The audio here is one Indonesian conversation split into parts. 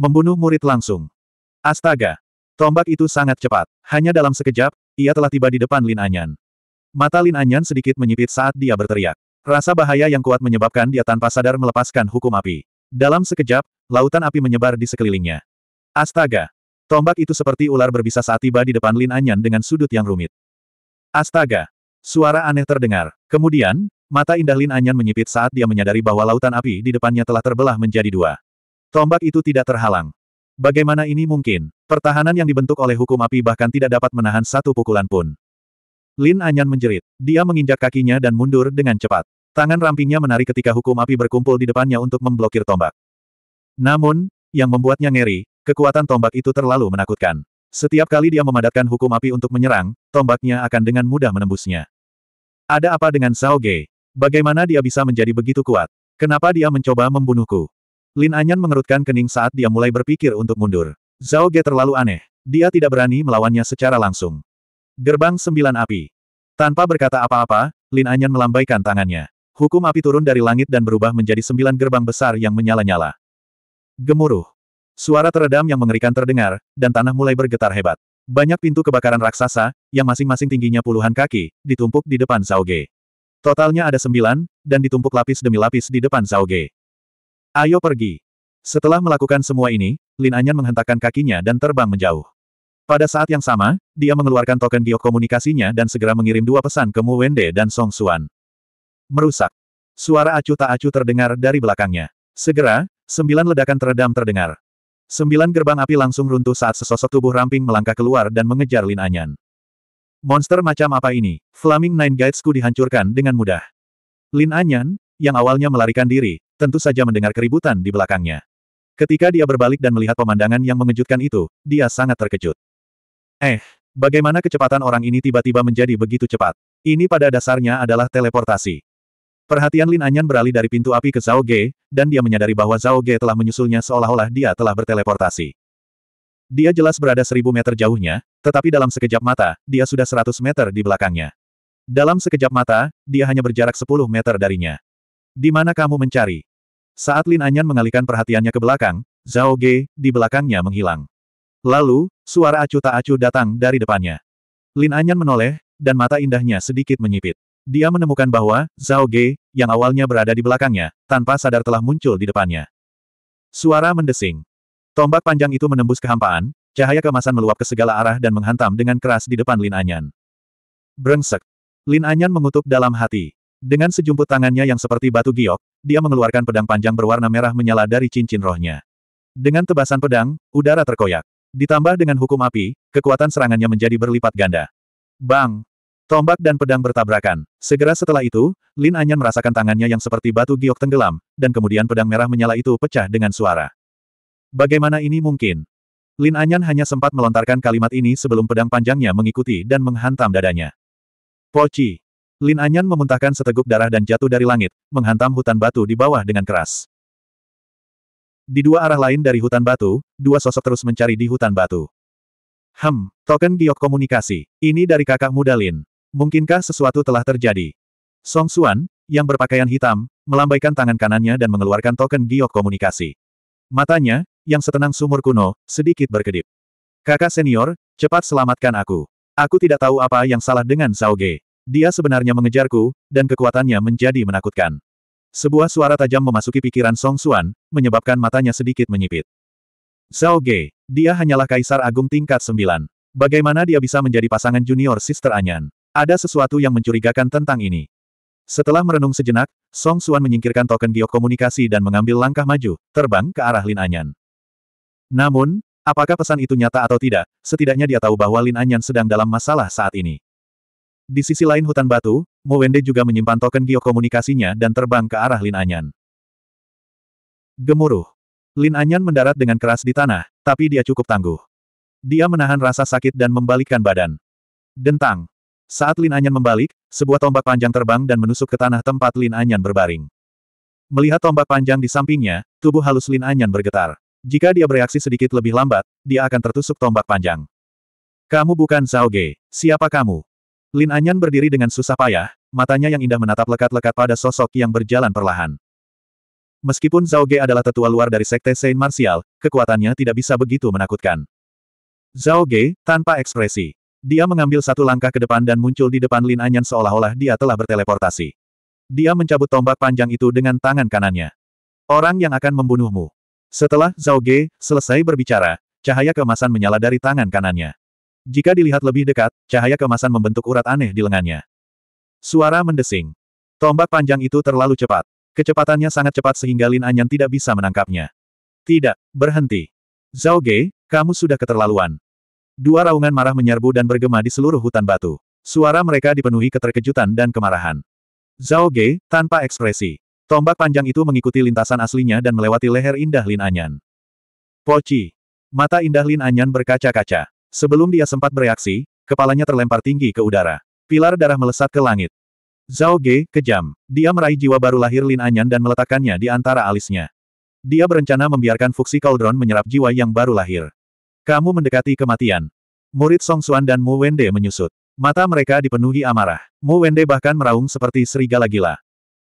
Membunuh murid langsung. Astaga! Tombak itu sangat cepat. Hanya dalam sekejap, ia telah tiba di depan Lin Anyan. Mata Lin Anyan sedikit menyipit saat dia berteriak. Rasa bahaya yang kuat menyebabkan dia tanpa sadar melepaskan hukum api. Dalam sekejap, lautan api menyebar di sekelilingnya. Astaga! Tombak itu seperti ular berbisa saat tiba di depan Lin Anyan dengan sudut yang rumit. Astaga! Suara aneh terdengar. Kemudian, mata indah Lin Anyan menyipit saat dia menyadari bahwa lautan api di depannya telah terbelah menjadi dua. Tombak itu tidak terhalang. Bagaimana ini mungkin? Pertahanan yang dibentuk oleh hukum api bahkan tidak dapat menahan satu pukulan pun. Lin Anyan menjerit. Dia menginjak kakinya dan mundur dengan cepat. Tangan rampingnya menarik ketika hukum api berkumpul di depannya untuk memblokir tombak. Namun, yang membuatnya ngeri, kekuatan tombak itu terlalu menakutkan. Setiap kali dia memadatkan hukum api untuk menyerang, tombaknya akan dengan mudah menembusnya. Ada apa dengan Zhao Ge? Bagaimana dia bisa menjadi begitu kuat? Kenapa dia mencoba membunuhku? Lin Anyan mengerutkan kening saat dia mulai berpikir untuk mundur. Zhao Ge terlalu aneh. Dia tidak berani melawannya secara langsung. Gerbang sembilan api. Tanpa berkata apa-apa, Lin Anyan melambaikan tangannya. Hukum api turun dari langit dan berubah menjadi sembilan gerbang besar yang menyala-nyala. Gemuruh. Suara teredam yang mengerikan terdengar, dan tanah mulai bergetar hebat. Banyak pintu kebakaran raksasa, yang masing-masing tingginya puluhan kaki, ditumpuk di depan Zhao Ge. Totalnya ada sembilan, dan ditumpuk lapis demi lapis di depan Zhao Ge. Ayo pergi. Setelah melakukan semua ini, Lin Anyan menghentakkan kakinya dan terbang menjauh. Pada saat yang sama, dia mengeluarkan token giok komunikasinya dan segera mengirim dua pesan ke Mu Wende dan Song Suan. Merusak. Suara acuh tak acuh terdengar dari belakangnya. Segera, sembilan ledakan teredam terdengar. Sembilan gerbang api langsung runtuh saat sesosok tubuh ramping melangkah keluar dan mengejar Lin Anyan. Monster macam apa ini? Flaming Nine Guidesku dihancurkan dengan mudah. Lin Anyan, yang awalnya melarikan diri, tentu saja mendengar keributan di belakangnya. Ketika dia berbalik dan melihat pemandangan yang mengejutkan itu, dia sangat terkejut. Eh, bagaimana kecepatan orang ini tiba-tiba menjadi begitu cepat? Ini pada dasarnya adalah teleportasi. Perhatian Lin Anyan beralih dari pintu api ke Zhao Ge, dan dia menyadari bahwa Zhao Ge telah menyusulnya seolah-olah dia telah berteleportasi. Dia jelas berada seribu meter jauhnya, tetapi dalam sekejap mata, dia sudah seratus meter di belakangnya. Dalam sekejap mata, dia hanya berjarak sepuluh meter darinya. Di mana kamu mencari? Saat Lin Anyan mengalihkan perhatiannya ke belakang, Zhao Ge, di belakangnya menghilang. Lalu, suara acu tak acu datang dari depannya. Lin Anyan menoleh, dan mata indahnya sedikit menyipit. Dia menemukan bahwa, Zhao Ge, yang awalnya berada di belakangnya, tanpa sadar telah muncul di depannya. Suara mendesing. Tombak panjang itu menembus kehampaan, cahaya kemasan meluap ke segala arah dan menghantam dengan keras di depan Lin Anyan. Brengsek. Lin Anyan mengutuk dalam hati. Dengan sejumput tangannya yang seperti batu giok, dia mengeluarkan pedang panjang berwarna merah menyala dari cincin rohnya. Dengan tebasan pedang, udara terkoyak. Ditambah dengan hukum api, kekuatan serangannya menjadi berlipat ganda. Bang! Tombak dan pedang bertabrakan. Segera setelah itu, Lin Anyan merasakan tangannya yang seperti batu giok tenggelam, dan kemudian pedang merah menyala itu pecah dengan suara. Bagaimana ini mungkin? Lin Anyan hanya sempat melontarkan kalimat ini sebelum pedang panjangnya mengikuti dan menghantam dadanya. Poci! Lin Anyan memuntahkan seteguk darah dan jatuh dari langit, menghantam hutan batu di bawah dengan keras. Di dua arah lain dari hutan batu, dua sosok terus mencari di hutan batu. Hem, token giok komunikasi. Ini dari kakak muda Lin. Mungkinkah sesuatu telah terjadi? Song Suan, yang berpakaian hitam, melambaikan tangan kanannya dan mengeluarkan token giok komunikasi. Matanya, yang setenang sumur kuno, sedikit berkedip. Kakak senior, cepat selamatkan aku. Aku tidak tahu apa yang salah dengan Zhao Ge. Dia sebenarnya mengejarku, dan kekuatannya menjadi menakutkan. Sebuah suara tajam memasuki pikiran Song Xuan, menyebabkan matanya sedikit menyipit. Zhao Ge, dia hanyalah kaisar agung tingkat sembilan. Bagaimana dia bisa menjadi pasangan junior Sister Anyan? Ada sesuatu yang mencurigakan tentang ini. Setelah merenung sejenak, Song Xuan menyingkirkan token giok komunikasi dan mengambil langkah maju, terbang ke arah Lin Anyan. Namun, apakah pesan itu nyata atau tidak, setidaknya dia tahu bahwa Lin Anyan sedang dalam masalah saat ini. Di sisi lain hutan batu, Mo Mowende juga menyimpan token geokomunikasinya dan terbang ke arah Lin Anyan. Gemuruh. Lin Anyan mendarat dengan keras di tanah, tapi dia cukup tangguh. Dia menahan rasa sakit dan membalikkan badan. Dentang. Saat Lin Anyan membalik, sebuah tombak panjang terbang dan menusuk ke tanah tempat Lin Anyan berbaring. Melihat tombak panjang di sampingnya, tubuh halus Lin Anyan bergetar. Jika dia bereaksi sedikit lebih lambat, dia akan tertusuk tombak panjang. Kamu bukan Zhao Ge. Siapa kamu? Lin Anyan berdiri dengan susah payah, matanya yang indah menatap lekat-lekat pada sosok yang berjalan perlahan. Meskipun Zhao Ge adalah tetua luar dari Sekte Saint Martial, kekuatannya tidak bisa begitu menakutkan. Zhao Ge, tanpa ekspresi. Dia mengambil satu langkah ke depan dan muncul di depan Lin Anyan seolah-olah dia telah berteleportasi. Dia mencabut tombak panjang itu dengan tangan kanannya. Orang yang akan membunuhmu. Setelah Zhao Ge selesai berbicara, cahaya keemasan menyala dari tangan kanannya. Jika dilihat lebih dekat, cahaya kemasan membentuk urat aneh di lengannya. Suara mendesing. Tombak panjang itu terlalu cepat. Kecepatannya sangat cepat sehingga Lin Anyan tidak bisa menangkapnya. Tidak, berhenti. Zhao Ge, kamu sudah keterlaluan. Dua raungan marah menyerbu dan bergema di seluruh hutan batu. Suara mereka dipenuhi keterkejutan dan kemarahan. Zhao Ge, tanpa ekspresi. Tombak panjang itu mengikuti lintasan aslinya dan melewati leher indah Lin Anyan. Poci. Mata indah Lin Anyan berkaca-kaca. Sebelum dia sempat bereaksi, kepalanya terlempar tinggi ke udara. Pilar darah melesat ke langit. Zhao Ge, kejam. Dia meraih jiwa baru lahir Lin Anyan dan meletakkannya di antara alisnya. Dia berencana membiarkan Fuxi Cauldron menyerap jiwa yang baru lahir. Kamu mendekati kematian. Murid Song Xuan dan Mu Wende menyusut. Mata mereka dipenuhi amarah. Mu Wende bahkan meraung seperti serigala gila.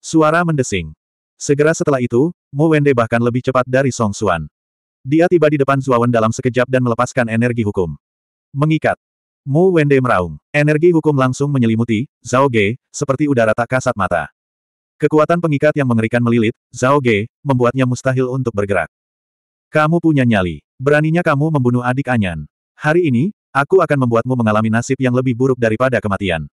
Suara mendesing. Segera setelah itu, Mu Wende bahkan lebih cepat dari Song Xuan. Dia tiba di depan Zuawan dalam sekejap dan melepaskan energi hukum. Mengikat. Mu Wende meraung. Energi hukum langsung menyelimuti, Zhao Ge, seperti udara tak kasat mata. Kekuatan pengikat yang mengerikan melilit, Zhao Ge, membuatnya mustahil untuk bergerak. Kamu punya nyali. Beraninya kamu membunuh adik Anyan. Hari ini, aku akan membuatmu mengalami nasib yang lebih buruk daripada kematian.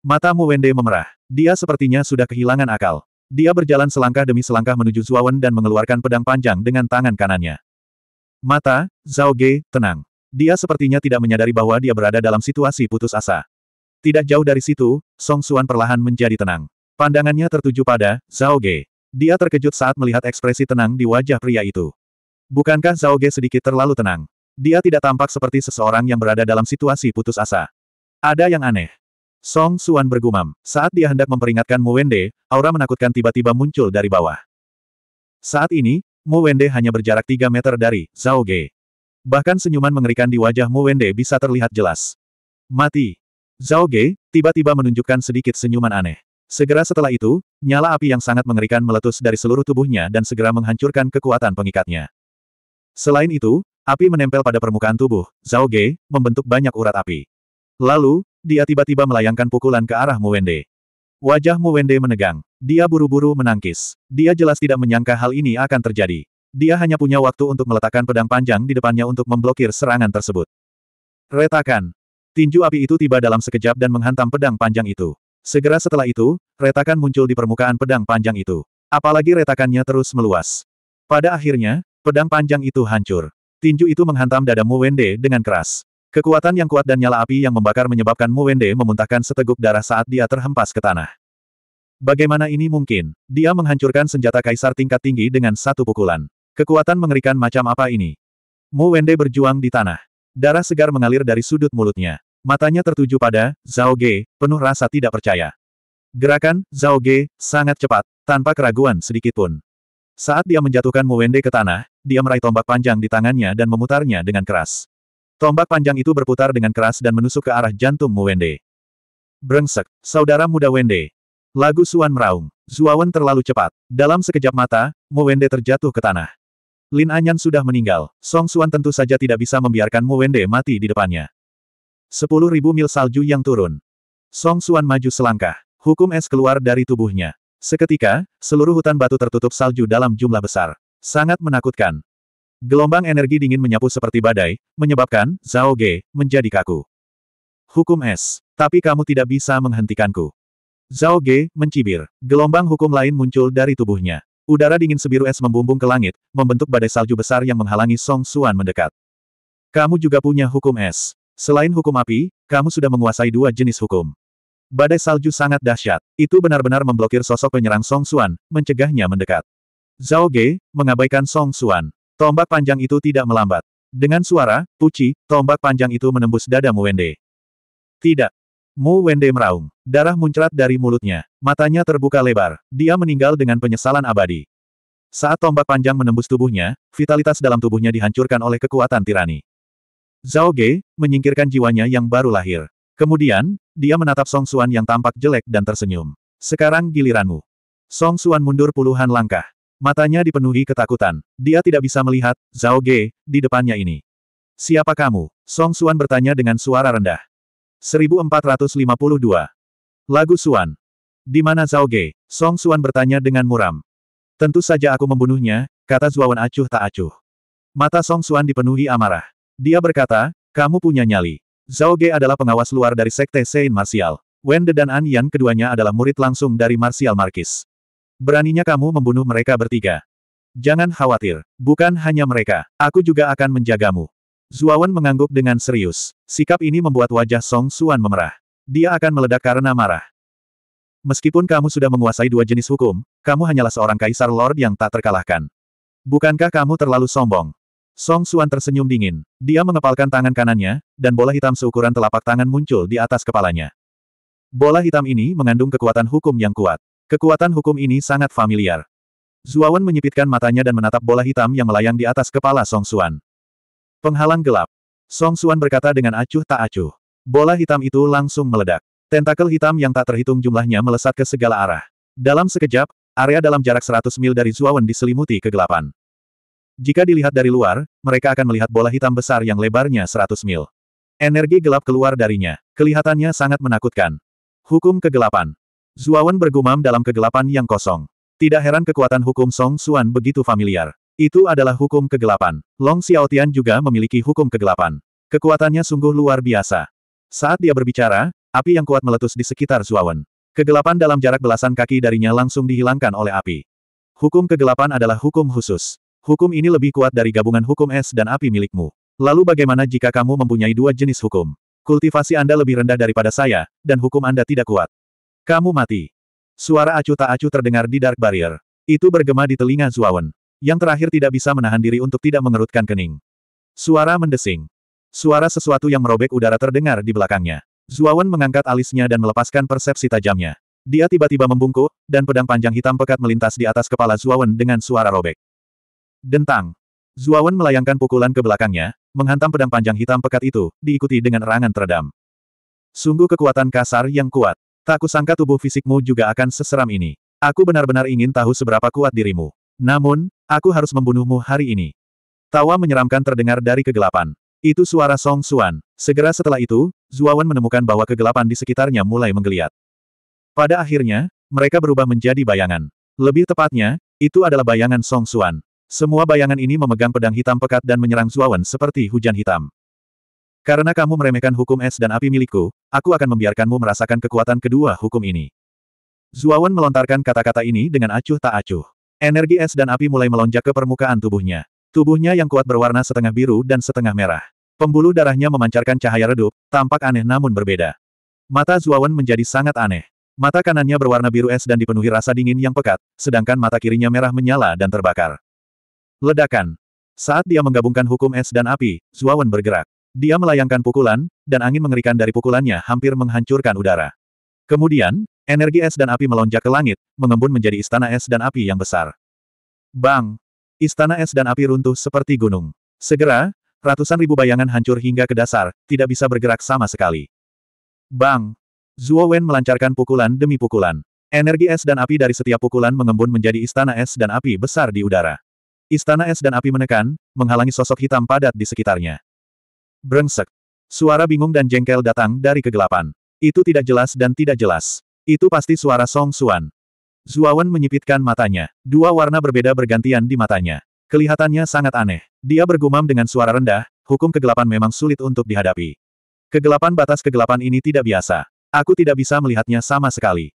Matamu Wende memerah. Dia sepertinya sudah kehilangan akal. Dia berjalan selangkah demi selangkah menuju Zuawan dan mengeluarkan pedang panjang dengan tangan kanannya. Mata, Zhao Ge, tenang. Dia sepertinya tidak menyadari bahwa dia berada dalam situasi putus asa. Tidak jauh dari situ, Song Xuan perlahan menjadi tenang. Pandangannya tertuju pada Zhao Ge. Dia terkejut saat melihat ekspresi tenang di wajah pria itu. Bukankah Zhao Ge sedikit terlalu tenang? Dia tidak tampak seperti seseorang yang berada dalam situasi putus asa. Ada yang aneh. Song Xuan bergumam. Saat dia hendak memperingatkan Mu Wende, aura menakutkan tiba-tiba muncul dari bawah. Saat ini, Mu Wende hanya berjarak 3 meter dari Zhao Ge. Bahkan senyuman mengerikan di wajah Wende bisa terlihat jelas. Mati. Zhao Ge, tiba-tiba menunjukkan sedikit senyuman aneh. Segera setelah itu, nyala api yang sangat mengerikan meletus dari seluruh tubuhnya dan segera menghancurkan kekuatan pengikatnya. Selain itu, api menempel pada permukaan tubuh, Zhao Ge, membentuk banyak urat api. Lalu, dia tiba-tiba melayangkan pukulan ke arah Muwende. Wajah Muwende menegang. Dia buru-buru menangkis. Dia jelas tidak menyangka hal ini akan terjadi. Dia hanya punya waktu untuk meletakkan pedang panjang di depannya untuk memblokir serangan tersebut. Retakan. Tinju api itu tiba dalam sekejap dan menghantam pedang panjang itu. Segera setelah itu, retakan muncul di permukaan pedang panjang itu. Apalagi retakannya terus meluas. Pada akhirnya, pedang panjang itu hancur. Tinju itu menghantam dada Muwende dengan keras. Kekuatan yang kuat dan nyala api yang membakar menyebabkan Muwende memuntahkan seteguk darah saat dia terhempas ke tanah. Bagaimana ini mungkin? Dia menghancurkan senjata kaisar tingkat tinggi dengan satu pukulan. Kekuatan mengerikan macam apa ini? Mu Wende berjuang di tanah. Darah segar mengalir dari sudut mulutnya. Matanya tertuju pada Zhao Ge, penuh rasa tidak percaya. Gerakan Zhao Ge sangat cepat, tanpa keraguan sedikit pun. Saat dia menjatuhkan Mu Wende ke tanah, dia meraih tombak panjang di tangannya dan memutarnya dengan keras. Tombak panjang itu berputar dengan keras dan menusuk ke arah jantung Mu Wende. Brengsek, saudara muda Wende. Lagu Suan meraung. Zuawan terlalu cepat. Dalam sekejap mata, Mu Wende terjatuh ke tanah. Lin Anyan sudah meninggal, Song Suan tentu saja tidak bisa membiarkan Mu Wende mati di depannya. Sepuluh ribu mil salju yang turun. Song Suan maju selangkah. Hukum es keluar dari tubuhnya. Seketika, seluruh hutan batu tertutup salju dalam jumlah besar. Sangat menakutkan. Gelombang energi dingin menyapu seperti badai, menyebabkan Zhao Ge menjadi kaku. Hukum es. Tapi kamu tidak bisa menghentikanku. Zhao Ge mencibir. Gelombang hukum lain muncul dari tubuhnya. Udara dingin sebiru es membumbung ke langit, membentuk badai salju besar yang menghalangi Song Suan mendekat. Kamu juga punya hukum es. Selain hukum api, kamu sudah menguasai dua jenis hukum. Badai salju sangat dahsyat. Itu benar-benar memblokir sosok penyerang Song Suan, mencegahnya mendekat. Zhao Ge, mengabaikan Song Suan. Tombak panjang itu tidak melambat. Dengan suara, puci, tombak panjang itu menembus dada Muende. Tidak, Mu Wende meraung. Darah muncrat dari mulutnya. Matanya terbuka lebar. Dia meninggal dengan penyesalan abadi. Saat tombak panjang menembus tubuhnya, vitalitas dalam tubuhnya dihancurkan oleh kekuatan tirani. Zhao Ge menyingkirkan jiwanya yang baru lahir. Kemudian, dia menatap Song Xuan yang tampak jelek dan tersenyum. Sekarang giliranmu. Song Xuan mundur puluhan langkah. Matanya dipenuhi ketakutan. Dia tidak bisa melihat Zhao Ge di depannya ini. Siapa kamu? Song Xuan bertanya dengan suara rendah. 1452. Lagu Suan. Di mana Zhao Ge? Song Suan bertanya dengan muram. Tentu saja aku membunuhnya, kata Zuawan acuh tak acuh. Mata Song Suan dipenuhi amarah. Dia berkata, kamu punya nyali. Zhao Ge adalah pengawas luar dari sekte Sein Martial. Wende dan An Yan keduanya adalah murid langsung dari Martial Markis. Beraninya kamu membunuh mereka bertiga. Jangan khawatir, bukan hanya mereka, aku juga akan menjagamu. Zuawan mengangguk dengan serius. Sikap ini membuat wajah Song Suan memerah. Dia akan meledak karena marah. Meskipun kamu sudah menguasai dua jenis hukum, kamu hanyalah seorang kaisar lord yang tak terkalahkan. Bukankah kamu terlalu sombong? Song Suan tersenyum dingin. Dia mengepalkan tangan kanannya, dan bola hitam seukuran telapak tangan muncul di atas kepalanya. Bola hitam ini mengandung kekuatan hukum yang kuat. Kekuatan hukum ini sangat familiar. Zuawan menyipitkan matanya dan menatap bola hitam yang melayang di atas kepala Song Suan. Penghalang gelap. Song Suan berkata dengan acuh tak acuh. Bola hitam itu langsung meledak. Tentakel hitam yang tak terhitung jumlahnya melesat ke segala arah. Dalam sekejap, area dalam jarak 100 mil dari Zuawan diselimuti kegelapan. Jika dilihat dari luar, mereka akan melihat bola hitam besar yang lebarnya 100 mil. Energi gelap keluar darinya. Kelihatannya sangat menakutkan. Hukum kegelapan. Zuawan bergumam dalam kegelapan yang kosong. Tidak heran kekuatan hukum Song Suan begitu familiar. Itu adalah hukum kegelapan. Long Xiaotian juga memiliki hukum kegelapan. Kekuatannya sungguh luar biasa. Saat dia berbicara, api yang kuat meletus di sekitar Zuawan. Kegelapan dalam jarak belasan kaki darinya langsung dihilangkan oleh api. Hukum kegelapan adalah hukum khusus. Hukum ini lebih kuat dari gabungan hukum es dan api milikmu. Lalu bagaimana jika kamu mempunyai dua jenis hukum? Kultivasi Anda lebih rendah daripada saya, dan hukum Anda tidak kuat. Kamu mati. Suara acu tak acu terdengar di Dark Barrier. Itu bergema di telinga Zuawan. Yang terakhir tidak bisa menahan diri untuk tidak mengerutkan kening. Suara mendesing. Suara sesuatu yang merobek udara terdengar di belakangnya. Zuawan mengangkat alisnya dan melepaskan persepsi tajamnya. Dia tiba-tiba membungkuk, dan pedang panjang hitam pekat melintas di atas kepala Zuawan dengan suara robek. Dentang. Zuawan melayangkan pukulan ke belakangnya, menghantam pedang panjang hitam pekat itu, diikuti dengan erangan teredam. Sungguh kekuatan kasar yang kuat. Tak kusangka tubuh fisikmu juga akan seseram ini. Aku benar-benar ingin tahu seberapa kuat dirimu. Namun, aku harus membunuhmu hari ini. Tawa menyeramkan terdengar dari kegelapan. Itu suara Song Suan. Segera setelah itu, Zuawan menemukan bahwa kegelapan di sekitarnya mulai menggeliat. Pada akhirnya, mereka berubah menjadi bayangan. Lebih tepatnya, itu adalah bayangan Song Suan. Semua bayangan ini memegang pedang hitam pekat dan menyerang Zuawan seperti hujan hitam. Karena kamu meremehkan hukum es dan api milikku, aku akan membiarkanmu merasakan kekuatan kedua hukum ini. Zuawan melontarkan kata-kata ini dengan acuh tak acuh. Energi es dan api mulai melonjak ke permukaan tubuhnya. Tubuhnya yang kuat berwarna setengah biru dan setengah merah. Pembuluh darahnya memancarkan cahaya redup, tampak aneh namun berbeda. Mata Zuawan menjadi sangat aneh. Mata kanannya berwarna biru es dan dipenuhi rasa dingin yang pekat, sedangkan mata kirinya merah menyala dan terbakar. Ledakan. Saat dia menggabungkan hukum es dan api, Zuawan bergerak. Dia melayangkan pukulan, dan angin mengerikan dari pukulannya hampir menghancurkan udara. Kemudian, Energi es dan api melonjak ke langit, mengembun menjadi istana es dan api yang besar. Bang! Istana es dan api runtuh seperti gunung. Segera, ratusan ribu bayangan hancur hingga ke dasar, tidak bisa bergerak sama sekali. Bang! Zhuo Wen melancarkan pukulan demi pukulan. Energi es dan api dari setiap pukulan mengembun menjadi istana es dan api besar di udara. Istana es dan api menekan, menghalangi sosok hitam padat di sekitarnya. Brengsek. Suara bingung dan jengkel datang dari kegelapan. Itu tidak jelas dan tidak jelas. Itu pasti suara Song Xuan. Zuawan menyipitkan matanya. Dua warna berbeda bergantian di matanya. Kelihatannya sangat aneh. Dia bergumam dengan suara rendah, hukum kegelapan memang sulit untuk dihadapi. Kegelapan batas kegelapan ini tidak biasa. Aku tidak bisa melihatnya sama sekali.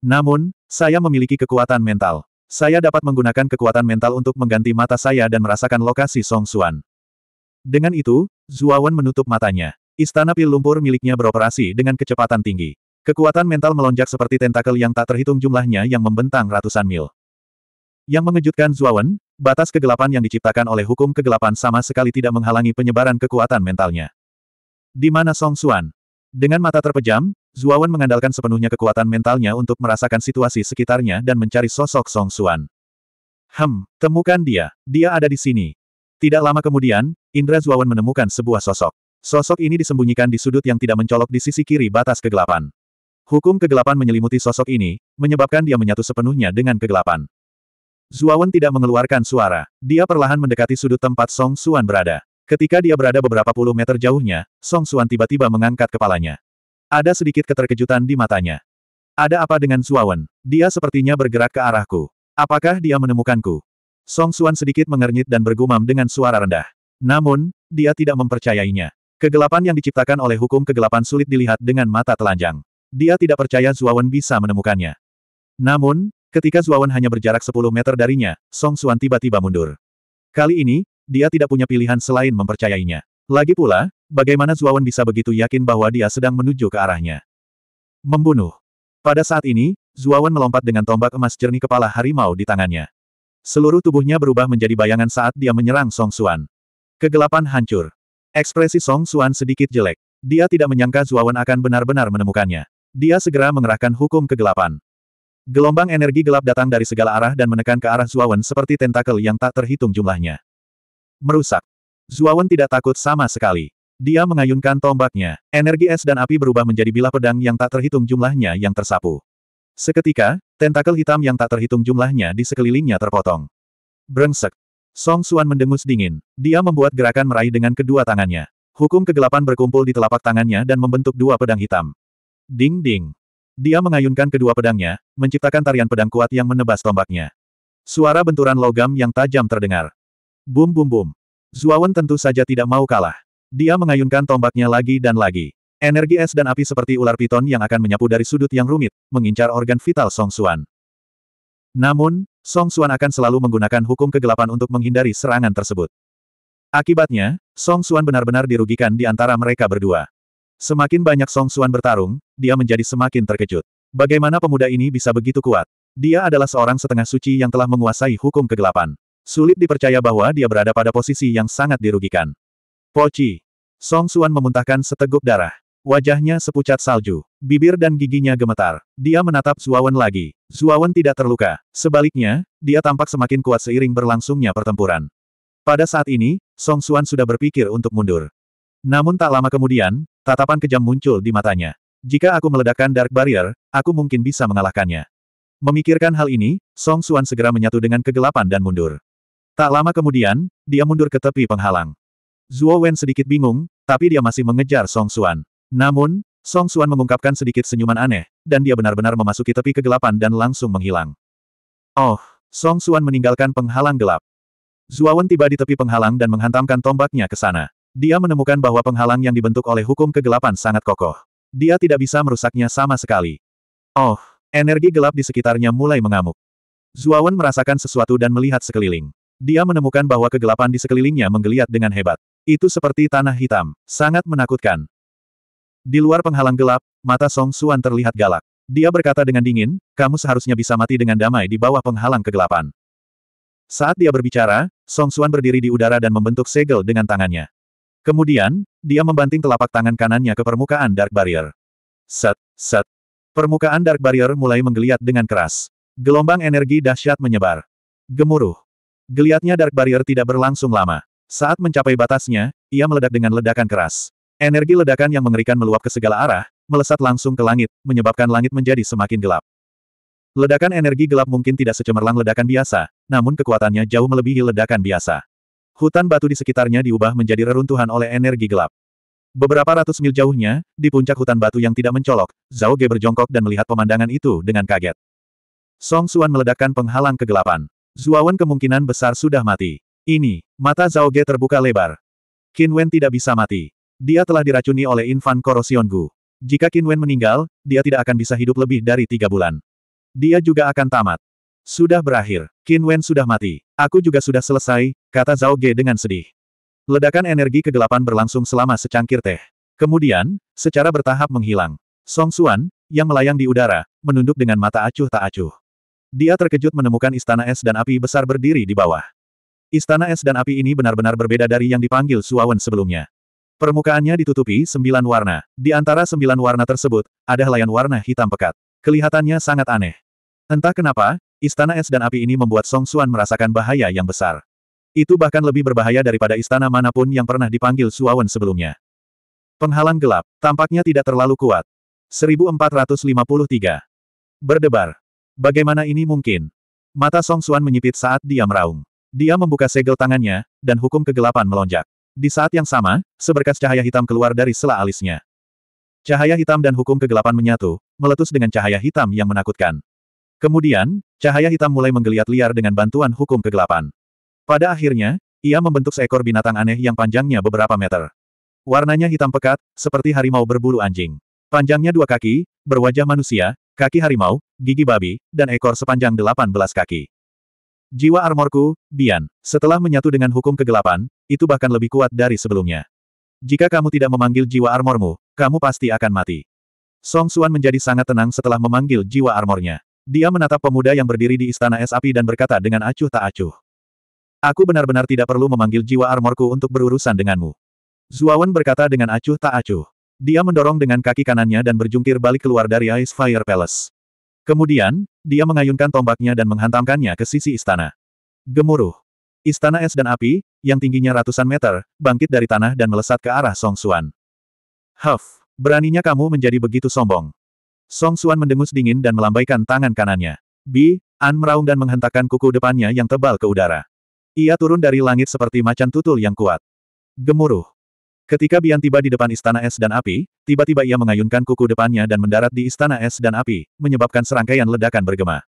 Namun, saya memiliki kekuatan mental. Saya dapat menggunakan kekuatan mental untuk mengganti mata saya dan merasakan lokasi Song Xuan. Dengan itu, Zuawan menutup matanya. Istana pil lumpur miliknya beroperasi dengan kecepatan tinggi. Kekuatan mental melonjak seperti tentakel yang tak terhitung jumlahnya yang membentang ratusan mil. Yang mengejutkan Zuawan, batas kegelapan yang diciptakan oleh hukum kegelapan sama sekali tidak menghalangi penyebaran kekuatan mentalnya. Di mana Song Xuan? Dengan mata terpejam, Zuawan mengandalkan sepenuhnya kekuatan mentalnya untuk merasakan situasi sekitarnya dan mencari sosok Song Xuan. Hem, temukan dia. Dia ada di sini. Tidak lama kemudian, Indra Zuawan menemukan sebuah sosok. Sosok ini disembunyikan di sudut yang tidak mencolok di sisi kiri batas kegelapan. Hukum kegelapan menyelimuti sosok ini, menyebabkan dia menyatu sepenuhnya dengan kegelapan. Zuawan tidak mengeluarkan suara. Dia perlahan mendekati sudut tempat Song Suan berada. Ketika dia berada beberapa puluh meter jauhnya, Song Suan tiba-tiba mengangkat kepalanya. Ada sedikit keterkejutan di matanya. Ada apa dengan Zuawan? Dia sepertinya bergerak ke arahku. Apakah dia menemukanku? Song Suan sedikit mengernyit dan bergumam dengan suara rendah. Namun, dia tidak mempercayainya. Kegelapan yang diciptakan oleh hukum kegelapan sulit dilihat dengan mata telanjang. Dia tidak percaya Zuawan bisa menemukannya. Namun, ketika Zuawan hanya berjarak 10 meter darinya, Song Xuan tiba-tiba mundur. Kali ini, dia tidak punya pilihan selain mempercayainya. Lagi pula, bagaimana Zuawan bisa begitu yakin bahwa dia sedang menuju ke arahnya. Membunuh. Pada saat ini, Zuawan melompat dengan tombak emas jernih kepala harimau di tangannya. Seluruh tubuhnya berubah menjadi bayangan saat dia menyerang Song Xuan. Kegelapan hancur. Ekspresi Song Xuan sedikit jelek. Dia tidak menyangka Zuawan akan benar-benar menemukannya. Dia segera mengerahkan hukum kegelapan. Gelombang energi gelap datang dari segala arah dan menekan ke arah Zuawan seperti tentakel yang tak terhitung jumlahnya. Merusak. Zuawan tidak takut sama sekali. Dia mengayunkan tombaknya. Energi es dan api berubah menjadi bilah pedang yang tak terhitung jumlahnya yang tersapu. Seketika, tentakel hitam yang tak terhitung jumlahnya di sekelilingnya terpotong. Brengsek. Song Suan mendengus dingin. Dia membuat gerakan meraih dengan kedua tangannya. Hukum kegelapan berkumpul di telapak tangannya dan membentuk dua pedang hitam. Ding-ding. Dia mengayunkan kedua pedangnya, menciptakan tarian pedang kuat yang menebas tombaknya. Suara benturan logam yang tajam terdengar. Bum bum bum. Zuawan tentu saja tidak mau kalah. Dia mengayunkan tombaknya lagi dan lagi. Energi es dan api seperti ular piton yang akan menyapu dari sudut yang rumit, mengincar organ vital Song Suan. Namun, Song Suan akan selalu menggunakan hukum kegelapan untuk menghindari serangan tersebut. Akibatnya, Song Suan benar-benar dirugikan di antara mereka berdua. Semakin banyak Song Xuan bertarung, dia menjadi semakin terkejut. Bagaimana pemuda ini bisa begitu kuat? Dia adalah seorang setengah suci yang telah menguasai hukum kegelapan. Sulit dipercaya bahwa dia berada pada posisi yang sangat dirugikan. Poci. Song Xuan memuntahkan seteguk darah. Wajahnya sepucat salju. Bibir dan giginya gemetar. Dia menatap Zuawan lagi. Zuawan tidak terluka. Sebaliknya, dia tampak semakin kuat seiring berlangsungnya pertempuran. Pada saat ini, Song Xuan sudah berpikir untuk mundur. Namun tak lama kemudian, Tatapan kejam muncul di matanya. Jika aku meledakkan Dark Barrier, aku mungkin bisa mengalahkannya. Memikirkan hal ini, Song Xuan segera menyatu dengan kegelapan dan mundur. Tak lama kemudian, dia mundur ke tepi penghalang. Zuo Wen sedikit bingung, tapi dia masih mengejar Song Xuan. Namun, Song Xuan mengungkapkan sedikit senyuman aneh, dan dia benar-benar memasuki tepi kegelapan dan langsung menghilang. Oh, Song Xuan meninggalkan penghalang gelap. Zuo Wen tiba di tepi penghalang dan menghantamkan tombaknya ke sana. Dia menemukan bahwa penghalang yang dibentuk oleh hukum kegelapan sangat kokoh. Dia tidak bisa merusaknya sama sekali. Oh, energi gelap di sekitarnya mulai mengamuk. Zuawan merasakan sesuatu dan melihat sekeliling. Dia menemukan bahwa kegelapan di sekelilingnya menggeliat dengan hebat. Itu seperti tanah hitam, sangat menakutkan. Di luar penghalang gelap, mata Song Xuan terlihat galak. Dia berkata dengan dingin, kamu seharusnya bisa mati dengan damai di bawah penghalang kegelapan. Saat dia berbicara, Song Xuan berdiri di udara dan membentuk segel dengan tangannya. Kemudian, dia membanting telapak tangan kanannya ke permukaan Dark Barrier. Set, set. Permukaan Dark Barrier mulai menggeliat dengan keras. Gelombang energi dahsyat menyebar. Gemuruh. Geliatnya Dark Barrier tidak berlangsung lama. Saat mencapai batasnya, ia meledak dengan ledakan keras. Energi ledakan yang mengerikan meluap ke segala arah, melesat langsung ke langit, menyebabkan langit menjadi semakin gelap. Ledakan energi gelap mungkin tidak secemerlang ledakan biasa, namun kekuatannya jauh melebihi ledakan biasa. Hutan batu di sekitarnya diubah menjadi reruntuhan oleh energi gelap. Beberapa ratus mil jauhnya, di puncak hutan batu yang tidak mencolok, Zhao Ge berjongkok dan melihat pemandangan itu dengan kaget. Song Xuan meledakkan penghalang kegelapan. Zuawan kemungkinan besar sudah mati. Ini, mata Zhao Ge terbuka lebar. Qin Wen tidak bisa mati. Dia telah diracuni oleh Infan Gu. Jika Qin Wen meninggal, dia tidak akan bisa hidup lebih dari tiga bulan. Dia juga akan tamat. Sudah berakhir. Qin Wen sudah mati. Aku juga sudah selesai, kata Zhao Ge dengan sedih. Ledakan energi kegelapan berlangsung selama secangkir teh. Kemudian, secara bertahap menghilang. Song Xuan, yang melayang di udara, menunduk dengan mata acuh tak acuh. Dia terkejut menemukan istana es dan api besar berdiri di bawah. Istana es dan api ini benar-benar berbeda dari yang dipanggil Suawen sebelumnya. Permukaannya ditutupi sembilan warna. Di antara sembilan warna tersebut, ada helaian warna hitam pekat. Kelihatannya sangat aneh. Entah kenapa, Istana es dan api ini membuat Song Xuan merasakan bahaya yang besar. Itu bahkan lebih berbahaya daripada istana manapun yang pernah dipanggil Suawen sebelumnya. Penghalang gelap, tampaknya tidak terlalu kuat. 1453. Berdebar. Bagaimana ini mungkin? Mata Song Xuan menyipit saat dia meraung. Dia membuka segel tangannya, dan hukum kegelapan melonjak. Di saat yang sama, seberkas cahaya hitam keluar dari sela alisnya. Cahaya hitam dan hukum kegelapan menyatu, meletus dengan cahaya hitam yang menakutkan. Kemudian, cahaya hitam mulai menggeliat liar dengan bantuan hukum kegelapan. Pada akhirnya, ia membentuk seekor binatang aneh yang panjangnya beberapa meter. Warnanya hitam pekat, seperti harimau berbulu anjing. Panjangnya dua kaki, berwajah manusia, kaki harimau, gigi babi, dan ekor sepanjang delapan belas kaki. Jiwa armorku, Bian, setelah menyatu dengan hukum kegelapan, itu bahkan lebih kuat dari sebelumnya. Jika kamu tidak memanggil jiwa armormu, kamu pasti akan mati. Song Suan menjadi sangat tenang setelah memanggil jiwa armornya. Dia menatap pemuda yang berdiri di istana es api dan berkata dengan acuh tak acuh. Aku benar-benar tidak perlu memanggil jiwa armorku untuk berurusan denganmu. Zuawan berkata dengan acuh tak acuh. Dia mendorong dengan kaki kanannya dan berjungkir balik keluar dari Ice Fire Palace. Kemudian, dia mengayunkan tombaknya dan menghantamkannya ke sisi istana. Gemuruh. Istana es dan api, yang tingginya ratusan meter, bangkit dari tanah dan melesat ke arah Song Xuan. Huff, beraninya kamu menjadi begitu sombong. Song Suan mendengus dingin dan melambaikan tangan kanannya. Bi, An meraung dan menghentakkan kuku depannya yang tebal ke udara. Ia turun dari langit seperti macan tutul yang kuat. Gemuruh. Ketika Bian tiba di depan istana es dan api, tiba-tiba ia mengayunkan kuku depannya dan mendarat di istana es dan api, menyebabkan serangkaian ledakan bergema.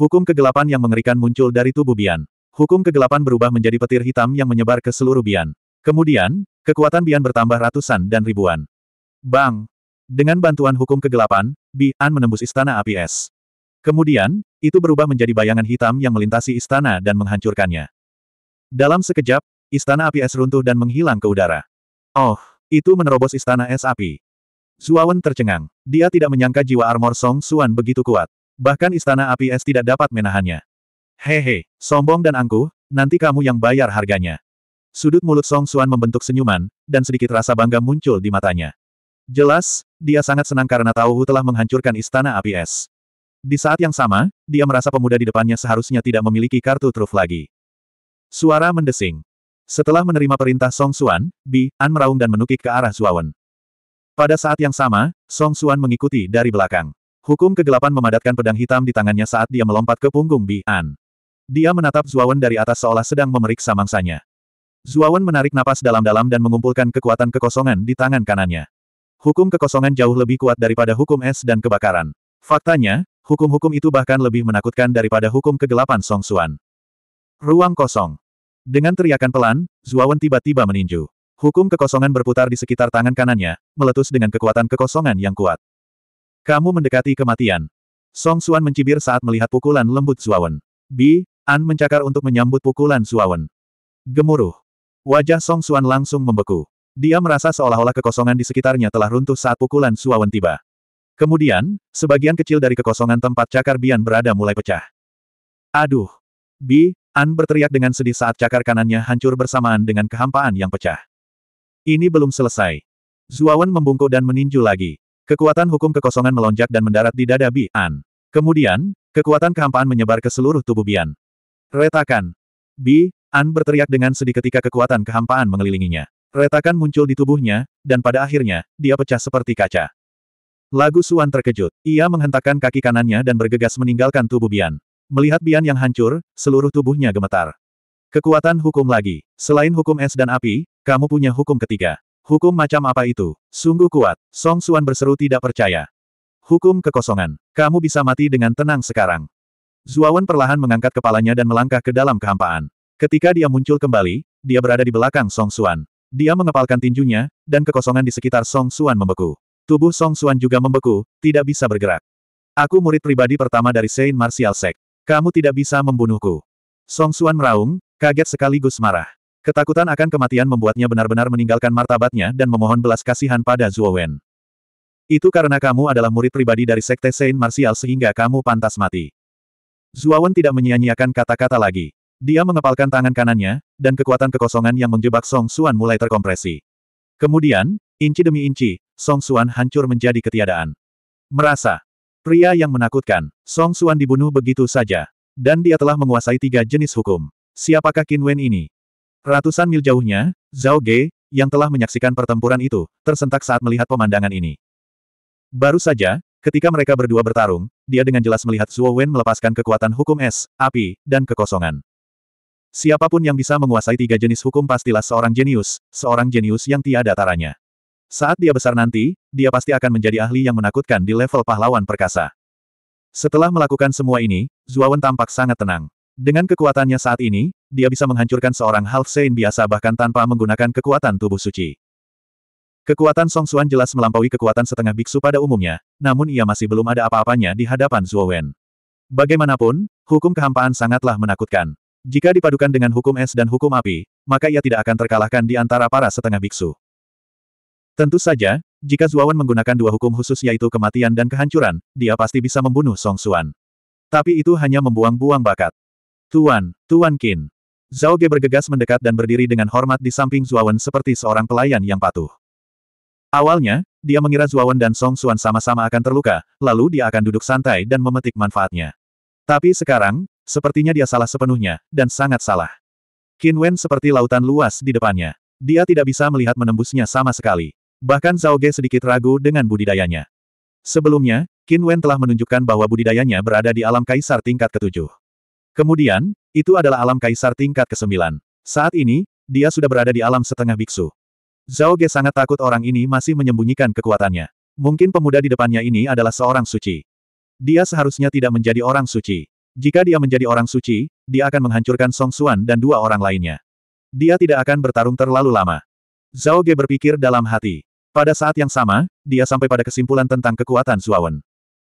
Hukum kegelapan yang mengerikan muncul dari tubuh Bian. Hukum kegelapan berubah menjadi petir hitam yang menyebar ke seluruh Bian. Kemudian, kekuatan Bian bertambah ratusan dan ribuan. Bang! Dengan bantuan hukum kegelapan, Bi An menembus istana api es. Kemudian, itu berubah menjadi bayangan hitam yang melintasi istana dan menghancurkannya. Dalam sekejap, istana api es runtuh dan menghilang ke udara. Oh, itu menerobos istana es api. Zuawan tercengang. Dia tidak menyangka jiwa armor Song Suan begitu kuat. Bahkan istana api es tidak dapat menahannya. Hehe, sombong dan angkuh, nanti kamu yang bayar harganya. Sudut mulut Song Suan membentuk senyuman, dan sedikit rasa bangga muncul di matanya. Jelas, dia sangat senang karena tahu telah menghancurkan istana api es. Di saat yang sama, dia merasa pemuda di depannya seharusnya tidak memiliki kartu truf lagi. Suara mendesing. Setelah menerima perintah Song Suan, Bi An meraung dan menukik ke arah Zuawan. Pada saat yang sama, Song Suan mengikuti dari belakang. Hukum kegelapan memadatkan pedang hitam di tangannya saat dia melompat ke punggung Bi An. Dia menatap Zuawan dari atas seolah sedang memeriksa mangsanya. Zuawan menarik napas dalam-dalam dan mengumpulkan kekuatan kekosongan di tangan kanannya. Hukum kekosongan jauh lebih kuat daripada hukum es dan kebakaran. Faktanya, hukum-hukum itu bahkan lebih menakutkan daripada hukum kegelapan Song Suan. Ruang kosong. Dengan teriakan pelan, Zuawan tiba-tiba meninju. Hukum kekosongan berputar di sekitar tangan kanannya, meletus dengan kekuatan kekosongan yang kuat. Kamu mendekati kematian. Song Suan mencibir saat melihat pukulan lembut Zuawan. Bi, An mencakar untuk menyambut pukulan Zuawan. Gemuruh. Wajah Song Suan langsung membeku. Dia merasa seolah-olah kekosongan di sekitarnya telah runtuh saat pukulan Suawan tiba. Kemudian, sebagian kecil dari kekosongan tempat cakar Bian berada mulai pecah. Aduh! Bi, An berteriak dengan sedih saat cakar kanannya hancur bersamaan dengan kehampaan yang pecah. Ini belum selesai. Zuawan membungkuk dan meninju lagi. Kekuatan hukum kekosongan melonjak dan mendarat di dada Bi An. Kemudian, kekuatan kehampaan menyebar ke seluruh tubuh Bian. Retakan. Bi An berteriak dengan sedih ketika kekuatan kehampaan mengelilinginya. Retakan muncul di tubuhnya, dan pada akhirnya, dia pecah seperti kaca. Lagu Suan terkejut. Ia menghentakkan kaki kanannya dan bergegas meninggalkan tubuh Bian. Melihat Bian yang hancur, seluruh tubuhnya gemetar. Kekuatan hukum lagi. Selain hukum es dan api, kamu punya hukum ketiga. Hukum macam apa itu? Sungguh kuat. Song Suan berseru tidak percaya. Hukum kekosongan. Kamu bisa mati dengan tenang sekarang. Zuawan perlahan mengangkat kepalanya dan melangkah ke dalam kehampaan. Ketika dia muncul kembali, dia berada di belakang Song Suan. Dia mengepalkan tinjunya, dan kekosongan di sekitar Song Suan membeku. Tubuh Song Suan juga membeku, tidak bisa bergerak. Aku murid pribadi pertama dari Saint Martial Sect. Kamu tidak bisa membunuhku. Song Suan meraung, kaget sekaligus marah. Ketakutan akan kematian membuatnya benar-benar meninggalkan martabatnya dan memohon belas kasihan pada Zhuo Wen. Itu karena kamu adalah murid pribadi dari Sekte Saint Martial sehingga kamu pantas mati. Zhuo Wen tidak menyia-nyiakan kata-kata lagi. Dia mengepalkan tangan kanannya, dan kekuatan kekosongan yang menjebak Song Suan mulai terkompresi. Kemudian, inci demi inci, Song Suan hancur menjadi ketiadaan. Merasa. Pria yang menakutkan, Song Suan dibunuh begitu saja. Dan dia telah menguasai tiga jenis hukum. Siapakah Qin Wen ini? Ratusan mil jauhnya, Zhao Ge, yang telah menyaksikan pertempuran itu, tersentak saat melihat pemandangan ini. Baru saja, ketika mereka berdua bertarung, dia dengan jelas melihat Zhuo Wen melepaskan kekuatan hukum es, api, dan kekosongan. Siapapun yang bisa menguasai tiga jenis hukum pastilah seorang jenius, seorang jenius yang tiada taranya. Saat dia besar nanti, dia pasti akan menjadi ahli yang menakutkan di level pahlawan perkasa. Setelah melakukan semua ini, Zuawan tampak sangat tenang. Dengan kekuatannya saat ini, dia bisa menghancurkan seorang half saint biasa bahkan tanpa menggunakan kekuatan tubuh suci. Kekuatan Song Xuan jelas melampaui kekuatan setengah biksu pada umumnya, namun ia masih belum ada apa-apanya di hadapan Zuawan. Bagaimanapun, hukum kehampaan sangatlah menakutkan. Jika dipadukan dengan hukum es dan hukum api, maka ia tidak akan terkalahkan di antara para setengah biksu. Tentu saja, jika Zuawan menggunakan dua hukum khusus yaitu kematian dan kehancuran, dia pasti bisa membunuh Song Xuan. Tapi itu hanya membuang-buang bakat. Tuan, Tuan Qin. Zhao Ge bergegas mendekat dan berdiri dengan hormat di samping Zuawan seperti seorang pelayan yang patuh. Awalnya, dia mengira Zuawan dan Song Xuan sama-sama akan terluka, lalu dia akan duduk santai dan memetik manfaatnya. Tapi sekarang, Sepertinya dia salah sepenuhnya, dan sangat salah. Qin Wen seperti lautan luas di depannya. Dia tidak bisa melihat menembusnya sama sekali. Bahkan Zhao Ge sedikit ragu dengan budidayanya. Sebelumnya, Qin Wen telah menunjukkan bahwa budidayanya berada di alam kaisar tingkat ketujuh. Kemudian, itu adalah alam kaisar tingkat kesembilan. Saat ini, dia sudah berada di alam setengah biksu. Zhao Ge sangat takut orang ini masih menyembunyikan kekuatannya. Mungkin pemuda di depannya ini adalah seorang suci. Dia seharusnya tidak menjadi orang suci. Jika dia menjadi orang suci, dia akan menghancurkan Song Xuan dan dua orang lainnya. Dia tidak akan bertarung terlalu lama. Zhao Ge berpikir dalam hati. Pada saat yang sama, dia sampai pada kesimpulan tentang kekuatan Zuawan.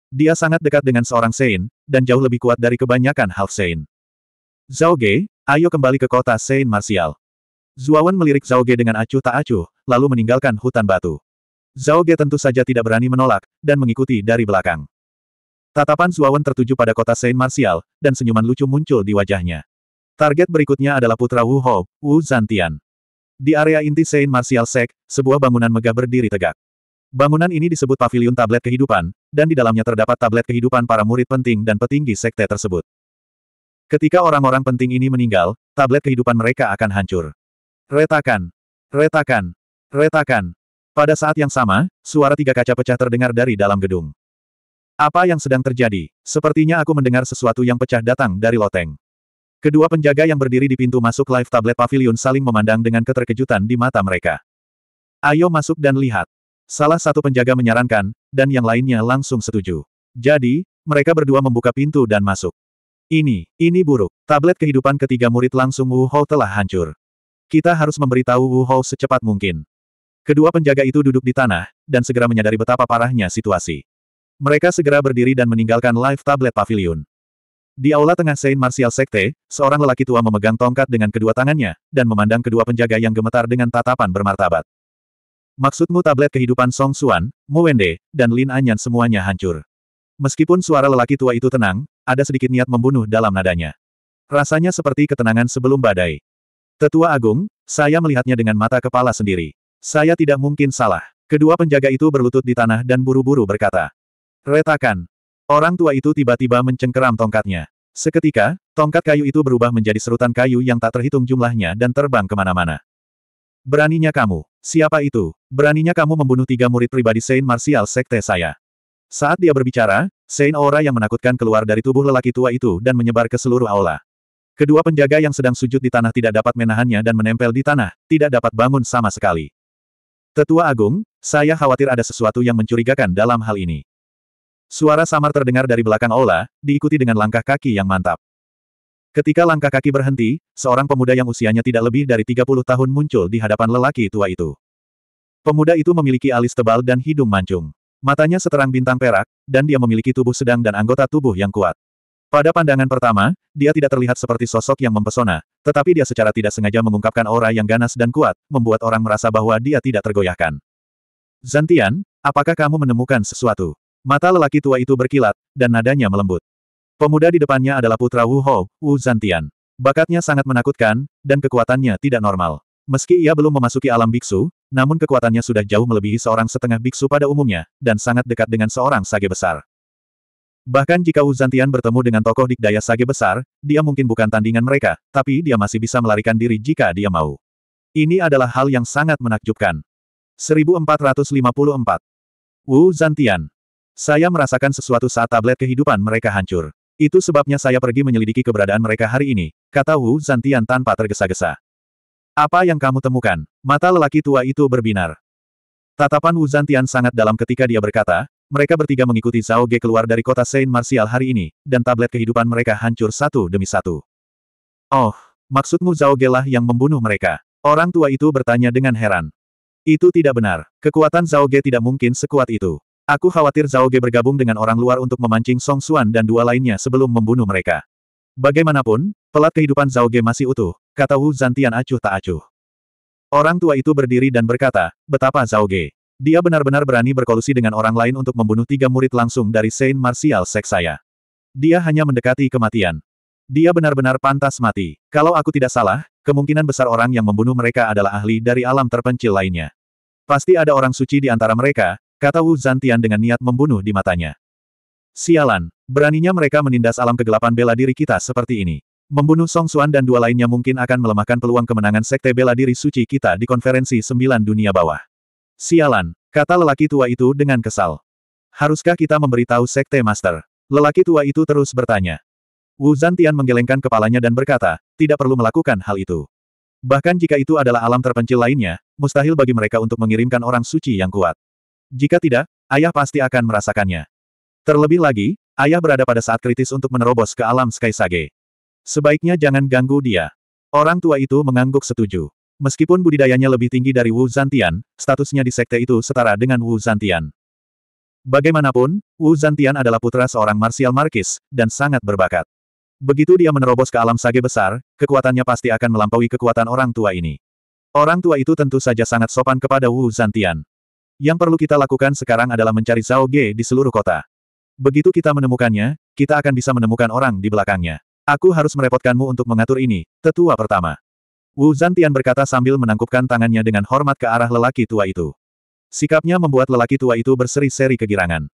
Dia sangat dekat dengan seorang Sein, dan jauh lebih kuat dari kebanyakan half Sein. Zhao Ge, ayo kembali ke kota Sein Martial. Zuawan melirik Zhao Ge dengan acuh tak acuh, lalu meninggalkan hutan batu. Zhao Ge tentu saja tidak berani menolak, dan mengikuti dari belakang. Tatapan Suawan tertuju pada kota Saint Martial, dan senyuman lucu muncul di wajahnya. Target berikutnya adalah putra Wu Ho, Wu Zantian. Di area inti Saint Martial Sek, sebuah bangunan megah berdiri tegak. Bangunan ini disebut Paviliun Tablet Kehidupan, dan di dalamnya terdapat tablet kehidupan para murid penting dan petinggi sekte tersebut. Ketika orang-orang penting ini meninggal, tablet kehidupan mereka akan hancur. Retakan! Retakan! Retakan! Pada saat yang sama, suara tiga kaca pecah terdengar dari dalam gedung. Apa yang sedang terjadi? Sepertinya aku mendengar sesuatu yang pecah datang dari loteng. Kedua penjaga yang berdiri di pintu masuk live tablet pavilion saling memandang dengan keterkejutan di mata mereka. Ayo masuk dan lihat. Salah satu penjaga menyarankan, dan yang lainnya langsung setuju. Jadi, mereka berdua membuka pintu dan masuk. Ini, ini buruk. Tablet kehidupan ketiga murid langsung Wu Hou telah hancur. Kita harus memberitahu Wu Hou secepat mungkin. Kedua penjaga itu duduk di tanah, dan segera menyadari betapa parahnya situasi. Mereka segera berdiri dan meninggalkan live tablet pavilion. Di aula tengah Saint Martial Sekte, seorang lelaki tua memegang tongkat dengan kedua tangannya, dan memandang kedua penjaga yang gemetar dengan tatapan bermartabat. Maksudmu tablet kehidupan Song Xuan, Mu Wende, dan Lin Anyan semuanya hancur. Meskipun suara lelaki tua itu tenang, ada sedikit niat membunuh dalam nadanya. Rasanya seperti ketenangan sebelum badai. Tetua Agung, saya melihatnya dengan mata kepala sendiri. Saya tidak mungkin salah. Kedua penjaga itu berlutut di tanah dan buru-buru berkata, Retakan. Orang tua itu tiba-tiba mencengkeram tongkatnya. Seketika, tongkat kayu itu berubah menjadi serutan kayu yang tak terhitung jumlahnya dan terbang kemana-mana. Beraninya kamu. Siapa itu? Beraninya kamu membunuh tiga murid pribadi Saint Martial Sekte saya. Saat dia berbicara, Saint Aura yang menakutkan keluar dari tubuh lelaki tua itu dan menyebar ke seluruh aula. Kedua penjaga yang sedang sujud di tanah tidak dapat menahannya dan menempel di tanah, tidak dapat bangun sama sekali. Tetua Agung, saya khawatir ada sesuatu yang mencurigakan dalam hal ini. Suara samar terdengar dari belakang aula, diikuti dengan langkah kaki yang mantap. Ketika langkah kaki berhenti, seorang pemuda yang usianya tidak lebih dari 30 tahun muncul di hadapan lelaki tua itu. Pemuda itu memiliki alis tebal dan hidung mancung. Matanya seterang bintang perak, dan dia memiliki tubuh sedang dan anggota tubuh yang kuat. Pada pandangan pertama, dia tidak terlihat seperti sosok yang mempesona, tetapi dia secara tidak sengaja mengungkapkan aura yang ganas dan kuat, membuat orang merasa bahwa dia tidak tergoyahkan. Zantian, apakah kamu menemukan sesuatu? Mata lelaki tua itu berkilat, dan nadanya melembut. Pemuda di depannya adalah putra Wu Hou, Wu Zantian. Bakatnya sangat menakutkan, dan kekuatannya tidak normal. Meski ia belum memasuki alam biksu, namun kekuatannya sudah jauh melebihi seorang setengah biksu pada umumnya, dan sangat dekat dengan seorang sage besar. Bahkan jika Wu Zantian bertemu dengan tokoh dikdaya sage besar, dia mungkin bukan tandingan mereka, tapi dia masih bisa melarikan diri jika dia mau. Ini adalah hal yang sangat menakjubkan. 1454 Wu Zantian saya merasakan sesuatu saat tablet kehidupan mereka hancur. Itu sebabnya saya pergi menyelidiki keberadaan mereka hari ini, kata Wu Zantian tanpa tergesa-gesa. Apa yang kamu temukan? Mata lelaki tua itu berbinar. Tatapan Wu Zantian sangat dalam ketika dia berkata, mereka bertiga mengikuti Zhao Ge keluar dari kota Saint Martial hari ini, dan tablet kehidupan mereka hancur satu demi satu. Oh, maksudmu Zhao Ge lah yang membunuh mereka? Orang tua itu bertanya dengan heran. Itu tidak benar. Kekuatan Zhao Ge tidak mungkin sekuat itu. Aku khawatir Zhao Ge bergabung dengan orang luar untuk memancing Song Xuan dan dua lainnya sebelum membunuh mereka. Bagaimanapun, pelat kehidupan Zhao Ge masih utuh, kata Wu Zantian acuh tak acuh. Orang tua itu berdiri dan berkata, betapa Zhao Ge. Dia benar-benar berani berkolusi dengan orang lain untuk membunuh tiga murid langsung dari Saint Martial Sek saya. Dia hanya mendekati kematian. Dia benar-benar pantas mati. Kalau aku tidak salah, kemungkinan besar orang yang membunuh mereka adalah ahli dari alam terpencil lainnya. Pasti ada orang suci di antara mereka, kata Wu Zantian dengan niat membunuh di matanya. Sialan, beraninya mereka menindas alam kegelapan bela diri kita seperti ini. Membunuh Song Xuan dan dua lainnya mungkin akan melemahkan peluang kemenangan sekte bela diri suci kita di konferensi sembilan dunia bawah. Sialan, kata lelaki tua itu dengan kesal. Haruskah kita memberitahu sekte master? Lelaki tua itu terus bertanya. Wu Zantian menggelengkan kepalanya dan berkata, tidak perlu melakukan hal itu. Bahkan jika itu adalah alam terpencil lainnya, mustahil bagi mereka untuk mengirimkan orang suci yang kuat. Jika tidak, ayah pasti akan merasakannya. Terlebih lagi, ayah berada pada saat kritis untuk menerobos ke alam Sky Sage. Sebaiknya jangan ganggu dia. Orang tua itu mengangguk setuju. Meskipun budidayanya lebih tinggi dari Wu Zantian, statusnya di sekte itu setara dengan Wu Zantian. Bagaimanapun, Wu Zantian adalah putra seorang martial markis, dan sangat berbakat. Begitu dia menerobos ke alam sage besar, kekuatannya pasti akan melampaui kekuatan orang tua ini. Orang tua itu tentu saja sangat sopan kepada Wu Zantian. Yang perlu kita lakukan sekarang adalah mencari Zhao Ge di seluruh kota. Begitu kita menemukannya, kita akan bisa menemukan orang di belakangnya. Aku harus merepotkanmu untuk mengatur ini, tetua pertama. Wu Zantian berkata sambil menangkupkan tangannya dengan hormat ke arah lelaki tua itu. Sikapnya membuat lelaki tua itu berseri-seri kegirangan.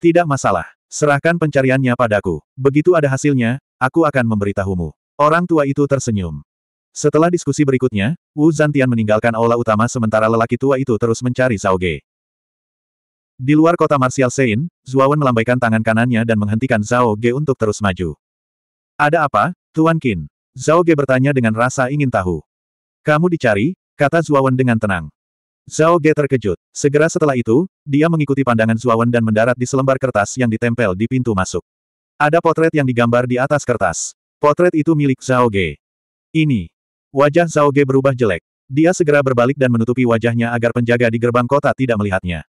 Tidak masalah. Serahkan pencariannya padaku. Begitu ada hasilnya, aku akan memberitahumu. Orang tua itu tersenyum. Setelah diskusi berikutnya, Wu Zantian meninggalkan aula utama sementara lelaki tua itu terus mencari Zhao Ge. Di luar kota Martial Sein, Zuawan melambaikan tangan kanannya dan menghentikan Zhao Ge untuk terus maju. Ada apa, Tuan Qin? Zhao Ge bertanya dengan rasa ingin tahu. Kamu dicari, kata Zuawan dengan tenang. Zhao Ge terkejut. Segera setelah itu, dia mengikuti pandangan Zuawan dan mendarat di selembar kertas yang ditempel di pintu masuk. Ada potret yang digambar di atas kertas. Potret itu milik Zhao Ge. Ini, Wajah Zhao Ge berubah jelek. Dia segera berbalik dan menutupi wajahnya agar penjaga di gerbang kota tidak melihatnya.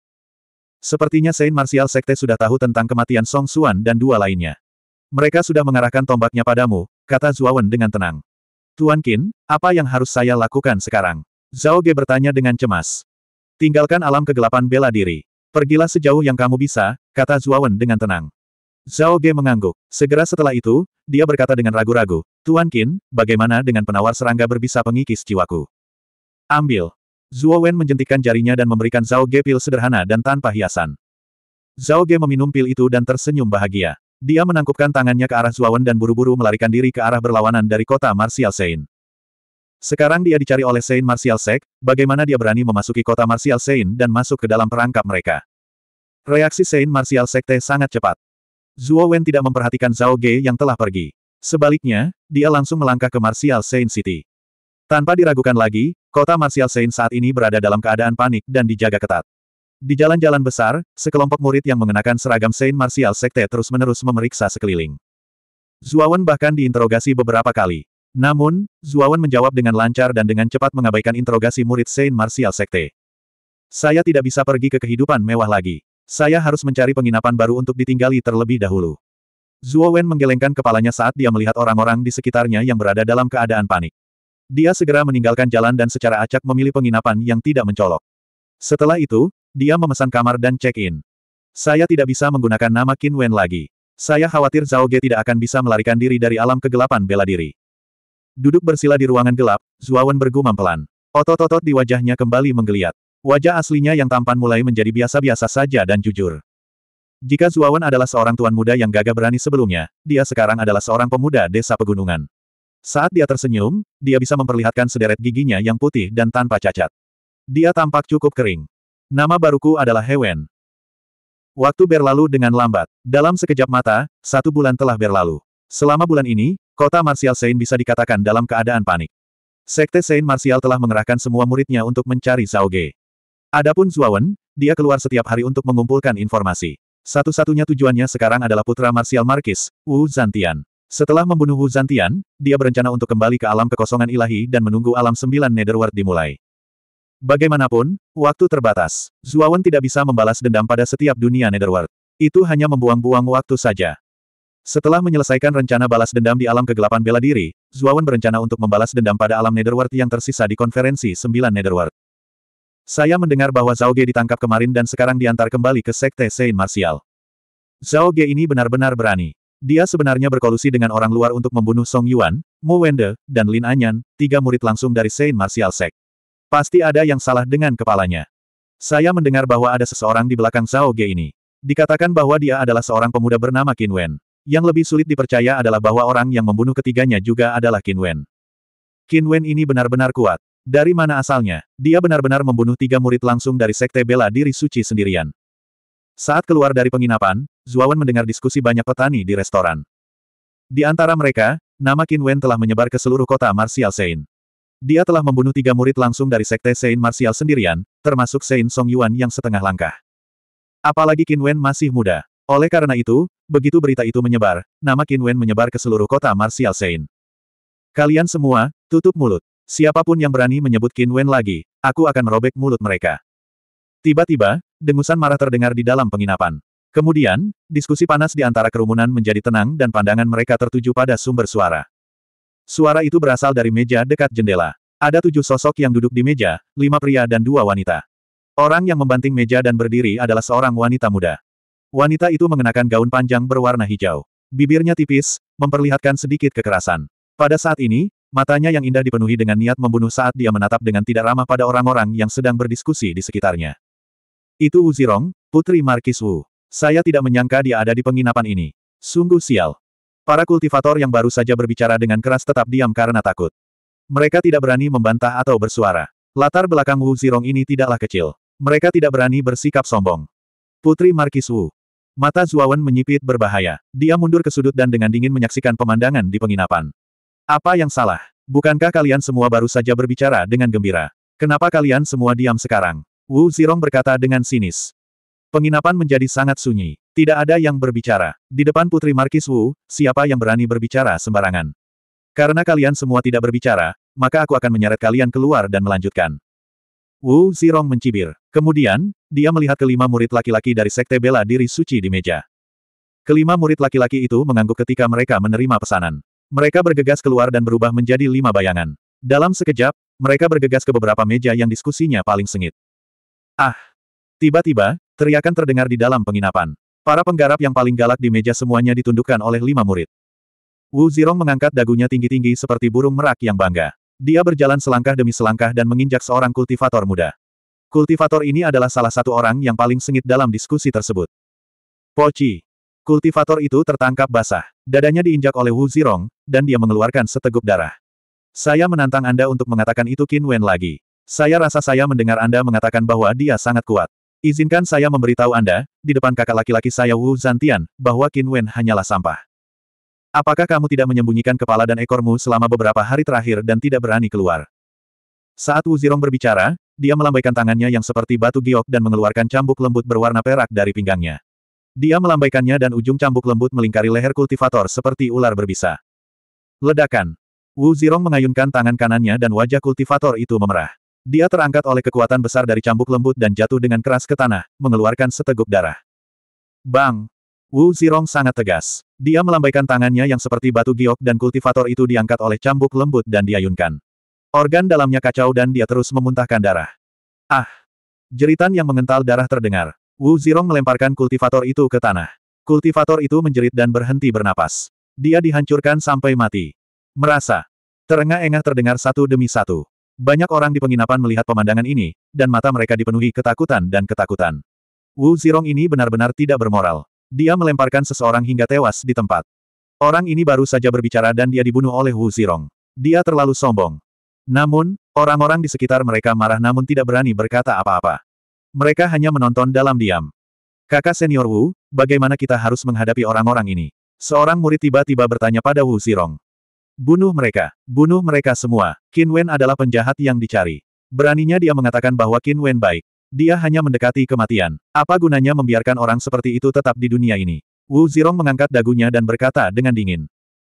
Sepertinya Saint Martial Sekte sudah tahu tentang kematian Song Suan dan dua lainnya. Mereka sudah mengarahkan tombaknya padamu, kata Wen dengan tenang. Tuan Qin, apa yang harus saya lakukan sekarang? Zhao Ge bertanya dengan cemas. Tinggalkan alam kegelapan bela diri. Pergilah sejauh yang kamu bisa, kata Wen dengan tenang. Zhao Ge mengangguk. Segera setelah itu, dia berkata dengan ragu-ragu, Tuan Qin, bagaimana dengan penawar serangga berbisa pengikis jiwaku? Ambil. Zhuo Wen menjentikkan jarinya dan memberikan Zhao Ge pil sederhana dan tanpa hiasan. Zhao Ge meminum pil itu dan tersenyum bahagia. Dia menangkupkan tangannya ke arah Zhuo Wen dan buru-buru melarikan diri ke arah berlawanan dari kota Martial Sein. Sekarang dia dicari oleh Sein Martial Sek, bagaimana dia berani memasuki kota Martial Sein dan masuk ke dalam perangkap mereka. Reaksi Sein Martial Sekte sangat cepat. Zuo Wen tidak memperhatikan Zhao Ge yang telah pergi. Sebaliknya, dia langsung melangkah ke Martial Saint City. Tanpa diragukan lagi, kota Martial Saint saat ini berada dalam keadaan panik dan dijaga ketat. Di jalan-jalan besar, sekelompok murid yang mengenakan seragam Saint Martial Sekte terus-menerus memeriksa sekeliling. Wen bahkan diinterogasi beberapa kali. Namun, Wen menjawab dengan lancar dan dengan cepat mengabaikan interogasi murid Saint Martial Sekte. Saya tidak bisa pergi ke kehidupan mewah lagi. Saya harus mencari penginapan baru untuk ditinggali terlebih dahulu. Zuo Wen menggelengkan kepalanya saat dia melihat orang-orang di sekitarnya yang berada dalam keadaan panik. Dia segera meninggalkan jalan dan secara acak memilih penginapan yang tidak mencolok. Setelah itu, dia memesan kamar dan check-in. Saya tidak bisa menggunakan nama Qin Wen lagi. Saya khawatir Zhao Ge tidak akan bisa melarikan diri dari alam kegelapan bela diri. Duduk bersila di ruangan gelap, Zuo Wen bergumam pelan. Otot-otot di wajahnya kembali menggeliat. Wajah aslinya yang tampan mulai menjadi biasa-biasa saja dan jujur. Jika Zuawan adalah seorang tuan muda yang gagah berani sebelumnya, dia sekarang adalah seorang pemuda desa pegunungan. Saat dia tersenyum, dia bisa memperlihatkan sederet giginya yang putih dan tanpa cacat. Dia tampak cukup kering. Nama baruku adalah Hewen. Waktu berlalu dengan lambat. Dalam sekejap mata, satu bulan telah berlalu. Selama bulan ini, kota Martial Sein bisa dikatakan dalam keadaan panik. Sekte Sein Martial telah mengerahkan semua muridnya untuk mencari Zhao Ge. Adapun Zuawan, dia keluar setiap hari untuk mengumpulkan informasi. Satu-satunya tujuannya sekarang adalah putra Marsial Markis, Wu Zantian. Setelah membunuh Wu Zantian, dia berencana untuk kembali ke alam kekosongan ilahi dan menunggu alam sembilan Netherworld dimulai. Bagaimanapun, waktu terbatas. Zuawan tidak bisa membalas dendam pada setiap dunia Netherworld. Itu hanya membuang-buang waktu saja. Setelah menyelesaikan rencana balas dendam di alam kegelapan bela diri, Zuawan berencana untuk membalas dendam pada alam Netherworld yang tersisa di konferensi sembilan Netherworld. Saya mendengar bahwa Zhao Ge ditangkap kemarin dan sekarang diantar kembali ke Sekte Saint Martial. Zhao Ge ini benar-benar berani. Dia sebenarnya berkolusi dengan orang luar untuk membunuh Song Yuan, Mo Wende, dan Lin Anyan, tiga murid langsung dari Saint Martial Sek. Pasti ada yang salah dengan kepalanya. Saya mendengar bahwa ada seseorang di belakang Zhao Ge ini. Dikatakan bahwa dia adalah seorang pemuda bernama Qin Wen. Yang lebih sulit dipercaya adalah bahwa orang yang membunuh ketiganya juga adalah Qin Wen. Qin Wen ini benar-benar kuat. Dari mana asalnya, dia benar-benar membunuh tiga murid langsung dari sekte bela diri suci sendirian. Saat keluar dari penginapan, Zuawan mendengar diskusi banyak petani di restoran. Di antara mereka, nama Qin Wen telah menyebar ke seluruh kota Martial Sein. Dia telah membunuh tiga murid langsung dari sekte Sein Martial sendirian, termasuk Sein Song Yuan yang setengah langkah. Apalagi Qin Wen masih muda. Oleh karena itu, begitu berita itu menyebar, nama Qin Wen menyebar ke seluruh kota Martial Sein. Kalian semua, tutup mulut. Siapapun yang berani menyebut Qin Wen lagi, aku akan merobek mulut mereka. Tiba-tiba, dengusan marah terdengar di dalam penginapan. Kemudian, diskusi panas di antara kerumunan menjadi tenang dan pandangan mereka tertuju pada sumber suara. Suara itu berasal dari meja dekat jendela. Ada tujuh sosok yang duduk di meja, lima pria dan dua wanita. Orang yang membanting meja dan berdiri adalah seorang wanita muda. Wanita itu mengenakan gaun panjang berwarna hijau. Bibirnya tipis, memperlihatkan sedikit kekerasan. Pada saat ini, Matanya yang indah dipenuhi dengan niat membunuh saat dia menatap dengan tidak ramah pada orang-orang yang sedang berdiskusi di sekitarnya. Itu Wu Zirong, putri Markis Wu. Saya tidak menyangka dia ada di penginapan ini. Sungguh sial. Para kultivator yang baru saja berbicara dengan keras tetap diam karena takut. Mereka tidak berani membantah atau bersuara. Latar belakang Wu Zirong ini tidaklah kecil. Mereka tidak berani bersikap sombong. Putri Markis Wu. Mata Zuawan menyipit berbahaya. Dia mundur ke sudut dan dengan dingin menyaksikan pemandangan di penginapan. Apa yang salah? Bukankah kalian semua baru saja berbicara dengan gembira? Kenapa kalian semua diam sekarang? Wu Zirong berkata dengan sinis. Penginapan menjadi sangat sunyi. Tidak ada yang berbicara. Di depan Putri Markis Wu, siapa yang berani berbicara sembarangan? Karena kalian semua tidak berbicara, maka aku akan menyeret kalian keluar dan melanjutkan. Wu Zirong mencibir. Kemudian, dia melihat kelima murid laki-laki dari Sekte Bela Diri Suci di meja. Kelima murid laki-laki itu mengangguk ketika mereka menerima pesanan. Mereka bergegas keluar dan berubah menjadi lima bayangan. Dalam sekejap, mereka bergegas ke beberapa meja yang diskusinya paling sengit. Ah! Tiba-tiba, teriakan terdengar di dalam penginapan. Para penggarap yang paling galak di meja semuanya ditundukkan oleh lima murid. Wu Zirong mengangkat dagunya tinggi-tinggi seperti burung merak yang bangga. Dia berjalan selangkah demi selangkah dan menginjak seorang kultivator muda. Kultivator ini adalah salah satu orang yang paling sengit dalam diskusi tersebut. Pochi. Kultivator itu tertangkap basah. Dadanya diinjak oleh Wu Zirong, dan dia mengeluarkan seteguk darah. Saya menantang Anda untuk mengatakan itu Qin Wen lagi. Saya rasa saya mendengar Anda mengatakan bahwa dia sangat kuat. Izinkan saya memberitahu Anda, di depan kakak laki-laki saya Wu Zantian, bahwa Qin Wen hanyalah sampah. Apakah kamu tidak menyembunyikan kepala dan ekormu selama beberapa hari terakhir dan tidak berani keluar? Saat Wu Zirong berbicara, dia melambaikan tangannya yang seperti batu giok dan mengeluarkan cambuk lembut berwarna perak dari pinggangnya. Dia melambaikannya dan ujung cambuk lembut melingkari leher kultivator seperti ular berbisa. Ledakan. Wu Zirong mengayunkan tangan kanannya dan wajah kultivator itu memerah. Dia terangkat oleh kekuatan besar dari cambuk lembut dan jatuh dengan keras ke tanah, mengeluarkan seteguk darah. Bang! Wu Zirong sangat tegas. Dia melambaikan tangannya yang seperti batu giok dan kultivator itu diangkat oleh cambuk lembut dan diayunkan. Organ dalamnya kacau dan dia terus memuntahkan darah. Ah! Jeritan yang mengental darah terdengar. Wu Zirong melemparkan kultivator itu ke tanah. Kultivator itu menjerit dan berhenti bernapas. Dia dihancurkan sampai mati. Merasa. Terengah-engah terdengar satu demi satu. Banyak orang di penginapan melihat pemandangan ini, dan mata mereka dipenuhi ketakutan dan ketakutan. Wu Zirong ini benar-benar tidak bermoral. Dia melemparkan seseorang hingga tewas di tempat. Orang ini baru saja berbicara dan dia dibunuh oleh Wu Zirong. Dia terlalu sombong. Namun, orang-orang di sekitar mereka marah namun tidak berani berkata apa-apa. Mereka hanya menonton dalam diam. Kakak senior Wu, bagaimana kita harus menghadapi orang-orang ini? Seorang murid tiba-tiba bertanya pada Wu Zirong. Bunuh mereka, bunuh mereka semua. Qin Wen adalah penjahat yang dicari. Beraninya dia mengatakan bahwa Qin Wen baik. Dia hanya mendekati kematian. Apa gunanya membiarkan orang seperti itu tetap di dunia ini? Wu Zirong mengangkat dagunya dan berkata dengan dingin.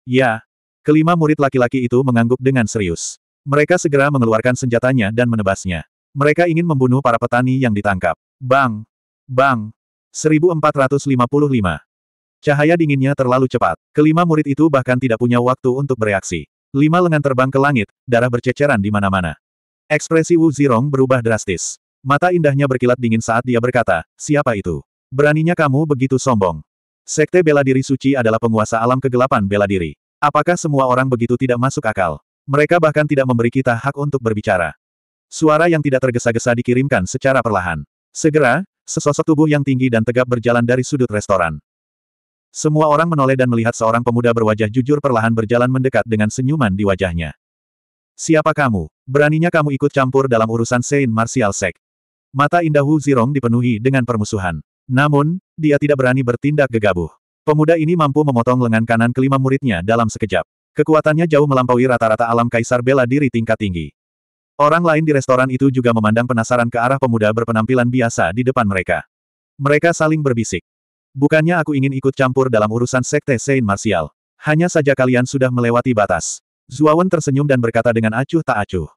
Ya. Kelima murid laki-laki itu mengangguk dengan serius. Mereka segera mengeluarkan senjatanya dan menebasnya. Mereka ingin membunuh para petani yang ditangkap. Bang! Bang! 1455. Cahaya dinginnya terlalu cepat. Kelima murid itu bahkan tidak punya waktu untuk bereaksi. Lima lengan terbang ke langit, darah berceceran di mana-mana. Ekspresi Wu Zirong berubah drastis. Mata indahnya berkilat dingin saat dia berkata, siapa itu? Beraninya kamu begitu sombong. Sekte bela diri suci adalah penguasa alam kegelapan bela diri. Apakah semua orang begitu tidak masuk akal? Mereka bahkan tidak memberi kita hak untuk berbicara. Suara yang tidak tergesa-gesa dikirimkan secara perlahan. Segera, sesosok tubuh yang tinggi dan tegap berjalan dari sudut restoran. Semua orang menoleh dan melihat seorang pemuda berwajah jujur perlahan berjalan mendekat dengan senyuman di wajahnya. Siapa kamu? Beraninya kamu ikut campur dalam urusan Saint Martial Sek? Mata indah Wu Zirong dipenuhi dengan permusuhan. Namun, dia tidak berani bertindak gegabah. Pemuda ini mampu memotong lengan kanan kelima muridnya dalam sekejap. Kekuatannya jauh melampaui rata-rata alam kaisar bela diri tingkat tinggi. Orang lain di restoran itu juga memandang penasaran ke arah pemuda berpenampilan biasa di depan mereka. Mereka saling berbisik. Bukannya aku ingin ikut campur dalam urusan sekte Saint Martial. Hanya saja kalian sudah melewati batas. Zuawan tersenyum dan berkata dengan acuh tak acuh.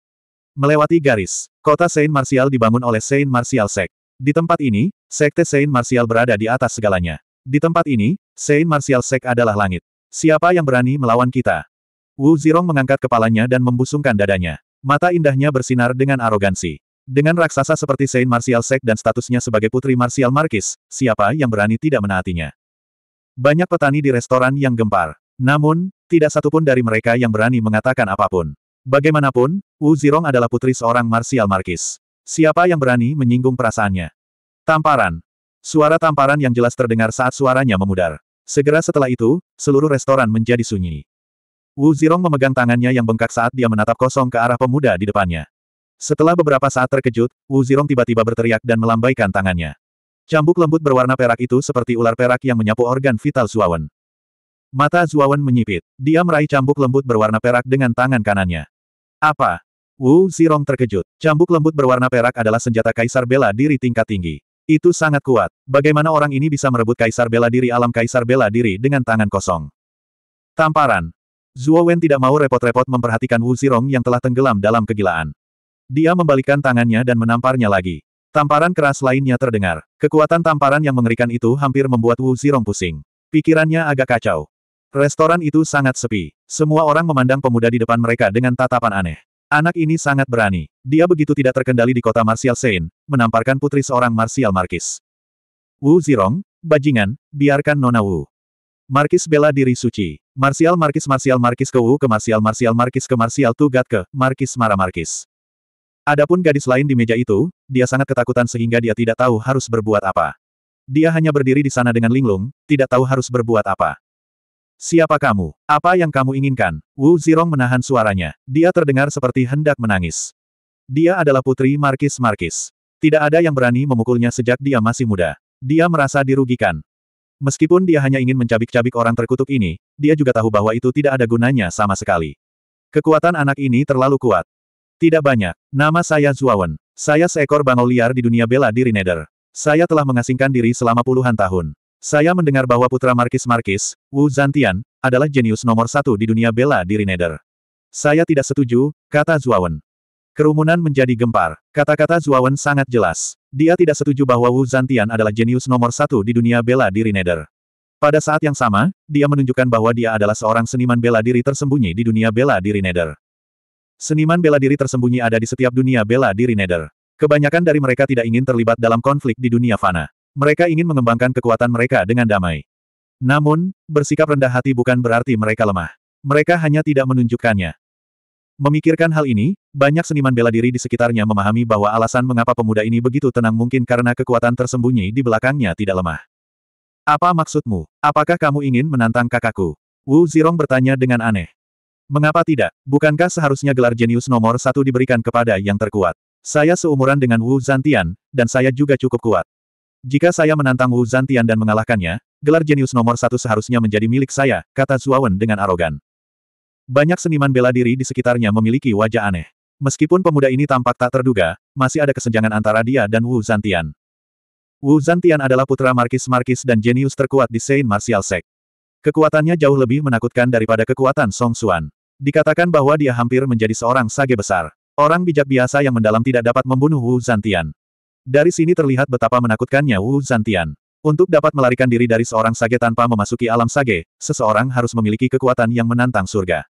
Melewati garis, kota Saint Martial dibangun oleh Saint Martial Sek. Di tempat ini, sekte Saint Martial berada di atas segalanya. Di tempat ini, Saint Martial Sek adalah langit. Siapa yang berani melawan kita? Wu Zirong mengangkat kepalanya dan membusungkan dadanya. Mata indahnya bersinar dengan arogansi. Dengan raksasa seperti Saint Martial Sek dan statusnya sebagai Putri Martial Markis, siapa yang berani tidak menaatinya? Banyak petani di restoran yang gempar. Namun, tidak satupun dari mereka yang berani mengatakan apapun. Bagaimanapun, Wu Zirong adalah putri seorang Martial Markis. Siapa yang berani menyinggung perasaannya? Tamparan. Suara tamparan yang jelas terdengar saat suaranya memudar. Segera setelah itu, seluruh restoran menjadi sunyi. Wu Zirong memegang tangannya yang bengkak saat dia menatap kosong ke arah pemuda di depannya. Setelah beberapa saat terkejut, Wu Zirong tiba-tiba berteriak dan melambaikan tangannya. Cambuk lembut berwarna perak itu seperti ular perak yang menyapu organ vital Zuawan. Mata Zuawan menyipit. Dia meraih cambuk lembut berwarna perak dengan tangan kanannya. Apa? Wu Zirong terkejut. Cambuk lembut berwarna perak adalah senjata kaisar bela diri tingkat tinggi. Itu sangat kuat. Bagaimana orang ini bisa merebut kaisar bela diri alam kaisar bela diri dengan tangan kosong? Tamparan. Zuo Wen tidak mau repot-repot memperhatikan Wu Zirong yang telah tenggelam dalam kegilaan. Dia membalikkan tangannya dan menamparnya lagi. Tamparan keras lainnya terdengar. Kekuatan tamparan yang mengerikan itu hampir membuat Wu Zirong pusing. Pikirannya agak kacau. Restoran itu sangat sepi. Semua orang memandang pemuda di depan mereka dengan tatapan aneh. Anak ini sangat berani. Dia begitu tidak terkendali di kota Martial Sein, menamparkan putri seorang Martial Markis. Wu Zirong, bajingan, biarkan Nona Wu. Markis bela diri suci. Marsial Markis Marsial Markis ke Wu ke Marsial Marsial Markis ke Marsial Tugat ke Markis Mara Markis. Adapun gadis lain di meja itu, dia sangat ketakutan sehingga dia tidak tahu harus berbuat apa. Dia hanya berdiri di sana dengan linglung, tidak tahu harus berbuat apa. Siapa kamu? Apa yang kamu inginkan? Wu Zirong menahan suaranya. Dia terdengar seperti hendak menangis. Dia adalah putri Markis Markis. Tidak ada yang berani memukulnya sejak dia masih muda. Dia merasa dirugikan. Meskipun dia hanya ingin mencabik-cabik orang terkutuk ini, dia juga tahu bahwa itu tidak ada gunanya sama sekali. Kekuatan anak ini terlalu kuat. Tidak banyak. Nama saya Zuawan. Saya seekor bangau liar di dunia bela diri Nether. Saya telah mengasingkan diri selama puluhan tahun. Saya mendengar bahwa putra Markis Markis, Wu Zantian, adalah jenius nomor satu di dunia bela diri Nether. Saya tidak setuju, kata Zuawan. Kerumunan menjadi gempar. Kata-kata Zuawan sangat jelas. Dia tidak setuju bahwa Wu Zantian adalah jenius nomor satu di dunia bela diri Nether. Pada saat yang sama, dia menunjukkan bahwa dia adalah seorang seniman bela diri tersembunyi di dunia bela diri Nether. Seniman bela diri tersembunyi ada di setiap dunia bela diri Nether. Kebanyakan dari mereka tidak ingin terlibat dalam konflik di dunia fana. Mereka ingin mengembangkan kekuatan mereka dengan damai. Namun, bersikap rendah hati bukan berarti mereka lemah. Mereka hanya tidak menunjukkannya. Memikirkan hal ini, banyak seniman bela diri di sekitarnya memahami bahwa alasan mengapa pemuda ini begitu tenang mungkin karena kekuatan tersembunyi di belakangnya tidak lemah. Apa maksudmu? Apakah kamu ingin menantang kakakku? Wu Zirong bertanya dengan aneh. Mengapa tidak? Bukankah seharusnya gelar jenius nomor satu diberikan kepada yang terkuat? Saya seumuran dengan Wu Zantian, dan saya juga cukup kuat. Jika saya menantang Wu Zantian dan mengalahkannya, gelar jenius nomor satu seharusnya menjadi milik saya, kata Zuawan dengan arogan. Banyak seniman bela diri di sekitarnya memiliki wajah aneh. Meskipun pemuda ini tampak tak terduga, masih ada kesenjangan antara dia dan Wu Zantian. Wu Zantian adalah putra Markis Markis dan jenius terkuat di Saint Martial Sect. Kekuatannya jauh lebih menakutkan daripada kekuatan Song Xuan. Dikatakan bahwa dia hampir menjadi seorang sage besar. Orang bijak biasa yang mendalam tidak dapat membunuh Wu Zantian. Dari sini terlihat betapa menakutkannya Wu Zantian. Untuk dapat melarikan diri dari seorang sage tanpa memasuki alam sage, seseorang harus memiliki kekuatan yang menantang surga.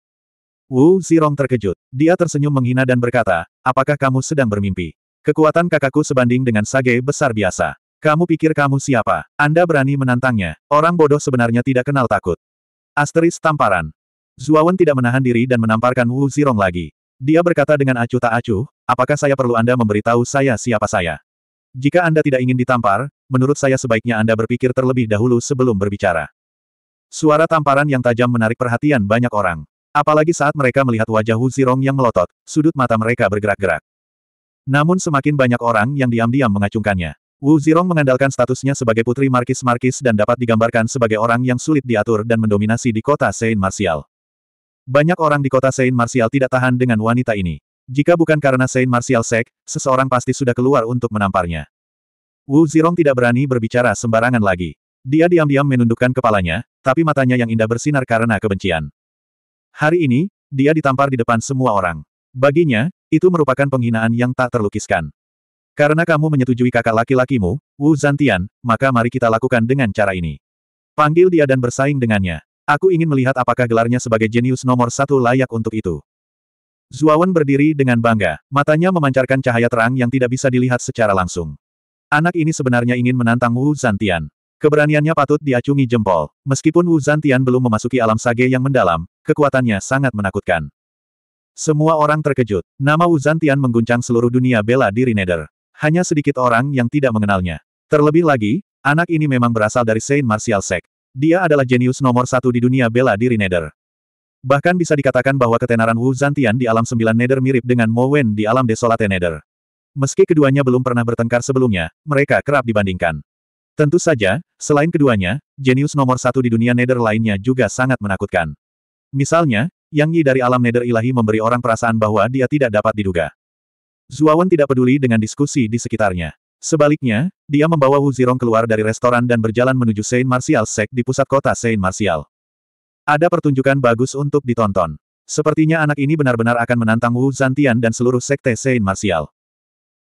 Wu Zirong terkejut. Dia tersenyum menghina dan berkata, apakah kamu sedang bermimpi? Kekuatan kakakku sebanding dengan sage besar biasa. Kamu pikir kamu siapa? Anda berani menantangnya. Orang bodoh sebenarnya tidak kenal takut. Asteris tamparan. Zuawan tidak menahan diri dan menamparkan Wu Zirong lagi. Dia berkata dengan acuh tak acuh, apakah saya perlu Anda memberitahu saya siapa saya? Jika Anda tidak ingin ditampar, menurut saya sebaiknya Anda berpikir terlebih dahulu sebelum berbicara. Suara tamparan yang tajam menarik perhatian banyak orang. Apalagi saat mereka melihat wajah Hu Zirong yang melotot, sudut mata mereka bergerak-gerak. Namun semakin banyak orang yang diam-diam mengacungkannya. Wu Zirong mengandalkan statusnya sebagai putri Markis Markis dan dapat digambarkan sebagai orang yang sulit diatur dan mendominasi di kota Saint Martial. Banyak orang di kota Saint Martial tidak tahan dengan wanita ini. Jika bukan karena Saint Martial Sek, seseorang pasti sudah keluar untuk menamparnya. Wu Zirong tidak berani berbicara sembarangan lagi. Dia diam-diam menundukkan kepalanya, tapi matanya yang indah bersinar karena kebencian. Hari ini, dia ditampar di depan semua orang. Baginya, itu merupakan penghinaan yang tak terlukiskan. Karena kamu menyetujui kakak laki-lakimu, Wu Zantian, maka mari kita lakukan dengan cara ini. Panggil dia dan bersaing dengannya. Aku ingin melihat apakah gelarnya sebagai jenius nomor satu layak untuk itu. Zuawan berdiri dengan bangga, matanya memancarkan cahaya terang yang tidak bisa dilihat secara langsung. Anak ini sebenarnya ingin menantang Wu Zantian. Keberaniannya patut diacungi jempol. Meskipun Wu Zantian belum memasuki alam sage yang mendalam, kekuatannya sangat menakutkan. Semua orang terkejut. Nama Wu Zantian mengguncang seluruh dunia bela diri Nether. Hanya sedikit orang yang tidak mengenalnya. Terlebih lagi, anak ini memang berasal dari Saint Martial Sect. Dia adalah jenius nomor satu di dunia bela diri Nether. Bahkan bisa dikatakan bahwa ketenaran Wu Zantian di alam sembilan Nether mirip dengan Mo Wen di alam Desolate Nether. Meski keduanya belum pernah bertengkar sebelumnya, mereka kerap dibandingkan. Tentu saja, selain keduanya, jenius nomor satu di dunia nether lainnya juga sangat menakutkan. Misalnya, Yang Yi dari alam nether ilahi memberi orang perasaan bahwa dia tidak dapat diduga. Zuawan tidak peduli dengan diskusi di sekitarnya. Sebaliknya, dia membawa Wu Zirong keluar dari restoran dan berjalan menuju Saint Martial Sek di pusat kota Saint Martial. Ada pertunjukan bagus untuk ditonton. Sepertinya anak ini benar-benar akan menantang Wu Zantian dan seluruh sekte Saint Martial.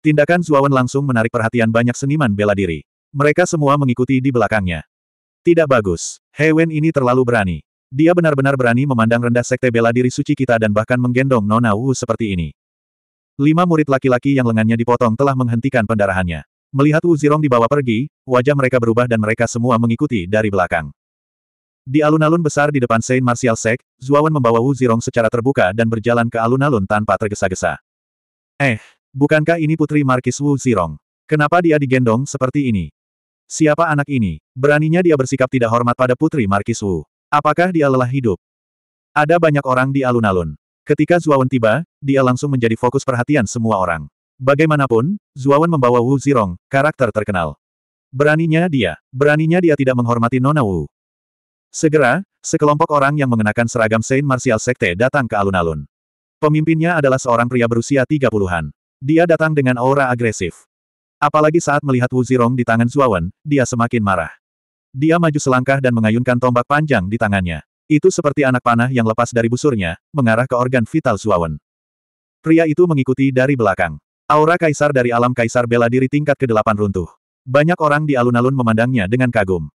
Tindakan Zuawan langsung menarik perhatian banyak seniman bela diri. Mereka semua mengikuti di belakangnya. Tidak bagus. Hewen ini terlalu berani. Dia benar-benar berani memandang rendah sekte bela diri suci kita dan bahkan menggendong Nona Wu seperti ini. Lima murid laki-laki yang lengannya dipotong telah menghentikan pendarahannya. Melihat Wu Zirong dibawa pergi, wajah mereka berubah dan mereka semua mengikuti dari belakang. Di alun-alun besar di depan Saint Martial Sek, Zuawan membawa Wu Zirong secara terbuka dan berjalan ke alun-alun tanpa tergesa-gesa. Eh, bukankah ini putri Markis Wu Zirong? Kenapa dia digendong seperti ini? Siapa anak ini? Beraninya dia bersikap tidak hormat pada Putri Markis Wu. Apakah dia lelah hidup? Ada banyak orang di alun-alun. Ketika Zuawan tiba, dia langsung menjadi fokus perhatian semua orang. Bagaimanapun, Zuawan membawa Wu Zirong, karakter terkenal. Beraninya dia, beraninya dia tidak menghormati Nona Wu. Segera, sekelompok orang yang mengenakan seragam Saint Martial Sekte datang ke alun-alun. Pemimpinnya adalah seorang pria berusia 30-an. Dia datang dengan aura agresif. Apalagi saat melihat Wu Zirong di tangan Zuawan, dia semakin marah. Dia maju selangkah dan mengayunkan tombak panjang di tangannya. Itu seperti anak panah yang lepas dari busurnya, mengarah ke organ vital Zuawan. Pria itu mengikuti dari belakang. Aura kaisar dari alam kaisar bela diri tingkat ke-8 runtuh. Banyak orang di alun-alun memandangnya dengan kagum.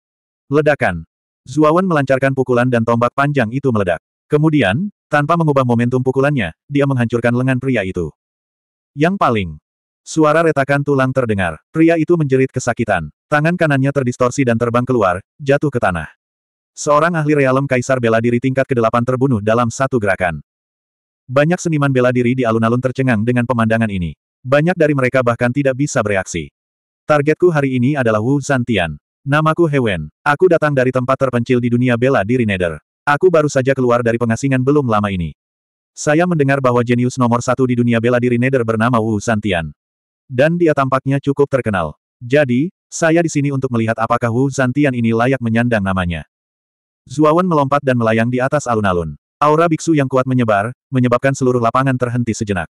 Ledakan. Zuawan melancarkan pukulan dan tombak panjang itu meledak. Kemudian, tanpa mengubah momentum pukulannya, dia menghancurkan lengan pria itu. Yang paling Suara retakan tulang terdengar. Pria itu menjerit kesakitan. Tangan kanannya terdistorsi dan terbang keluar, jatuh ke tanah. Seorang ahli realem kaisar bela diri tingkat ke-8 terbunuh dalam satu gerakan. Banyak seniman bela diri di alun-alun tercengang dengan pemandangan ini. Banyak dari mereka bahkan tidak bisa bereaksi. Targetku hari ini adalah Wu Zantian. Namaku Hewen. Aku datang dari tempat terpencil di dunia bela diri Nether. Aku baru saja keluar dari pengasingan belum lama ini. Saya mendengar bahwa jenius nomor satu di dunia bela diri Nether bernama Wu Zantian. Dan dia tampaknya cukup terkenal. Jadi, saya di sini untuk melihat apakah Wu Zantian ini layak menyandang namanya. Zuawan melompat dan melayang di atas alun-alun. Aura biksu yang kuat menyebar, menyebabkan seluruh lapangan terhenti sejenak.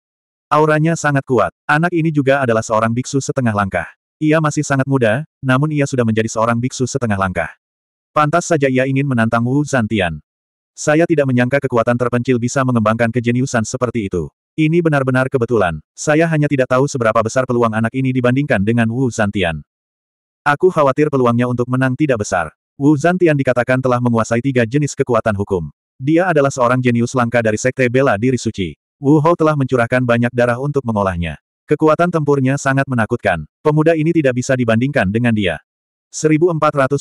Auranya sangat kuat. Anak ini juga adalah seorang biksu setengah langkah. Ia masih sangat muda, namun ia sudah menjadi seorang biksu setengah langkah. Pantas saja ia ingin menantang Wu Zantian. Saya tidak menyangka kekuatan terpencil bisa mengembangkan kejeniusan seperti itu. Ini benar-benar kebetulan. Saya hanya tidak tahu seberapa besar peluang anak ini dibandingkan dengan Wu Zantian. Aku khawatir peluangnya untuk menang tidak besar. Wu Zantian dikatakan telah menguasai tiga jenis kekuatan hukum. Dia adalah seorang jenius langka dari Sekte Bela Diri Suci. Wu Hou telah mencurahkan banyak darah untuk mengolahnya. Kekuatan tempurnya sangat menakutkan. Pemuda ini tidak bisa dibandingkan dengan dia. 1456.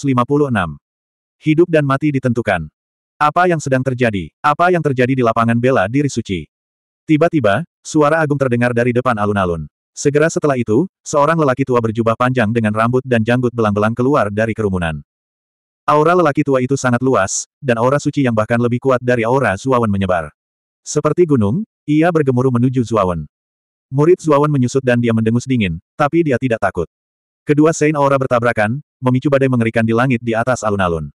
Hidup dan mati ditentukan. Apa yang sedang terjadi? Apa yang terjadi di lapangan bela diri suci? Tiba-tiba, suara agung terdengar dari depan alun-alun. Segera setelah itu, seorang lelaki tua berjubah panjang dengan rambut dan janggut belang-belang keluar dari kerumunan. Aura lelaki tua itu sangat luas, dan aura suci yang bahkan lebih kuat dari aura Zuawan menyebar. Seperti gunung, ia bergemuruh menuju Zuawan. Murid Zuawan menyusut dan dia mendengus dingin, tapi dia tidak takut. Kedua Sein Aura bertabrakan, memicu badai mengerikan di langit di atas alun-alun.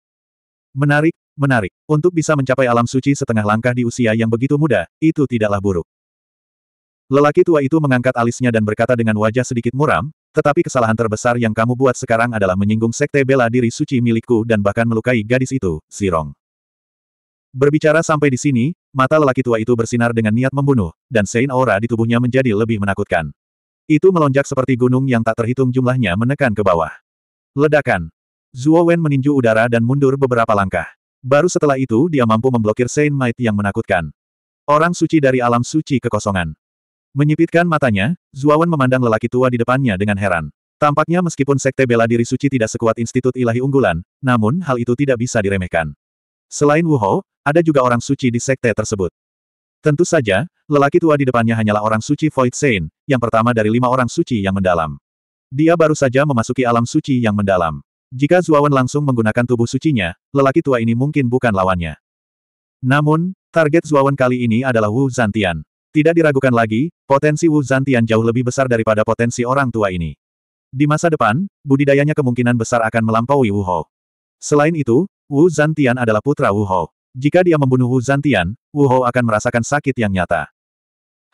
Menarik, Menarik. Untuk bisa mencapai alam suci setengah langkah di usia yang begitu muda, itu tidaklah buruk. Lelaki tua itu mengangkat alisnya dan berkata dengan wajah sedikit muram, tetapi kesalahan terbesar yang kamu buat sekarang adalah menyinggung sekte bela diri suci milikku dan bahkan melukai gadis itu, Sirong. Berbicara sampai di sini, mata lelaki tua itu bersinar dengan niat membunuh, dan sein aura di tubuhnya menjadi lebih menakutkan. Itu melonjak seperti gunung yang tak terhitung jumlahnya menekan ke bawah. Ledakan. Zuo Wen meninju udara dan mundur beberapa langkah. Baru setelah itu dia mampu memblokir Saint Might yang menakutkan. Orang suci dari alam suci kekosongan. Menyipitkan matanya, Zuawan memandang lelaki tua di depannya dengan heran. Tampaknya meskipun sekte bela diri suci tidak sekuat Institut Ilahi Unggulan, namun hal itu tidak bisa diremehkan. Selain Wuho, ada juga orang suci di sekte tersebut. Tentu saja, lelaki tua di depannya hanyalah orang suci Void Saint, yang pertama dari lima orang suci yang mendalam. Dia baru saja memasuki alam suci yang mendalam. Jika Zuawan langsung menggunakan tubuh sucinya, lelaki tua ini mungkin bukan lawannya. Namun, target Zuawan kali ini adalah Wu Zantian. Tidak diragukan lagi, potensi Wu Zantian jauh lebih besar daripada potensi orang tua ini. Di masa depan, budidayanya kemungkinan besar akan melampaui Wu Hou. Selain itu, Wu Zantian adalah putra Wu Hou. Jika dia membunuh Wu Zantian, Wu Hou akan merasakan sakit yang nyata.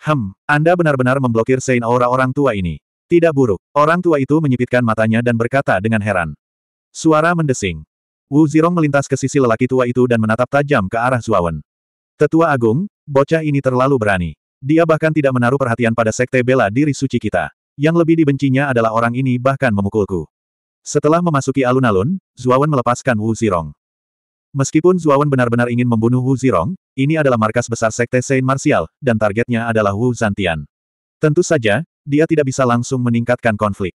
Hem, Anda benar-benar memblokir Sein Aura orang tua ini. Tidak buruk, orang tua itu menyipitkan matanya dan berkata dengan heran. Suara mendesing. Wu Zirong melintas ke sisi lelaki tua itu dan menatap tajam ke arah Zuawan. Tetua Agung, bocah ini terlalu berani. Dia bahkan tidak menaruh perhatian pada sekte bela diri suci kita. Yang lebih dibencinya adalah orang ini bahkan memukulku. Setelah memasuki alun-alun, Zuawan melepaskan Wu Zirong. Meskipun Zuawan benar-benar ingin membunuh Wu Zirong, ini adalah markas besar sekte Saint Martial, dan targetnya adalah Wu Zantian. Tentu saja, dia tidak bisa langsung meningkatkan konflik.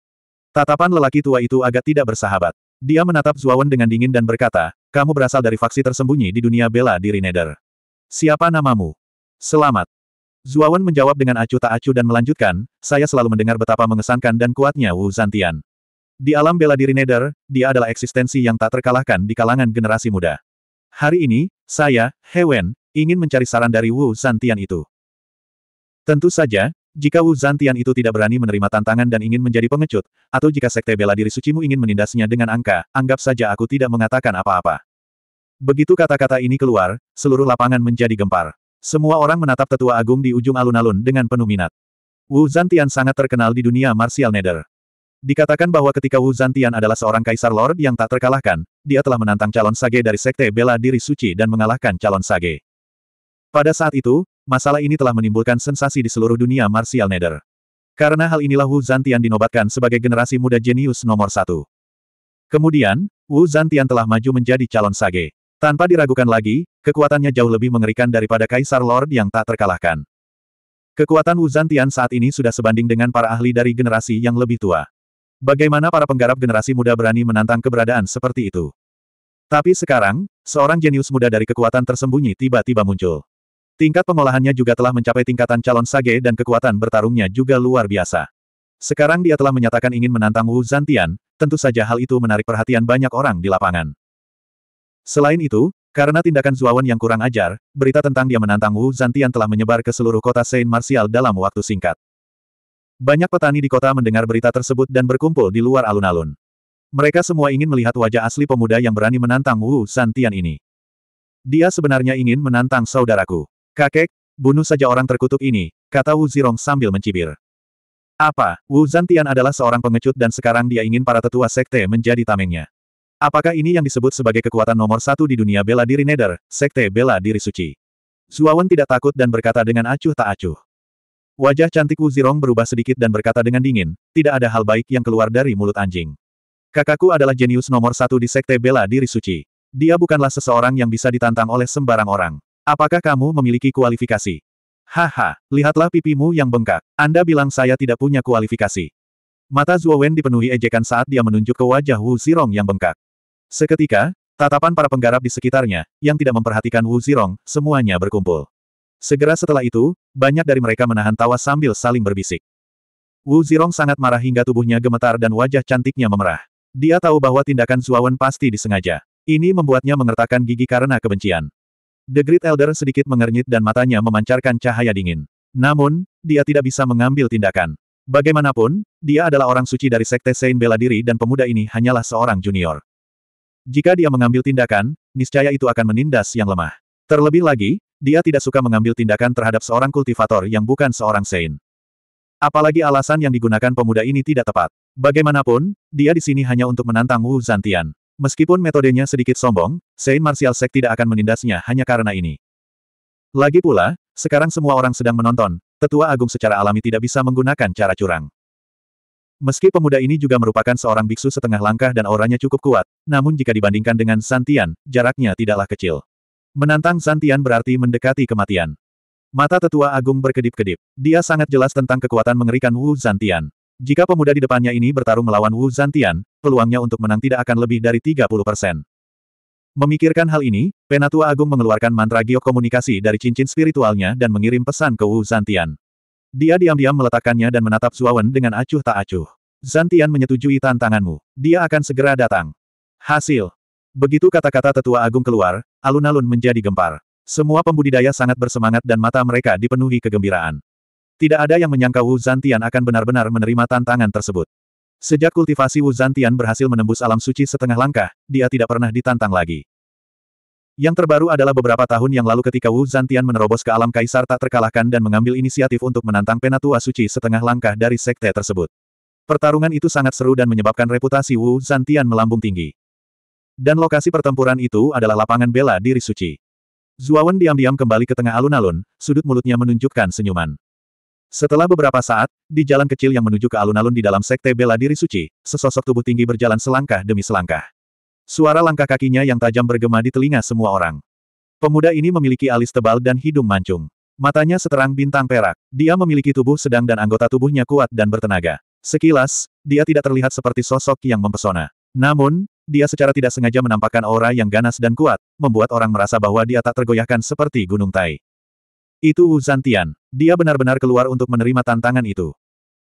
Tatapan lelaki tua itu agak tidak bersahabat. Dia menatap Zuawan dengan dingin dan berkata, kamu berasal dari faksi tersembunyi di dunia bela diri Nether. Siapa namamu? Selamat. Zuawan menjawab dengan acuh tak acuh dan melanjutkan, saya selalu mendengar betapa mengesankan dan kuatnya Wu Zantian. Di alam bela diri Nether, dia adalah eksistensi yang tak terkalahkan di kalangan generasi muda. Hari ini, saya, Hewen, ingin mencari saran dari Wu Zantian itu. Tentu saja, jika Wu Zantian itu tidak berani menerima tantangan dan ingin menjadi pengecut, atau jika sekte bela diri sucimu ingin menindasnya dengan angka, anggap saja aku tidak mengatakan apa-apa. Begitu kata-kata ini keluar, seluruh lapangan menjadi gempar. Semua orang menatap tetua agung di ujung alun-alun dengan penuh minat. Wu Zantian sangat terkenal di dunia martial nether. Dikatakan bahwa ketika Wu Zantian adalah seorang kaisar lord yang tak terkalahkan, dia telah menantang calon sage dari sekte bela diri suci dan mengalahkan calon sage. Pada saat itu, masalah ini telah menimbulkan sensasi di seluruh dunia martial nether. Karena hal inilah Wu Zantian dinobatkan sebagai generasi muda jenius nomor satu. Kemudian, Wu Zantian telah maju menjadi calon sage. Tanpa diragukan lagi, kekuatannya jauh lebih mengerikan daripada Kaisar Lord yang tak terkalahkan. Kekuatan Wu Zantian saat ini sudah sebanding dengan para ahli dari generasi yang lebih tua. Bagaimana para penggarap generasi muda berani menantang keberadaan seperti itu? Tapi sekarang, seorang jenius muda dari kekuatan tersembunyi tiba-tiba muncul. Tingkat pengolahannya juga telah mencapai tingkatan calon sage dan kekuatan bertarungnya juga luar biasa. Sekarang dia telah menyatakan ingin menantang Wu Zantian, tentu saja hal itu menarik perhatian banyak orang di lapangan. Selain itu, karena tindakan Zuawan yang kurang ajar, berita tentang dia menantang Wu Zantian telah menyebar ke seluruh kota Saint Martial dalam waktu singkat. Banyak petani di kota mendengar berita tersebut dan berkumpul di luar alun-alun. Mereka semua ingin melihat wajah asli pemuda yang berani menantang Wu Zantian ini. Dia sebenarnya ingin menantang saudaraku. Kakek, bunuh saja orang terkutuk ini, kata Wu Zirong sambil mencibir. Apa, Wu Zantian adalah seorang pengecut dan sekarang dia ingin para tetua sekte menjadi tamengnya. Apakah ini yang disebut sebagai kekuatan nomor satu di dunia bela diri neder, sekte bela diri suci? Zuawan tidak takut dan berkata dengan acuh tak acuh. Wajah cantik Wu Zirong berubah sedikit dan berkata dengan dingin, tidak ada hal baik yang keluar dari mulut anjing. Kakakku adalah jenius nomor satu di sekte bela diri suci. Dia bukanlah seseorang yang bisa ditantang oleh sembarang orang. Apakah kamu memiliki kualifikasi? Haha, lihatlah pipimu yang bengkak. Anda bilang saya tidak punya kualifikasi. Mata Zhuo Wen dipenuhi ejekan saat dia menunjuk ke wajah Wu Zirong yang bengkak. Seketika, tatapan para penggarap di sekitarnya, yang tidak memperhatikan Wu Zirong, semuanya berkumpul. Segera setelah itu, banyak dari mereka menahan tawa sambil saling berbisik. Wu Zirong sangat marah hingga tubuhnya gemetar dan wajah cantiknya memerah. Dia tahu bahwa tindakan Zhuo Wen pasti disengaja. Ini membuatnya mengertakkan gigi karena kebencian. The Great Elder sedikit mengernyit dan matanya memancarkan cahaya dingin. Namun, dia tidak bisa mengambil tindakan. Bagaimanapun, dia adalah orang suci dari Sekte Saint bela diri dan pemuda ini hanyalah seorang junior. Jika dia mengambil tindakan, niscaya itu akan menindas yang lemah. Terlebih lagi, dia tidak suka mengambil tindakan terhadap seorang kultivator yang bukan seorang Saint. Apalagi alasan yang digunakan pemuda ini tidak tepat. Bagaimanapun, dia di sini hanya untuk menantang Wu Zantian. Meskipun metodenya sedikit sombong, Saint Martial Sect tidak akan menindasnya hanya karena ini. Lagi pula, sekarang semua orang sedang menonton, tetua agung secara alami tidak bisa menggunakan cara curang. Meski pemuda ini juga merupakan seorang biksu setengah langkah dan auranya cukup kuat, namun jika dibandingkan dengan Santian, jaraknya tidaklah kecil. Menantang Santian berarti mendekati kematian. Mata tetua agung berkedip-kedip. Dia sangat jelas tentang kekuatan mengerikan Wu Santian. Jika pemuda di depannya ini bertarung melawan Wu Zantian, peluangnya untuk menang tidak akan lebih dari 30 persen. Memikirkan hal ini, Penatua Agung mengeluarkan mantra giok komunikasi dari cincin spiritualnya dan mengirim pesan ke Wu Zantian. Dia diam-diam meletakkannya dan menatap Zuawan dengan acuh tak acuh. Zantian menyetujui tantanganmu. Dia akan segera datang. Hasil. Begitu kata-kata tetua agung keluar, alun-alun menjadi gempar. Semua pembudidaya sangat bersemangat dan mata mereka dipenuhi kegembiraan. Tidak ada yang menyangka Wu Zantian akan benar-benar menerima tantangan tersebut. Sejak kultivasi Wu Zantian berhasil menembus alam suci setengah langkah, dia tidak pernah ditantang lagi. Yang terbaru adalah beberapa tahun yang lalu ketika Wu Zantian menerobos ke alam kaisar tak terkalahkan dan mengambil inisiatif untuk menantang penatua suci setengah langkah dari sekte tersebut. Pertarungan itu sangat seru dan menyebabkan reputasi Wu Zantian melambung tinggi. Dan lokasi pertempuran itu adalah lapangan bela diri suci. Zuawan diam-diam kembali ke tengah alun-alun, sudut mulutnya menunjukkan senyuman. Setelah beberapa saat, di jalan kecil yang menuju ke alun-alun di dalam sekte bela diri suci, sesosok tubuh tinggi berjalan selangkah demi selangkah. Suara langkah kakinya yang tajam bergema di telinga semua orang. Pemuda ini memiliki alis tebal dan hidung mancung. Matanya seterang bintang perak. Dia memiliki tubuh sedang dan anggota tubuhnya kuat dan bertenaga. Sekilas, dia tidak terlihat seperti sosok yang mempesona. Namun, dia secara tidak sengaja menampakkan aura yang ganas dan kuat, membuat orang merasa bahwa dia tak tergoyahkan seperti gunung tai. Itu Wu Zantian. Dia benar-benar keluar untuk menerima tantangan itu.